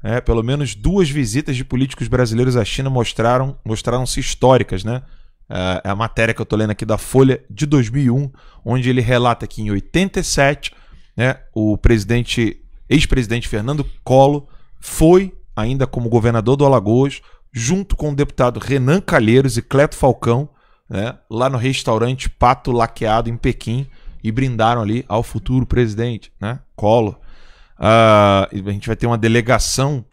Speaker 4: é, né, pelo menos duas visitas de políticos brasileiros à China mostraram mostraram-se históricas, né? É, é a matéria que eu estou lendo aqui da Folha de 2001, onde ele relata que em 87, né, o presidente, ex-presidente Fernando Collor foi ainda como governador do Alagoas, junto com o deputado Renan Calheiros e Cleto Falcão, né, lá no restaurante Pato Laqueado em Pequim e brindaram ali ao futuro presidente, né, Collor. Uh, a gente vai ter uma delegação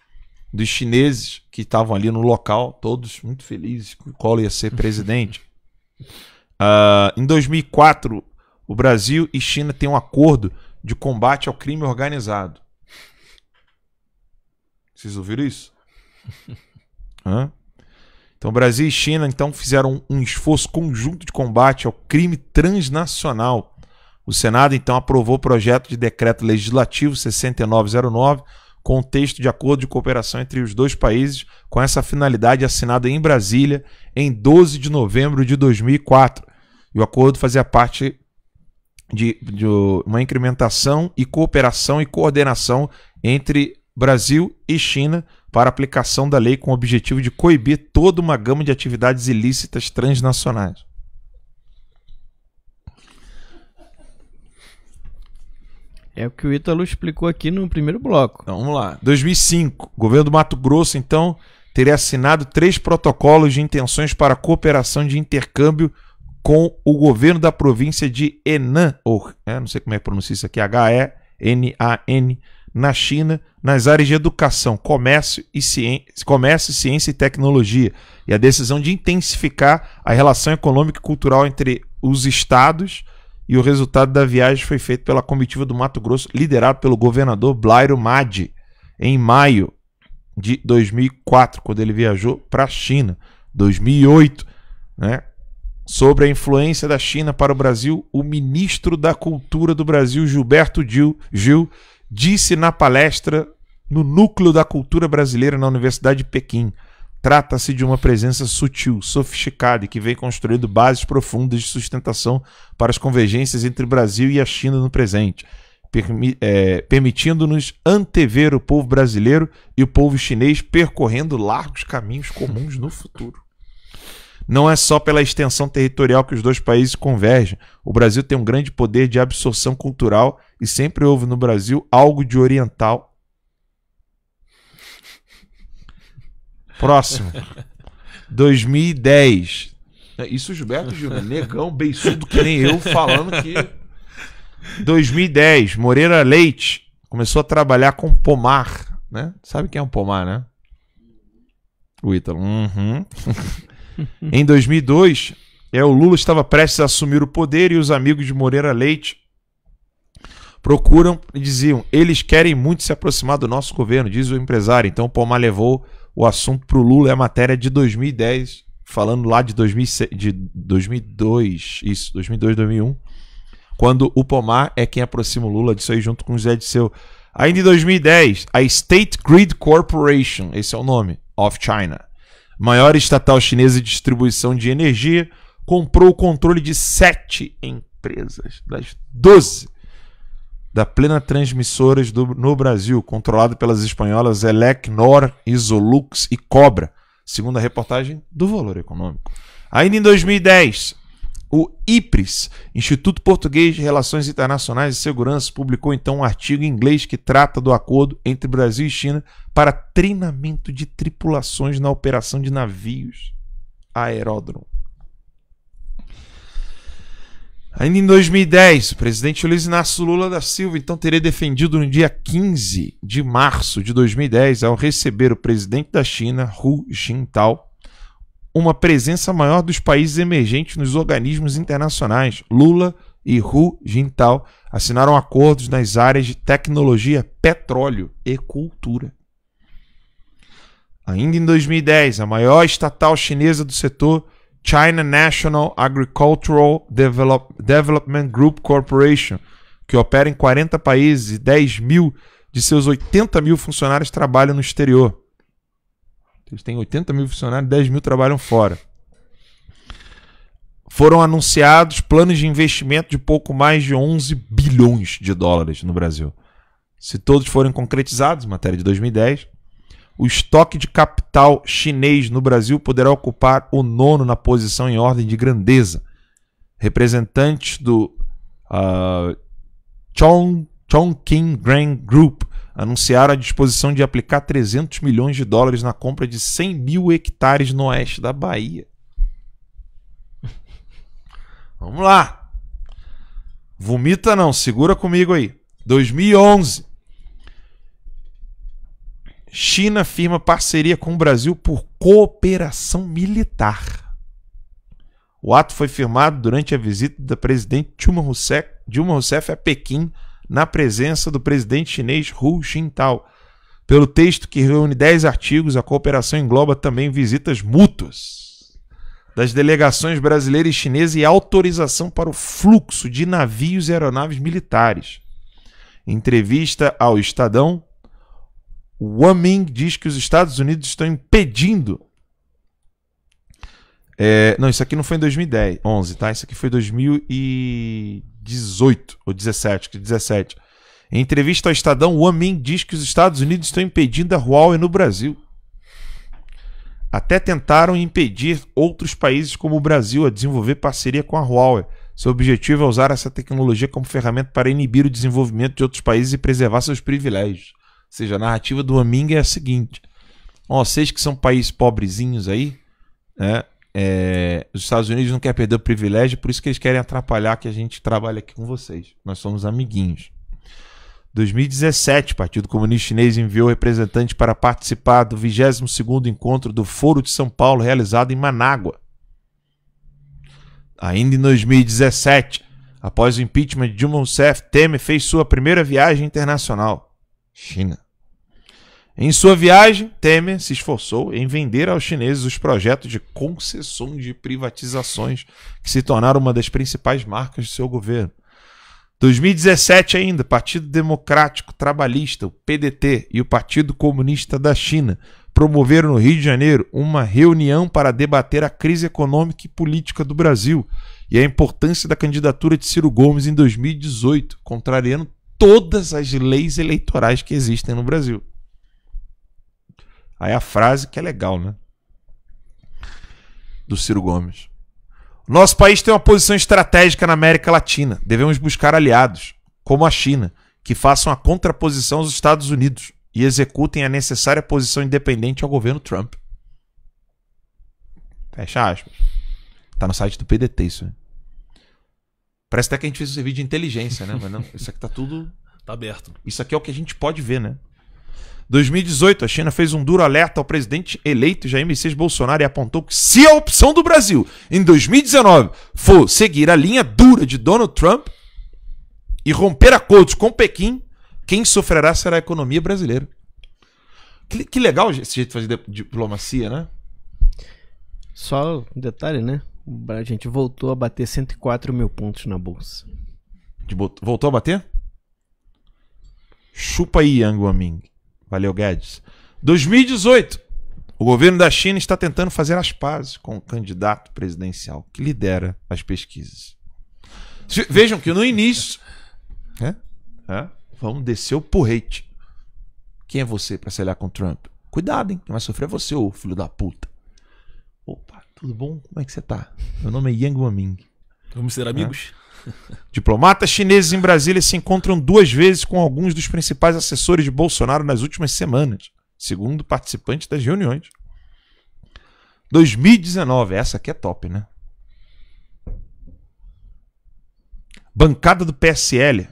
Speaker 4: dos chineses que estavam ali no local, todos muito felizes que o Collor ia ser presidente. Uh, em 2004, o Brasil e China têm um acordo de combate ao crime organizado. Vocês ouviram isso? Hã? Então, Brasil e China então fizeram um esforço conjunto de combate ao crime transnacional. O Senado então aprovou o projeto de decreto legislativo 6909 contexto de acordo de cooperação entre os dois países, com essa finalidade assinada em Brasília em 12 de novembro de 2004. E o acordo fazia parte de, de uma incrementação e cooperação e coordenação entre Brasil e China para aplicação da lei com o objetivo de coibir toda uma gama de atividades ilícitas transnacionais. É o que o Ítalo explicou aqui no primeiro bloco. Então, vamos lá. 2005, o governo do Mato Grosso, então, teria assinado três protocolos de intenções para cooperação de intercâmbio com o governo da província de Henan, ou é, não sei como é que pronuncia isso aqui, H-E-N-A-N, na China, nas áreas de educação, comércio e, ciência, comércio, ciência e tecnologia, e a decisão de intensificar a relação econômica e cultural entre os estados e o resultado da viagem foi feito pela comitiva do Mato Grosso, liderado pelo governador Blairo Madi, em maio de 2004, quando ele viajou para a China, 2008, né? Sobre a influência da China para o Brasil, o ministro da Cultura do Brasil, Gilberto Gil, Gil disse na palestra no Núcleo da Cultura Brasileira na Universidade de Pequim Trata-se de uma presença sutil, sofisticada e que vem construindo bases profundas de sustentação para as convergências entre o Brasil e a China no presente, permi é, permitindo-nos antever o povo brasileiro e o povo chinês percorrendo largos caminhos comuns no futuro. Não é só pela extensão territorial que os dois países convergem. O Brasil tem um grande poder de absorção cultural e sempre houve no Brasil algo de oriental Próximo. 2010. É, isso o Gilberto Gil, negão, beiçudo que nem eu, falando que. 2010, Moreira Leite começou a trabalhar com pomar, né? Sabe quem é um pomar, né? O Ítalo. Uhum. em 2002, é, o Lula estava prestes a assumir o poder e os amigos de Moreira Leite procuram e diziam: eles querem muito se aproximar do nosso governo, diz o empresário. Então, o Pomar levou o assunto para o Lula é a matéria de 2010, falando lá de, 2006, de 2002, isso, 2002, 2001, quando o Pomar é quem aproxima o Lula disso aí junto com o Zé Disseu. Ainda em 2010, a State Grid Corporation, esse é o nome, of China, maior estatal chinesa de distribuição de energia, comprou o controle de sete empresas das 12 da Plena Transmissoras do, no Brasil, controlado pelas espanholas Elec, Nor, Isolux e Cobra, segundo a reportagem do Valor Econômico. Ainda em 2010, o IPRES, Instituto Português de Relações Internacionais e Segurança, publicou então um artigo em inglês que trata do acordo entre Brasil e China para treinamento de tripulações na operação de navios aeródromo. Ainda em 2010, o presidente Luiz Inácio Lula da Silva então teria defendido no dia 15 de março de 2010, ao receber o presidente da China, Hu Jintao, uma presença maior dos países emergentes nos organismos internacionais. Lula e Hu Jintao assinaram acordos nas áreas de tecnologia, petróleo e cultura. Ainda em 2010, a maior estatal chinesa do setor China National Agricultural Develop Development Group Corporation, que opera em 40 países e 10 mil de seus 80 mil funcionários trabalham no exterior. Eles têm 80 mil funcionários, 10 mil trabalham fora. Foram anunciados planos de investimento de pouco mais de 11 bilhões de dólares no Brasil. Se todos forem concretizados, matéria de 2010, o estoque de capital chinês no Brasil poderá ocupar o nono na posição em ordem de grandeza. Representantes do uh, Chong, Chongqing Grand Group anunciaram a disposição de aplicar 300 milhões de dólares na compra de 100 mil hectares no oeste da Bahia. Vamos lá! Vomita não, segura comigo aí. 2011 China firma parceria com o Brasil por cooperação militar. O ato foi firmado durante a visita da presidente Dilma Rousseff, Dilma Rousseff a Pequim, na presença do presidente chinês Hu Jintao. Pelo texto que reúne 10 artigos, a cooperação engloba também visitas mútuas das delegações brasileira e chinesa e autorização para o fluxo de navios e aeronaves militares. Entrevista ao Estadão, o Ming diz que os Estados Unidos estão impedindo. É, não, isso aqui não foi em 2010, 11, tá? Isso aqui foi 2018 ou 17, que 17. Em entrevista ao Estadão, o Amin diz que os Estados Unidos estão impedindo a Huawei no Brasil. Até tentaram impedir outros países como o Brasil a desenvolver parceria com a Huawei. Seu objetivo é usar essa tecnologia como ferramenta para inibir o desenvolvimento de outros países e preservar seus privilégios seja, a narrativa do Aminga é a seguinte: ó, vocês que são países pobrezinhos aí, né? É, os Estados Unidos não querem perder o privilégio, por isso que eles querem atrapalhar que a gente trabalhe aqui com vocês. Nós somos amiguinhos. 2017, o Partido Comunista Chinês enviou representante para participar do 22º encontro do Foro de São Paulo realizado em Manágua. Ainda em 2017, após o impeachment de Dilma Rousseff, Temer fez sua primeira viagem internacional. China. Em sua viagem, Temer se esforçou em vender aos chineses os projetos de concessões de privatizações que se tornaram uma das principais marcas de seu governo. 2017 ainda, Partido Democrático Trabalhista, o PDT, e o Partido Comunista da China promoveram no Rio de Janeiro uma reunião para debater a crise econômica e política do Brasil e a importância da candidatura de Ciro Gomes em 2018, contrariando todas as leis eleitorais que existem no Brasil. Aí a frase que é legal, né? Do Ciro Gomes. Nosso país tem uma posição estratégica na América Latina. Devemos buscar aliados, como a China, que façam a contraposição aos Estados Unidos e executem a necessária posição independente ao governo Trump. Fecha aspas. Tá no site do PDT isso, né? Parece até que a gente fez um serviço de inteligência, né? Mas não, isso aqui tá tudo. Tá aberto. Isso aqui é o que a gente pode ver, né? 2018, a China fez um duro alerta ao presidente eleito Jair Messias Bolsonaro e apontou que se a opção do Brasil em 2019 for seguir a linha dura de Donald Trump e romper acordos com Pequim, quem sofrerá será a economia brasileira. Que, que legal esse jeito de fazer diplomacia, né? Só um detalhe, né? A gente voltou a bater 104 mil pontos na bolsa. Voltou a bater? Chupa aí, Yang Valeu, Guedes. 2018. O governo da China está tentando fazer as pazes com o candidato presidencial que lidera as pesquisas. Vejam que no início. É? É? Vamos descer o porrete. Quem é você para se aliar com Trump? Cuidado, hein? Quem vai sofrer é você, ô filho da puta. Opa, tudo bom? Como é que você tá? Meu nome é Yang Waming. Vamos ser amigos? É? Diplomatas chineses em Brasília se encontram duas vezes com alguns dos principais assessores de Bolsonaro nas últimas semanas, segundo participantes das reuniões. 2019, essa aqui é top, né? Bancada do PSL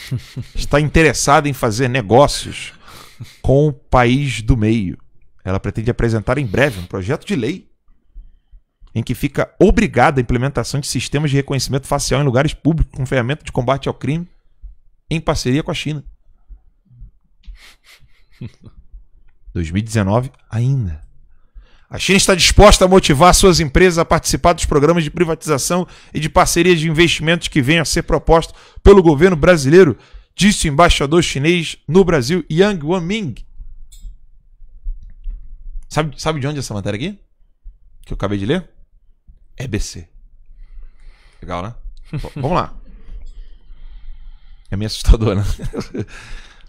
Speaker 4: está interessada em fazer negócios com o país do meio. Ela pretende apresentar em breve um projeto de lei em que fica obrigada a implementação de sistemas de reconhecimento facial em lugares públicos com ferramenta de combate ao crime em parceria com a China. 2019 ainda. A China está disposta a motivar suas empresas a participar dos programas de privatização e de parcerias de investimentos que venham a ser propostos pelo governo brasileiro, disse o embaixador chinês no Brasil, Yang Wanming. Sabe, sabe de onde é essa matéria aqui? Que eu acabei de ler? EBC. Legal, né? Vamos lá. É meio assustador, né?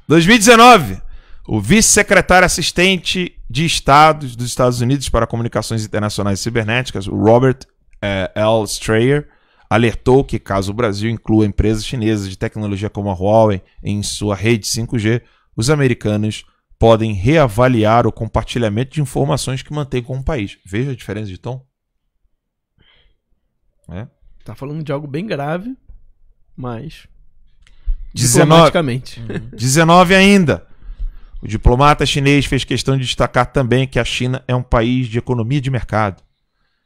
Speaker 4: 2019, o vice-secretário assistente de Estados dos Estados Unidos para Comunicações Internacionais Cibernéticas, o Robert eh, L. Strayer, alertou que caso o Brasil inclua empresas chinesas de tecnologia como a Huawei em sua rede 5G, os americanos podem reavaliar o compartilhamento de informações que mantém com o país. Veja a diferença de tom? É.
Speaker 1: Tá falando de algo bem grave, mas. 19... 19
Speaker 4: uhum. ainda. O diplomata chinês fez questão de destacar também que a China é um país de economia de mercado.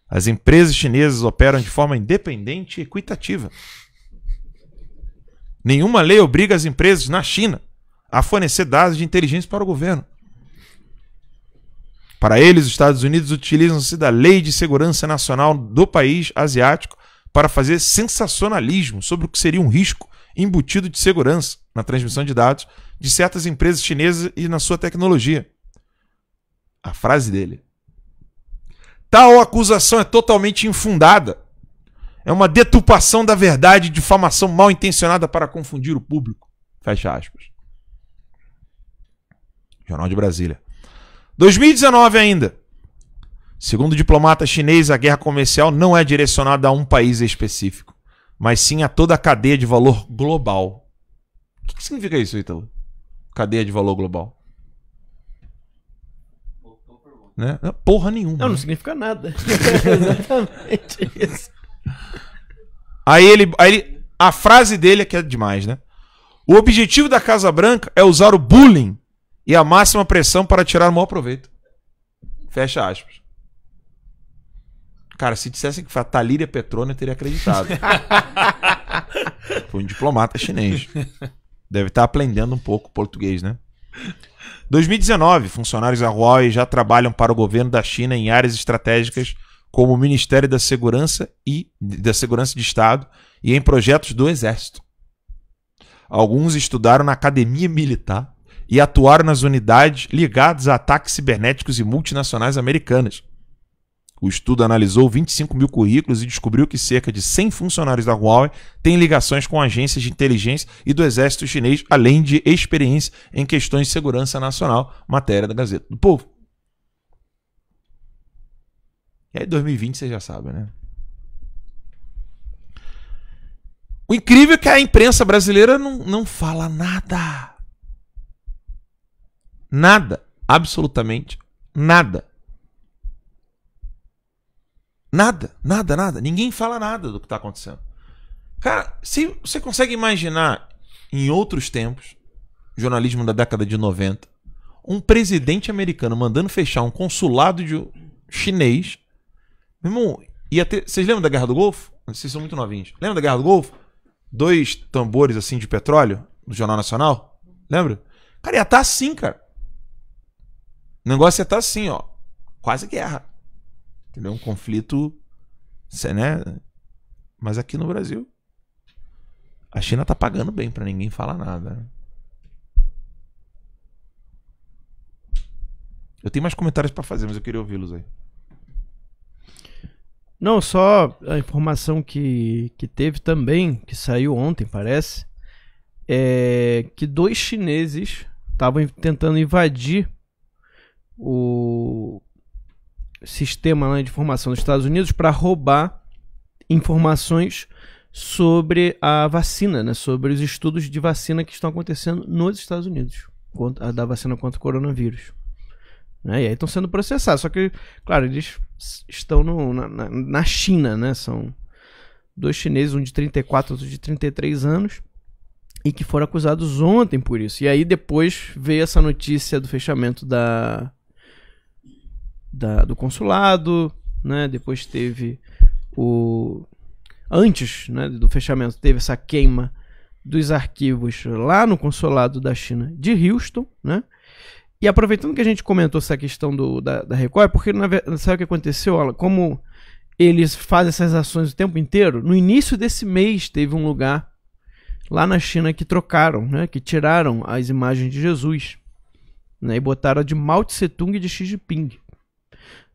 Speaker 4: As empresas chinesas operam de forma independente e equitativa. Nenhuma lei obriga as empresas na China a fornecer dados de inteligência para o governo. Para eles, os Estados Unidos utilizam-se da lei de segurança nacional do país asiático para fazer sensacionalismo sobre o que seria um risco embutido de segurança na transmissão de dados de certas empresas chinesas e na sua tecnologia. A frase dele. Tal acusação é totalmente infundada. É uma deturpação da verdade e difamação mal intencionada para confundir o público. Fecha aspas. Jornal de Brasília. 2019 ainda. Segundo o diplomata chinês, a guerra comercial não é direcionada a um país específico, mas sim a toda a cadeia de valor global. O que, significa isso, Ítalo? Cadeia de valor global. Né? Porra nenhuma.
Speaker 1: Não, não né? significa nada. exatamente isso.
Speaker 4: Aí ele, aí ele. A frase dele é que é demais, né? O objetivo da Casa Branca é usar o bullying e a máxima pressão para tirar o maior proveito. Fecha aspas. Cara, se dissessem que foi a Talíria Petrona, eu teria acreditado. foi um diplomata chinês. Deve estar tá aprendendo um pouco português, né? 2019, funcionários da Huawei já trabalham para o governo da China em áreas estratégicas como o Ministério da Segurança e da Segurança de Estado e em projetos do Exército. Alguns estudaram na Academia Militar e atuaram nas unidades ligadas a ataques cibernéticos e multinacionais americanas. O estudo analisou 25 mil currículos e descobriu que cerca de 100 funcionários da Huawei têm ligações com agências de inteligência e do exército chinês, além de experiência em questões de segurança nacional, matéria da Gazeta do Povo. E aí 2020 você já sabe, né? O incrível é que a imprensa brasileira não, não fala nada. Nada. Absolutamente nada. Nada, nada, nada. Ninguém fala nada do que está acontecendo. Cara, se você consegue imaginar em outros tempos, jornalismo da década de 90, um presidente americano mandando fechar um consulado de chinês. Meu irmão, ia ter. Vocês lembram da Guerra do Golfo? Vocês são muito novinhos. Lembra da Guerra do Golfo? Dois tambores assim de petróleo do Jornal Nacional? Lembra? Cara, ia estar tá assim, cara. O negócio é estar tá assim, ó. Quase guerra. Entendeu? Um conflito. Né? Mas aqui no Brasil. A China tá pagando bem para ninguém falar nada. Eu tenho mais comentários para fazer, mas eu queria ouvi-los aí.
Speaker 1: Não, só a informação que, que teve também, que saiu ontem, parece, é que dois chineses estavam tentando invadir o sistema né, de informação dos Estados Unidos para roubar informações sobre a vacina, né, sobre os estudos de vacina que estão acontecendo nos Estados Unidos, a da vacina contra o coronavírus. Né, e aí estão sendo processados. Só que, claro, eles estão no, na, na China, né? São dois chineses, um de 34, outro de 33 anos, e que foram acusados ontem por isso. E aí depois veio essa notícia do fechamento da da, do consulado, né? Depois teve o antes, né, do fechamento, teve essa queima dos arquivos lá no consulado da China de Houston, né? E aproveitando que a gente comentou essa questão do, da, da Record, é porque na, sabe o que aconteceu? Olha, como eles fazem essas ações o tempo inteiro, no início desse mês teve um lugar lá na China que trocaram, né, que tiraram as imagens de Jesus né, e botaram a de Mao Tse Tung e de Xi Jinping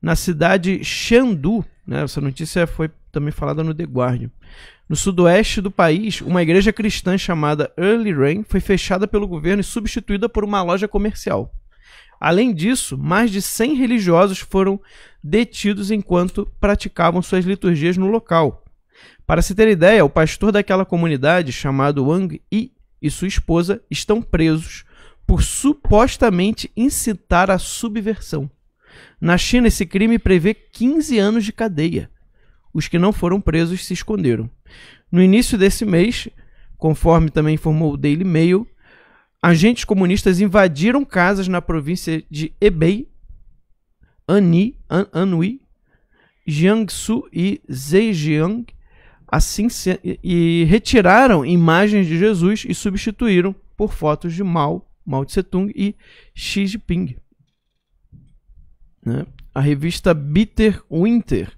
Speaker 1: na cidade Xandu. Né? Essa notícia foi também falada no The Guardian. No sudoeste do país, uma igreja cristã chamada Early Rain foi fechada pelo governo e substituída por uma loja comercial. Além disso, mais de 100 religiosos foram detidos enquanto praticavam suas liturgias no local. Para se ter ideia, o pastor daquela comunidade, chamado Wang Yi, e sua esposa estão presos por supostamente incitar a subversão. Na China, esse crime prevê 15 anos de cadeia. Os que não foram presos se esconderam. No início desse mês, conforme também informou o Daily Mail, agentes comunistas invadiram casas na província de Hebei, Ani, An, Anhui, Jiangsu e Zhejiang, assim se, e retiraram imagens de Jesus e substituíram por fotos de Mao, Mao Tse-tung e Xi Jinping. Né? A revista Bitter Winter,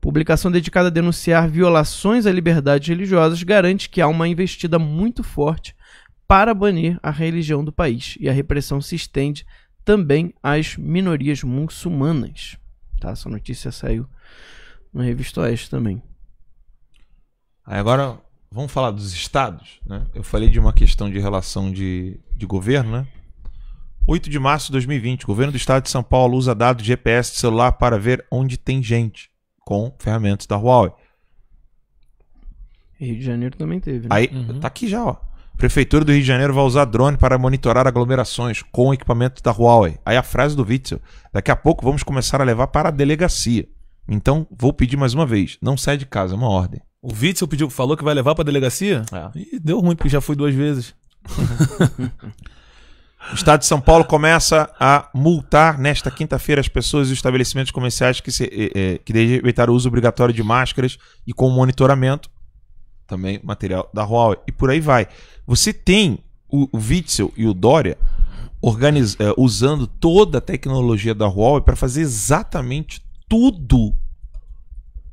Speaker 1: publicação dedicada a denunciar violações a liberdades religiosas, garante que há uma investida muito forte para banir a religião do país e a repressão se estende também às minorias muçulmanas. Tá? Essa notícia saiu na revista Oeste também.
Speaker 4: Aí agora vamos falar dos estados. Né? Eu falei de uma questão de relação de, de governo, né? 8 de março de 2020, governo do estado de São Paulo usa dados de GPS de celular para ver onde tem gente com ferramentas da Huawei. Rio
Speaker 1: de Janeiro também teve. Né? Aí, uhum. tá aqui já, ó.
Speaker 4: Prefeitura do Rio de Janeiro vai usar drone para monitorar aglomerações com equipamento da Huawei. Aí a frase do Witzel: daqui a pouco vamos começar a levar para a delegacia. Então, vou pedir mais uma vez: não sai de casa, é uma ordem.
Speaker 5: O Witzel pediu, falou que vai
Speaker 4: levar para a delegacia? É.
Speaker 5: E deu ruim, porque já fui duas vezes.
Speaker 4: O Estado de São Paulo começa a multar nesta quinta-feira as pessoas e os estabelecimentos comerciais que, se, eh, eh que o uso obrigatório de máscaras e com monitoramento, também material da Huawei, e por aí vai. Você tem o, o Witzel e o Dória organiz, eh, usando toda a tecnologia da Huawei para fazer exatamente tudo,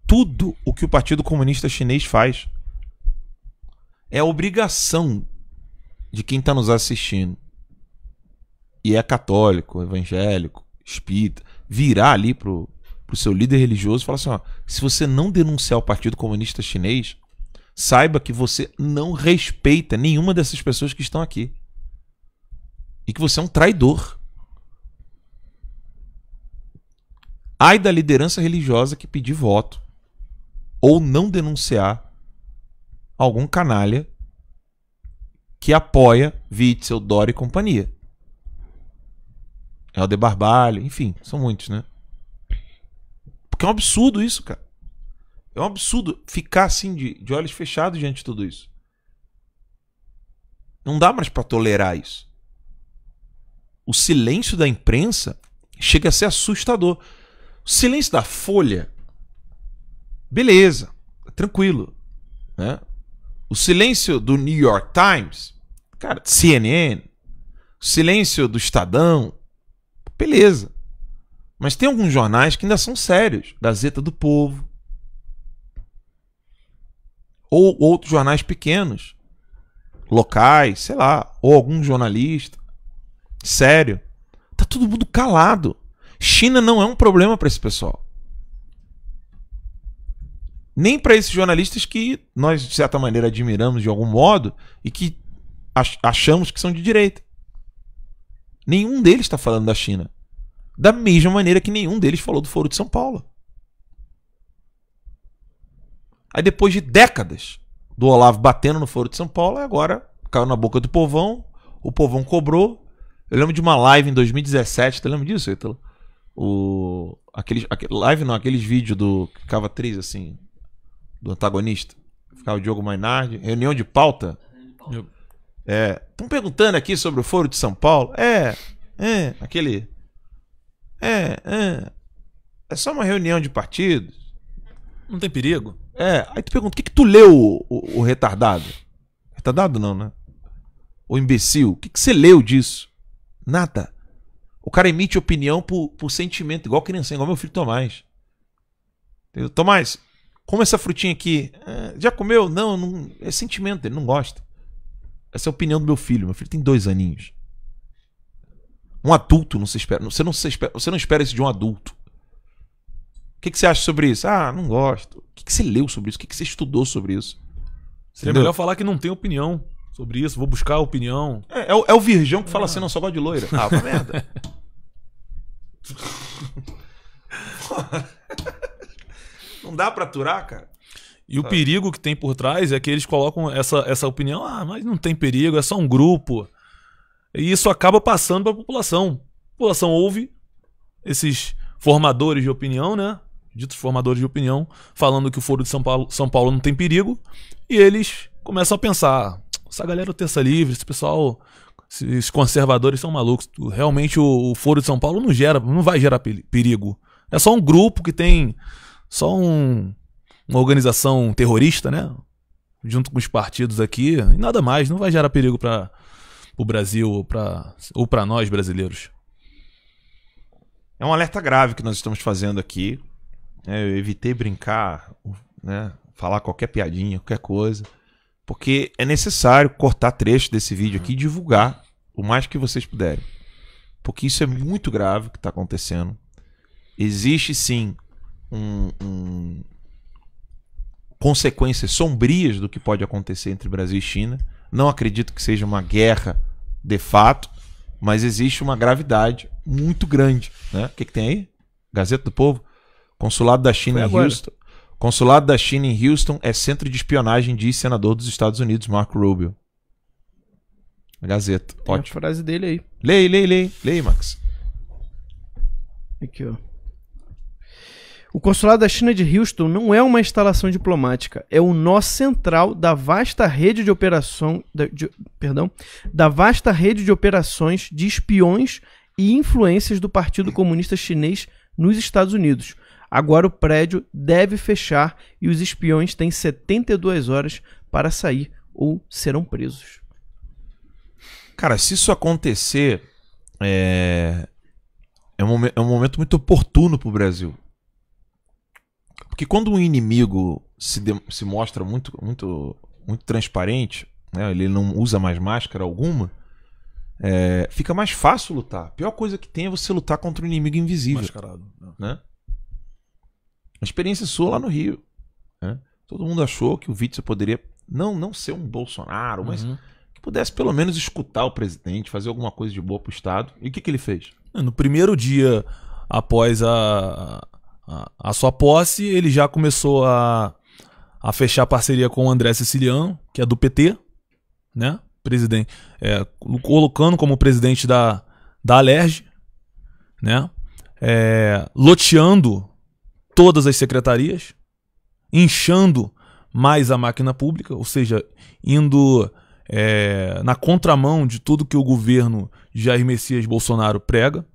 Speaker 4: tudo o que o Partido Comunista Chinês faz. É obrigação de quem está nos assistindo e é católico, evangélico, espírita, virar ali pro, pro seu líder religioso e falar assim: ó, se você não denunciar o Partido Comunista Chinês, saiba que você não respeita nenhuma dessas pessoas que estão aqui. E que você é um traidor. Ai da liderança religiosa que pedir voto ou não denunciar algum canalha que apoia Witzel, Dora e companhia. É o de Barbalho, enfim, são muitos, né? Porque é um absurdo isso, cara. É um absurdo ficar assim de, de olhos fechados diante de tudo isso. Não dá mais para tolerar isso. O silêncio da imprensa chega a ser assustador. O silêncio da Folha, beleza, tranquilo, né? O silêncio do New York Times, cara, CNN, o silêncio do Estadão, beleza. Mas tem alguns jornais que ainda são sérios. Gazeta do Povo. Ou outros jornais pequenos. Locais, sei lá. Ou algum jornalista. Sério. Tá todo mundo calado. China não é um problema para esse pessoal. Nem para esses jornalistas que nós, de certa maneira, admiramos de algum modo e que achamos que são de direita. Nenhum deles está falando da China. Da mesma maneira que nenhum deles falou do Foro de São Paulo. Aí depois de décadas do Olavo batendo no Foro de São Paulo, agora caiu na boca do povão, o povão cobrou. Eu lembro de uma live em 2017, tu lembra disso, Ítalo? O aqueles aquele, live não, aqueles vídeos do ficava três assim, do antagonista. Ficava o Diogo Mainardi, reunião de pauta. Estão é, perguntando aqui sobre o Foro de São Paulo. É, é, aquele é, é. É só uma reunião de partidos. Não tem perigo? É. Aí tu pergunta, o que, que tu leu, o, o, retardado? Retardado não, né? O imbecil, o que, que você leu disso? Nada. O cara emite opinião por, por sentimento, igual criança, igual meu filho Tomás. Tomás, como essa frutinha aqui? É, já comeu? Não, não, é sentimento, ele não gosta. Essa é a opinião do meu filho. Meu filho tem dois aninhos. Um adulto não se espera. Você não, se espera, você não espera isso de um adulto. O que, que você acha sobre isso? Ah, não gosto. O que, que você leu sobre isso? O que, que você estudou sobre isso?
Speaker 5: Seria Entendeu? melhor falar que não tem opinião sobre isso, vou buscar a opinião. É, é, o, é o virgão que fala ah. assim, não, só
Speaker 4: gosto de loira. Ah, uma merda. não dá pra aturar, cara.
Speaker 5: E o perigo que tem por trás é que eles colocam essa, essa opinião, ah, mas não tem perigo, é só um grupo. E isso acaba passando para a população. A população ouve esses formadores de opinião, né? Ditos formadores de opinião, falando que o Foro de São Paulo, São Paulo não tem perigo. E eles começam a pensar: ah, essa galera é terça livre, esse pessoal, esses conservadores são malucos. Realmente o, o Foro de São Paulo não gera, não vai gerar perigo. É só um grupo que tem. Só um, uma organização terrorista, né? Junto com os partidos aqui, e nada mais, não vai gerar perigo para o Brasil ou para ou para nós brasileiros? É um alerta grave que nós estamos fazendo aqui.
Speaker 4: Né? eu evitei brincar, né, falar qualquer piadinha, qualquer coisa, porque é necessário cortar trecho desse vídeo aqui e divulgar o mais que vocês puderem. Porque isso é muito grave o que está acontecendo. Existe sim um, um, consequências sombrias do que pode acontecer entre Brasil e China. Não acredito que seja uma guerra de fato, mas existe uma gravidade muito grande. Né? O que, que tem aí? Gazeta do Povo? Consulado da China Foi em agora. Houston. Consulado da China em Houston é centro de espionagem, diz senador dos Estados Unidos, Marco Rubio. Gazeta. Tem Ótimo. a frase dele aí. Leia, leia, leia. Leia, Max.
Speaker 1: Aqui, ó. O consulado da China de Houston não é uma instalação diplomática, é o nó central da vasta rede de operação, da, de, perdão, da vasta rede de operações de espiões e influências do Partido Comunista Chinês nos Estados Unidos. Agora o prédio deve fechar e os espiões têm 72 horas para sair ou serão presos.
Speaker 4: Cara, se isso acontecer, é, é, um, é um momento muito oportuno para o Brasil. Porque quando um inimigo se, de, se mostra muito, muito, muito transparente, né, ele não usa mais máscara alguma, é, fica mais fácil lutar. A pior coisa que tem é você lutar contra um inimigo invisível. Mascarado. Né? né? A experiência sua lá no Rio. Né? Todo mundo achou que o Witzel poderia não, não ser um Bolsonaro, mas uhum. que pudesse pelo menos escutar o presidente, fazer alguma coisa de boa para
Speaker 5: o Estado. E o que, que ele fez? No primeiro dia após a, a, sua posse, ele já começou a, a fechar parceria com o André Siciliano, que é do PT, né? Presidente, é, colocando como presidente da, da Alerj, né? É, loteando todas as secretarias, inchando mais a máquina pública, ou seja, indo é, na contramão de tudo que o governo Jair Messias Bolsonaro prega.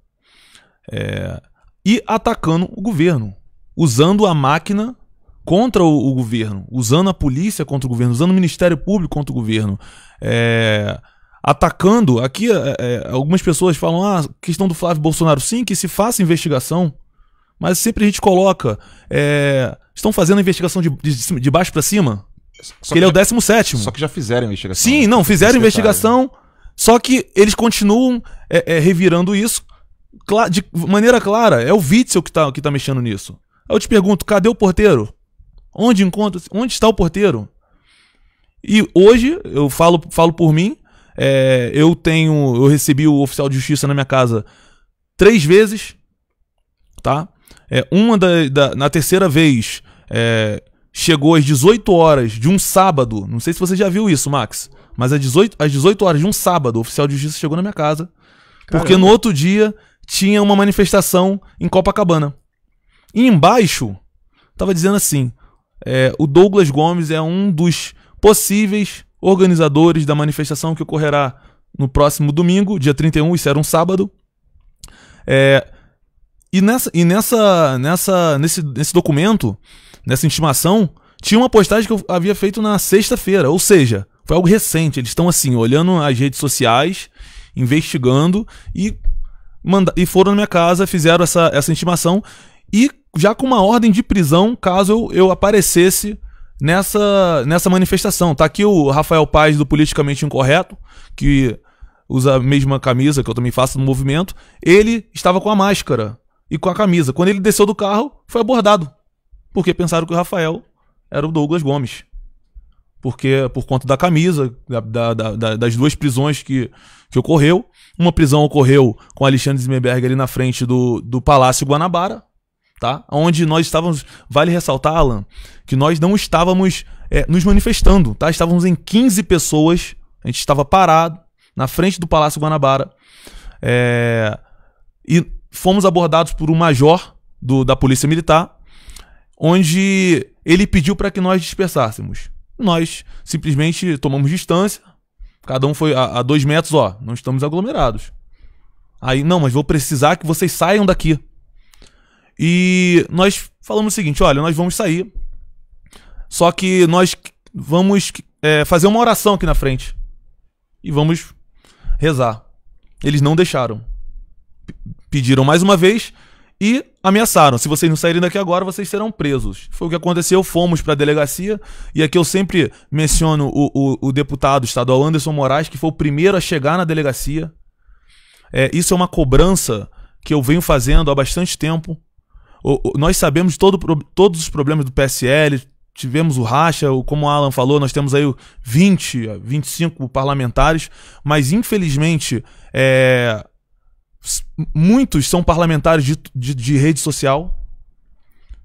Speaker 5: É, e atacando o governo, usando a máquina contra o, o, governo, usando a polícia contra o governo, usando o Ministério Público contra o governo, é, atacando. Aqui é, é algumas pessoas falam: ah, questão do Flávio Bolsonaro, sim, que se faça investigação, mas sempre a gente coloca: é, estão fazendo a investigação de, de, de baixo para cima? Só que ele já, é o 17. Só
Speaker 4: que já fizeram investigação. Sim, não, né? fizeram investigação.
Speaker 5: Só que eles continuam é, é, revirando isso de maneira clara, é o Witzel que tá, que tá mexendo nisso. Aí eu te pergunto, cadê o porteiro? Onde encontra Onde está o porteiro? E hoje, eu falo, falo por mim, é, eu tenho. Eu recebi o oficial de justiça na minha casa três vezes. Tá? É, uma da, da, Na terceira vez. É, chegou às 18 horas de um sábado. Não sei se você já viu isso, Max. Mas às 18, às 18 horas de um sábado, o oficial de justiça chegou na minha casa. Caramba. Porque no outro dia tinha uma manifestação em Copacabana. E embaixo estava dizendo assim: é, o Douglas Gomes é um dos possíveis organizadores da manifestação que ocorrerá no próximo domingo, dia 31, isso era um sábado. É, e nessa, e nessa, nessa nesse, nesse documento, nessa intimação, tinha uma postagem que eu havia feito na sexta-feira, ou seja, foi algo recente. Eles estão assim, olhando as redes sociais, investigando e manda, e foram na minha casa, fizeram essa, essa intimação e já com uma ordem de prisão caso eu, eu aparecesse nessa, nessa manifestação. Tá aqui o Rafael Paz do Politicamente Incorreto, que usa a mesma camisa que eu também faço no movimento. Ele estava com a máscara e com a camisa. Quando ele desceu do carro, foi abordado. Porque pensaram que o Rafael era o Douglas Gomes. Porque por conta da camisa, da, da, da, das duas prisões que, que ocorreu. Uma prisão ocorreu com Alexandre Zimmerberg ali na frente do, do Palácio Guanabara, tá? Onde nós estávamos, vale ressaltar, Alan, que nós não estávamos é, nos manifestando, tá? Estávamos em 15 pessoas, a gente estava parado na frente do Palácio Guanabara é, e fomos abordados por um major do, da Polícia Militar, onde ele pediu para que nós dispersássemos. Nós simplesmente tomamos distância, Cada um foi a, a dois metros, ó, não estamos aglomerados. Aí, não, mas vou precisar que vocês saiam daqui. E nós falamos o seguinte: olha, nós vamos sair. Só que nós vamos é, fazer uma oração aqui na frente. E vamos rezar. Eles não deixaram. P pediram mais uma vez e ameaçaram: se vocês não saírem daqui agora, vocês serão presos. Foi o que aconteceu, fomos para a delegacia, e aqui eu sempre menciono o, o, o, deputado estadual Anderson Moraes, que foi o primeiro a chegar na delegacia. É, isso é uma cobrança que eu venho fazendo há bastante tempo. O, nós sabemos todo, todos os problemas do PSL, tivemos o racha, como o Alan falou, nós temos aí 20, 25 parlamentares, mas infelizmente é, muitos são parlamentares de, de, de rede social,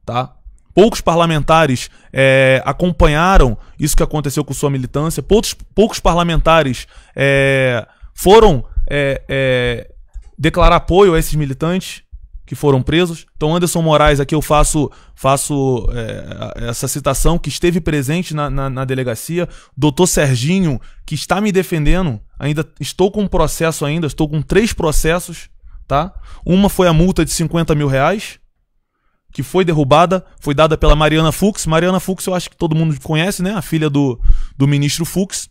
Speaker 5: tá? Poucos parlamentares é, acompanharam isso que aconteceu com sua militância. Poucos, poucos parlamentares é, foram é, é declarar apoio a esses militantes que foram presos. Então, Anderson Moraes, aqui eu faço, faço é, essa citação, que esteve presente na, na, na, delegacia. Doutor Serginho, que está me defendendo, ainda estou com um processo ainda, estou com três processos tá? Uma foi a multa de 50 mil reais, que foi derrubada, foi dada pela Mariana Fux. Mariana Fux, eu acho que todo mundo conhece, né? A filha do, do ministro Fux.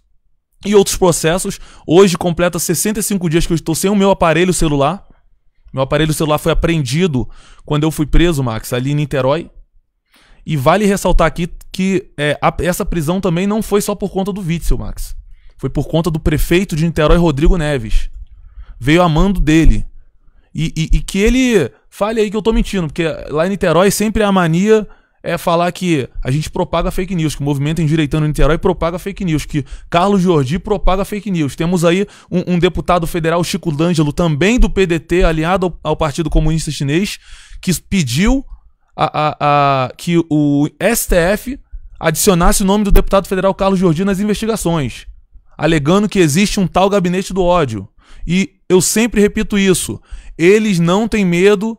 Speaker 5: E outros processos. Hoje completa 65 dias que eu estou sem o meu aparelho celular. Meu aparelho celular foi apreendido quando eu fui preso, Max, ali em Niterói. E vale ressaltar aqui que é, a, essa prisão também não foi só por conta do Witzel, Max. Foi por conta do prefeito de Niterói, Rodrigo Neves. Veio a mando dele. E, e, e, que ele fale aí que eu tô mentindo, porque lá em Niterói sempre a mania é falar que a gente propaga fake news, que o movimento Endireitando Niterói propaga fake news, que Carlos Jordi propaga fake news. Temos aí um, um deputado federal, Chico D'Angelo, também do PDT, aliado ao, ao Partido Comunista Chinês, que pediu a, a, a, que o STF adicionasse o nome do deputado federal Carlos Jordi nas investigações, alegando que existe um tal gabinete do ódio. E eu sempre repito isso. Eles não têm medo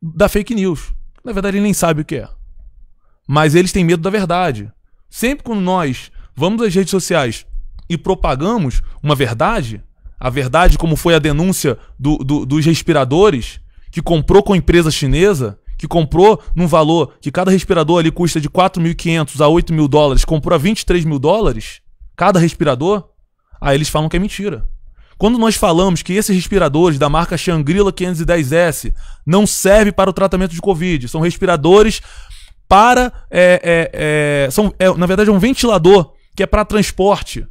Speaker 5: da fake news. Na verdade, ele nem sabe o que é. Mas eles têm medo da verdade. Sempre quando nós vamos às redes sociais e propagamos uma verdade, a verdade como foi a denúncia do, do, dos respiradores, que comprou com a empresa chinesa, que comprou num valor que cada respirador ali custa de 4.500 a 8 mil dólares, comprou a 23 mil dólares, cada respirador, aí eles falam que é mentira. Quando nós falamos que esses respiradores da marca Shangri-La 510S não servem para o tratamento de Covid, são respiradores para. É, é, é, são, é, na verdade, é um ventilador que é para transporte.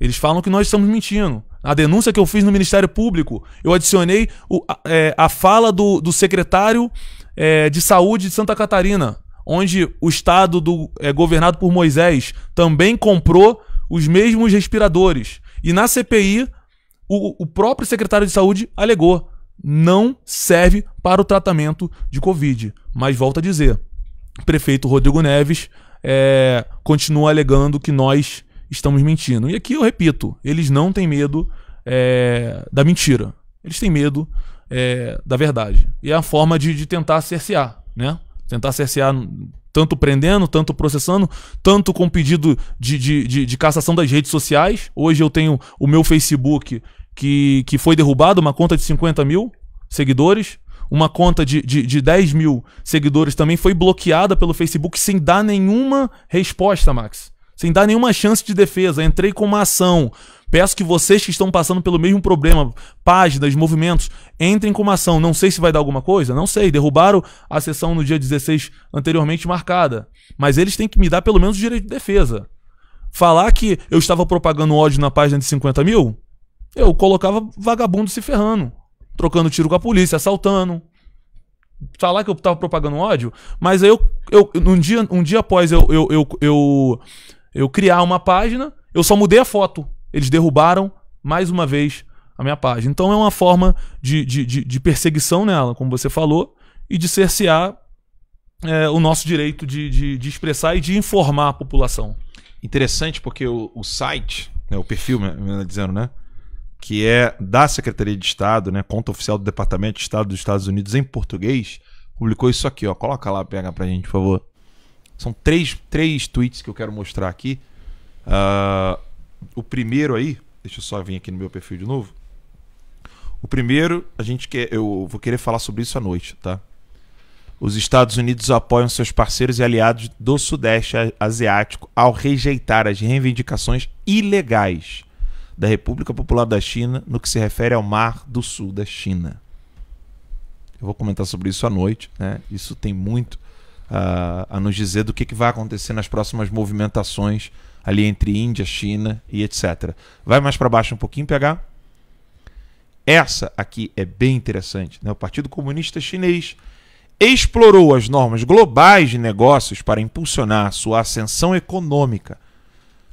Speaker 5: Eles falam que nós estamos mentindo. A denúncia que eu fiz no Ministério Público, eu adicionei o, a, é, a, fala do, do secretário é, de Saúde de Santa Catarina, onde o estado do, governado por Moisés também comprou os mesmos respiradores. E na CPI, o, o próprio secretário de saúde alegou. Não serve para o tratamento de Covid. Mas volta a dizer: prefeito Rodrigo Neves é, continua alegando que nós estamos mentindo. E aqui eu repito: eles não têm medo é, da mentira. Eles têm medo é, da verdade. E é a forma de, de, tentar cercear, né? Tentar cercear tanto prendendo, tanto processando, tanto com pedido de, de, de, de cassação das redes sociais. Hoje eu tenho o meu Facebook que, que foi derrubada, uma conta de 50 mil seguidores, uma conta de, de, de 10 mil seguidores também foi bloqueada pelo Facebook sem dar nenhuma resposta, Max. Sem dar nenhuma chance de defesa. Entrei com uma ação. Peço que vocês que estão passando pelo mesmo problema, páginas, movimentos, entrem com uma ação. Não sei se vai dar alguma coisa, não sei. Derrubaram a sessão no dia 16 anteriormente marcada. Mas eles têm que me dar pelo menos o direito de defesa. Falar que eu estava propagando ódio na página de 50 mil? Eu colocava vagabundo se ferrando, trocando tiro com a polícia, assaltando. Falar tá que eu tava propagando ódio, mas aí eu, eu um, dia, um dia após eu, eu, eu, eu, eu criar uma página, eu só mudei a foto. Eles derrubaram mais uma vez a minha página. Então é uma forma de, de, de, de perseguição nela, como você falou, e de cercear é, o nosso direito de, de, de, expressar e de informar a população. Interessante porque o, o site,
Speaker 4: né, o perfil, me, me dizendo, né? que é da Secretaria de Estado, né, conta oficial do Departamento de Estado dos Estados Unidos em português, publicou isso aqui, ó. Coloca lá, pega pra gente, por favor. São três, três tweets que eu quero mostrar aqui. Uh, o primeiro aí, deixa eu só vir aqui no meu perfil de novo. O primeiro, a gente quer, eu vou querer falar sobre isso à noite, tá? Os Estados Unidos apoiam seus parceiros e aliados do Sudeste Asiático ao rejeitar as reivindicações ilegais da República Popular da China no que se refere ao Mar do Sul da China. Eu vou comentar sobre isso à noite. Né? Isso tem muito a, ah, a nos dizer do que, que vai acontecer nas próximas movimentações ali entre Índia, China e etc. Vai mais para baixo um pouquinho, pegar. Essa aqui é bem interessante. Né? O Partido Comunista Chinês explorou as normas globais de negócios para impulsionar sua ascensão econômica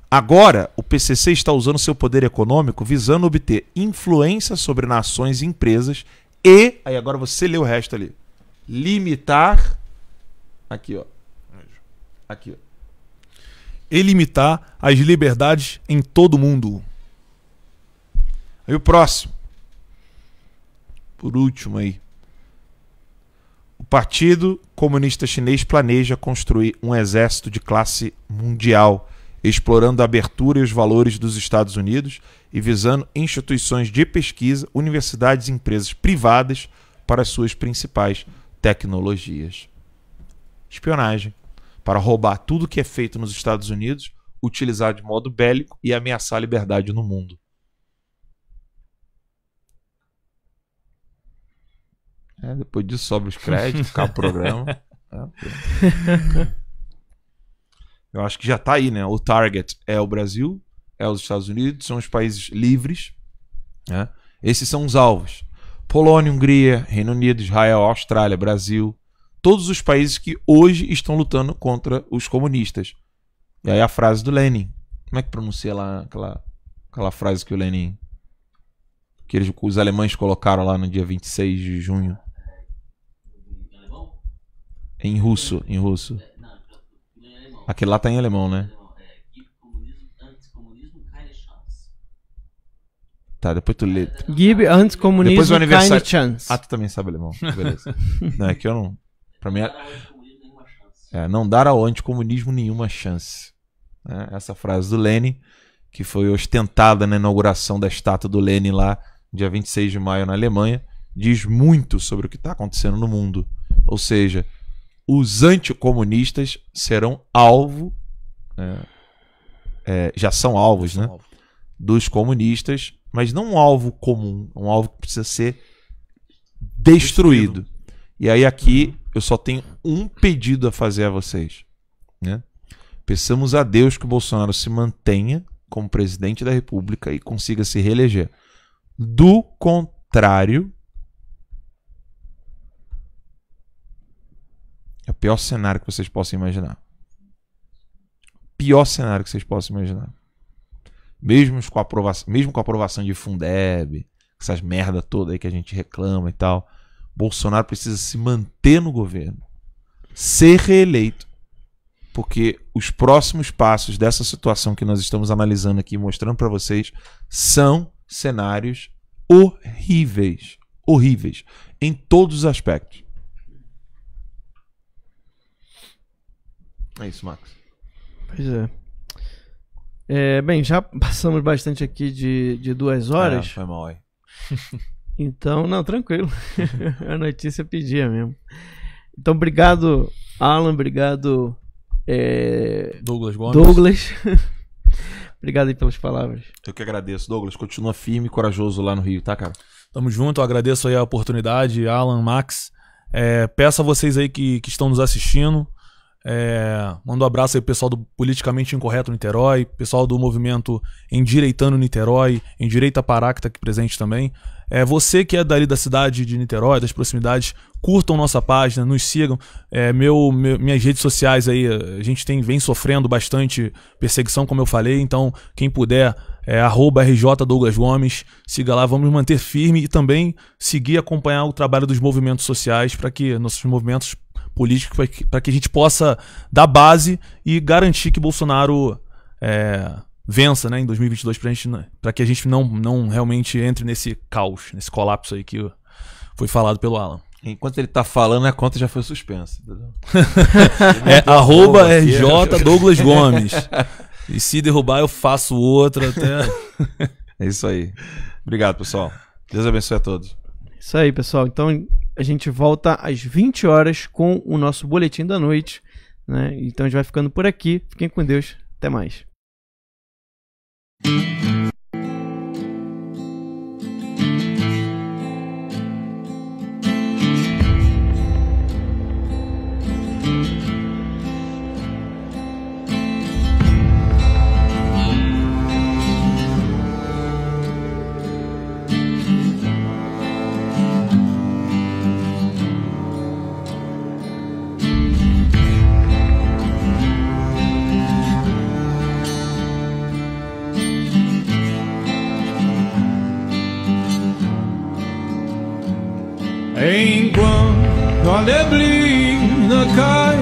Speaker 4: Agora, o PCC está usando seu poder econômico visando obter influência sobre nações e empresas e. Aí agora você lê o resto ali. Limitar. Aqui, ó. Aqui, ó.
Speaker 5: E limitar as liberdades em todo o mundo. Aí o próximo.
Speaker 4: Por último aí. O Partido Comunista Chinês planeja construir um exército de classe mundial explorando a abertura e os valores dos Estados Unidos e visando instituições de pesquisa, universidades e empresas privadas para suas principais tecnologias. Espionagem para roubar tudo que é feito nos Estados Unidos, utilizar de modo bélico e ameaçar a liberdade no mundo. É, depois disso, sobra os créditos, acaba o programa.
Speaker 6: É.
Speaker 4: Eu acho que já está aí, né? O target é o Brasil, é os Estados Unidos, são os países livres. Né? Esses são os alvos. Polônia, Hungria, Reino Unido, Israel, Austrália, Brasil. Todos os países que hoje estão lutando contra os comunistas. E aí a frase do Lenin. Como é que pronuncia lá aquela, aquela frase que o Lenin. que eles, os alemães colocaram lá no dia 26 de junho? Em russo, em russo. Aquele lá tá em alemão, né? É, tá, depois tu lê. Give anticomunismo depois aniversário... keine chance. Ah, tu também sabe alemão. Beleza. não, é que eu não. Pra mim. É, não dar ao anticomunismo nenhuma chance. É, é, essa frase do Lenin, que foi ostentada na inauguração da estátua do Lenin lá, dia 26 de maio, na Alemanha, diz muito sobre o que está acontecendo no mundo. Ou seja, os anticomunistas serão alvo, é, é, já são alvos, já né? alvo. Dos comunistas, mas não um alvo comum, um alvo que precisa ser destruído. destruído. E aí aqui uhum. eu só tenho um pedido a fazer a vocês, né? Peçamos a Deus que o Bolsonaro se mantenha como presidente da República e consiga se reeleger. Do contrário, É o pior cenário que vocês possam imaginar. Pior cenário que vocês possam imaginar. Mesmo com, aprovação, mesmo com a aprovação de Fundeb, essas merda toda aí que a gente reclama e tal, Bolsonaro precisa se manter no governo, ser reeleito, porque os próximos passos dessa situação que nós estamos analisando aqui, mostrando para vocês, são cenários horríveis, horríveis em todos os aspectos. É isso, Max. Pois é. é bem,
Speaker 1: já passamos bastante aqui de, de duas horas. Ah, foi mal aí. então, não, tranquilo. A notícia pedia mesmo. Então, obrigado, Alan.
Speaker 4: Obrigado, é... Douglas Gomes. Douglas. Obrigado aí pelas palavras. Eu que agradeço, Douglas. Continua firme e corajoso lá no Rio, tá, cara?
Speaker 5: Tamo junto, eu agradeço aí a oportunidade, Alan, Max. É, peço a vocês aí que, que estão nos assistindo é, mando um abraço aí pro pessoal do Politicamente Incorreto Niterói, pessoal do movimento Endireitando Niterói, Endireita Pará, que tá aqui presente também. É, você que é dali da cidade de Niterói, das proximidades, curtam nossa página, nos sigam. É, meu, meu, minhas redes sociais aí, a gente tem, vem sofrendo bastante perseguição, como eu falei, então quem puder, é arroba RJ Douglas Gomes, siga lá, vamos manter firme e também seguir acompanhar o trabalho dos movimentos sociais para que nossos movimentos político para que a gente possa dar base e garantir que Bolsonaro é, vença né, em 2022 para que a gente não, não realmente entre nesse caos, nesse colapso aí que foi falado pelo Alan. Enquanto ele tá falando, a conta já foi suspensa. é, arroba RJ Douglas Gomes. E se derrubar, eu faço
Speaker 4: outra até. é isso aí. Obrigado, pessoal. Deus abençoe a todos.
Speaker 1: Isso aí, pessoal. Então, a gente volta às 20 horas com o nosso boletim da noite. Né? Então a gente vai ficando por aqui. Fiquem com Deus. Até mais.
Speaker 6: Enquanto a neblina cai,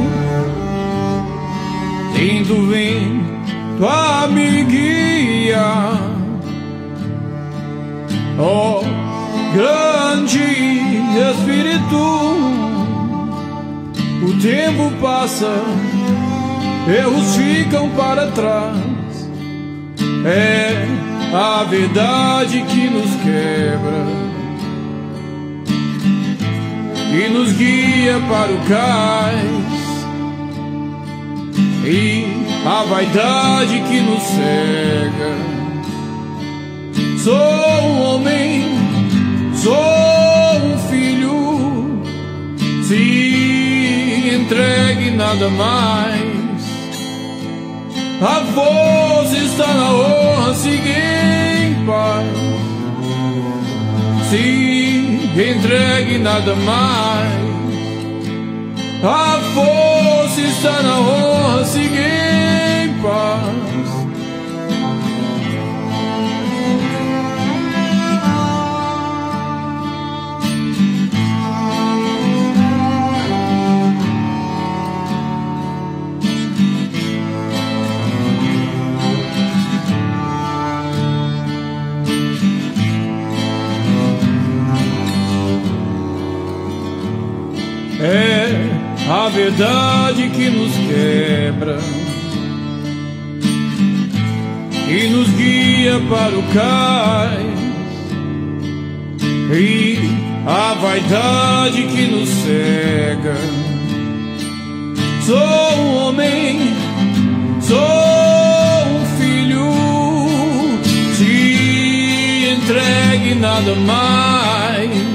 Speaker 6: tendo vento a me guiar. Oh, grande Espírito, o tempo passa, erros ficam para trás. É a verdade que nos quebra e nos guia para o cais. E a vaidade que nos cega. Sou um homem, sou um filho, se entregue nada mais. A voz está na honra, seguir em paz assim entregue nada mais. A força está na honra, siga em paz. a verdade que nos quebra e nos guia para o cais e a vaidade que nos cega. Sou um homem, sou um filho, te entregue nada mais.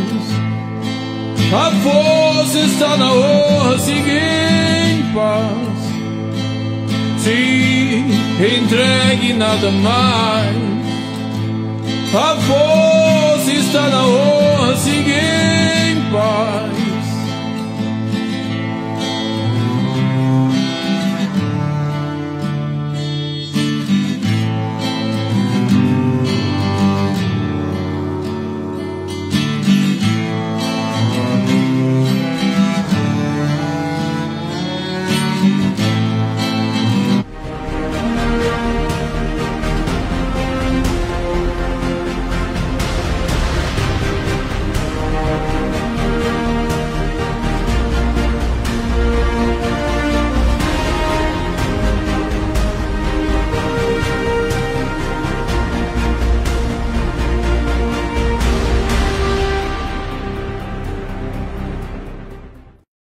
Speaker 6: A força está na hora, seguir em paz. Se entregue nada mais. A força está na hora, seguir em paz.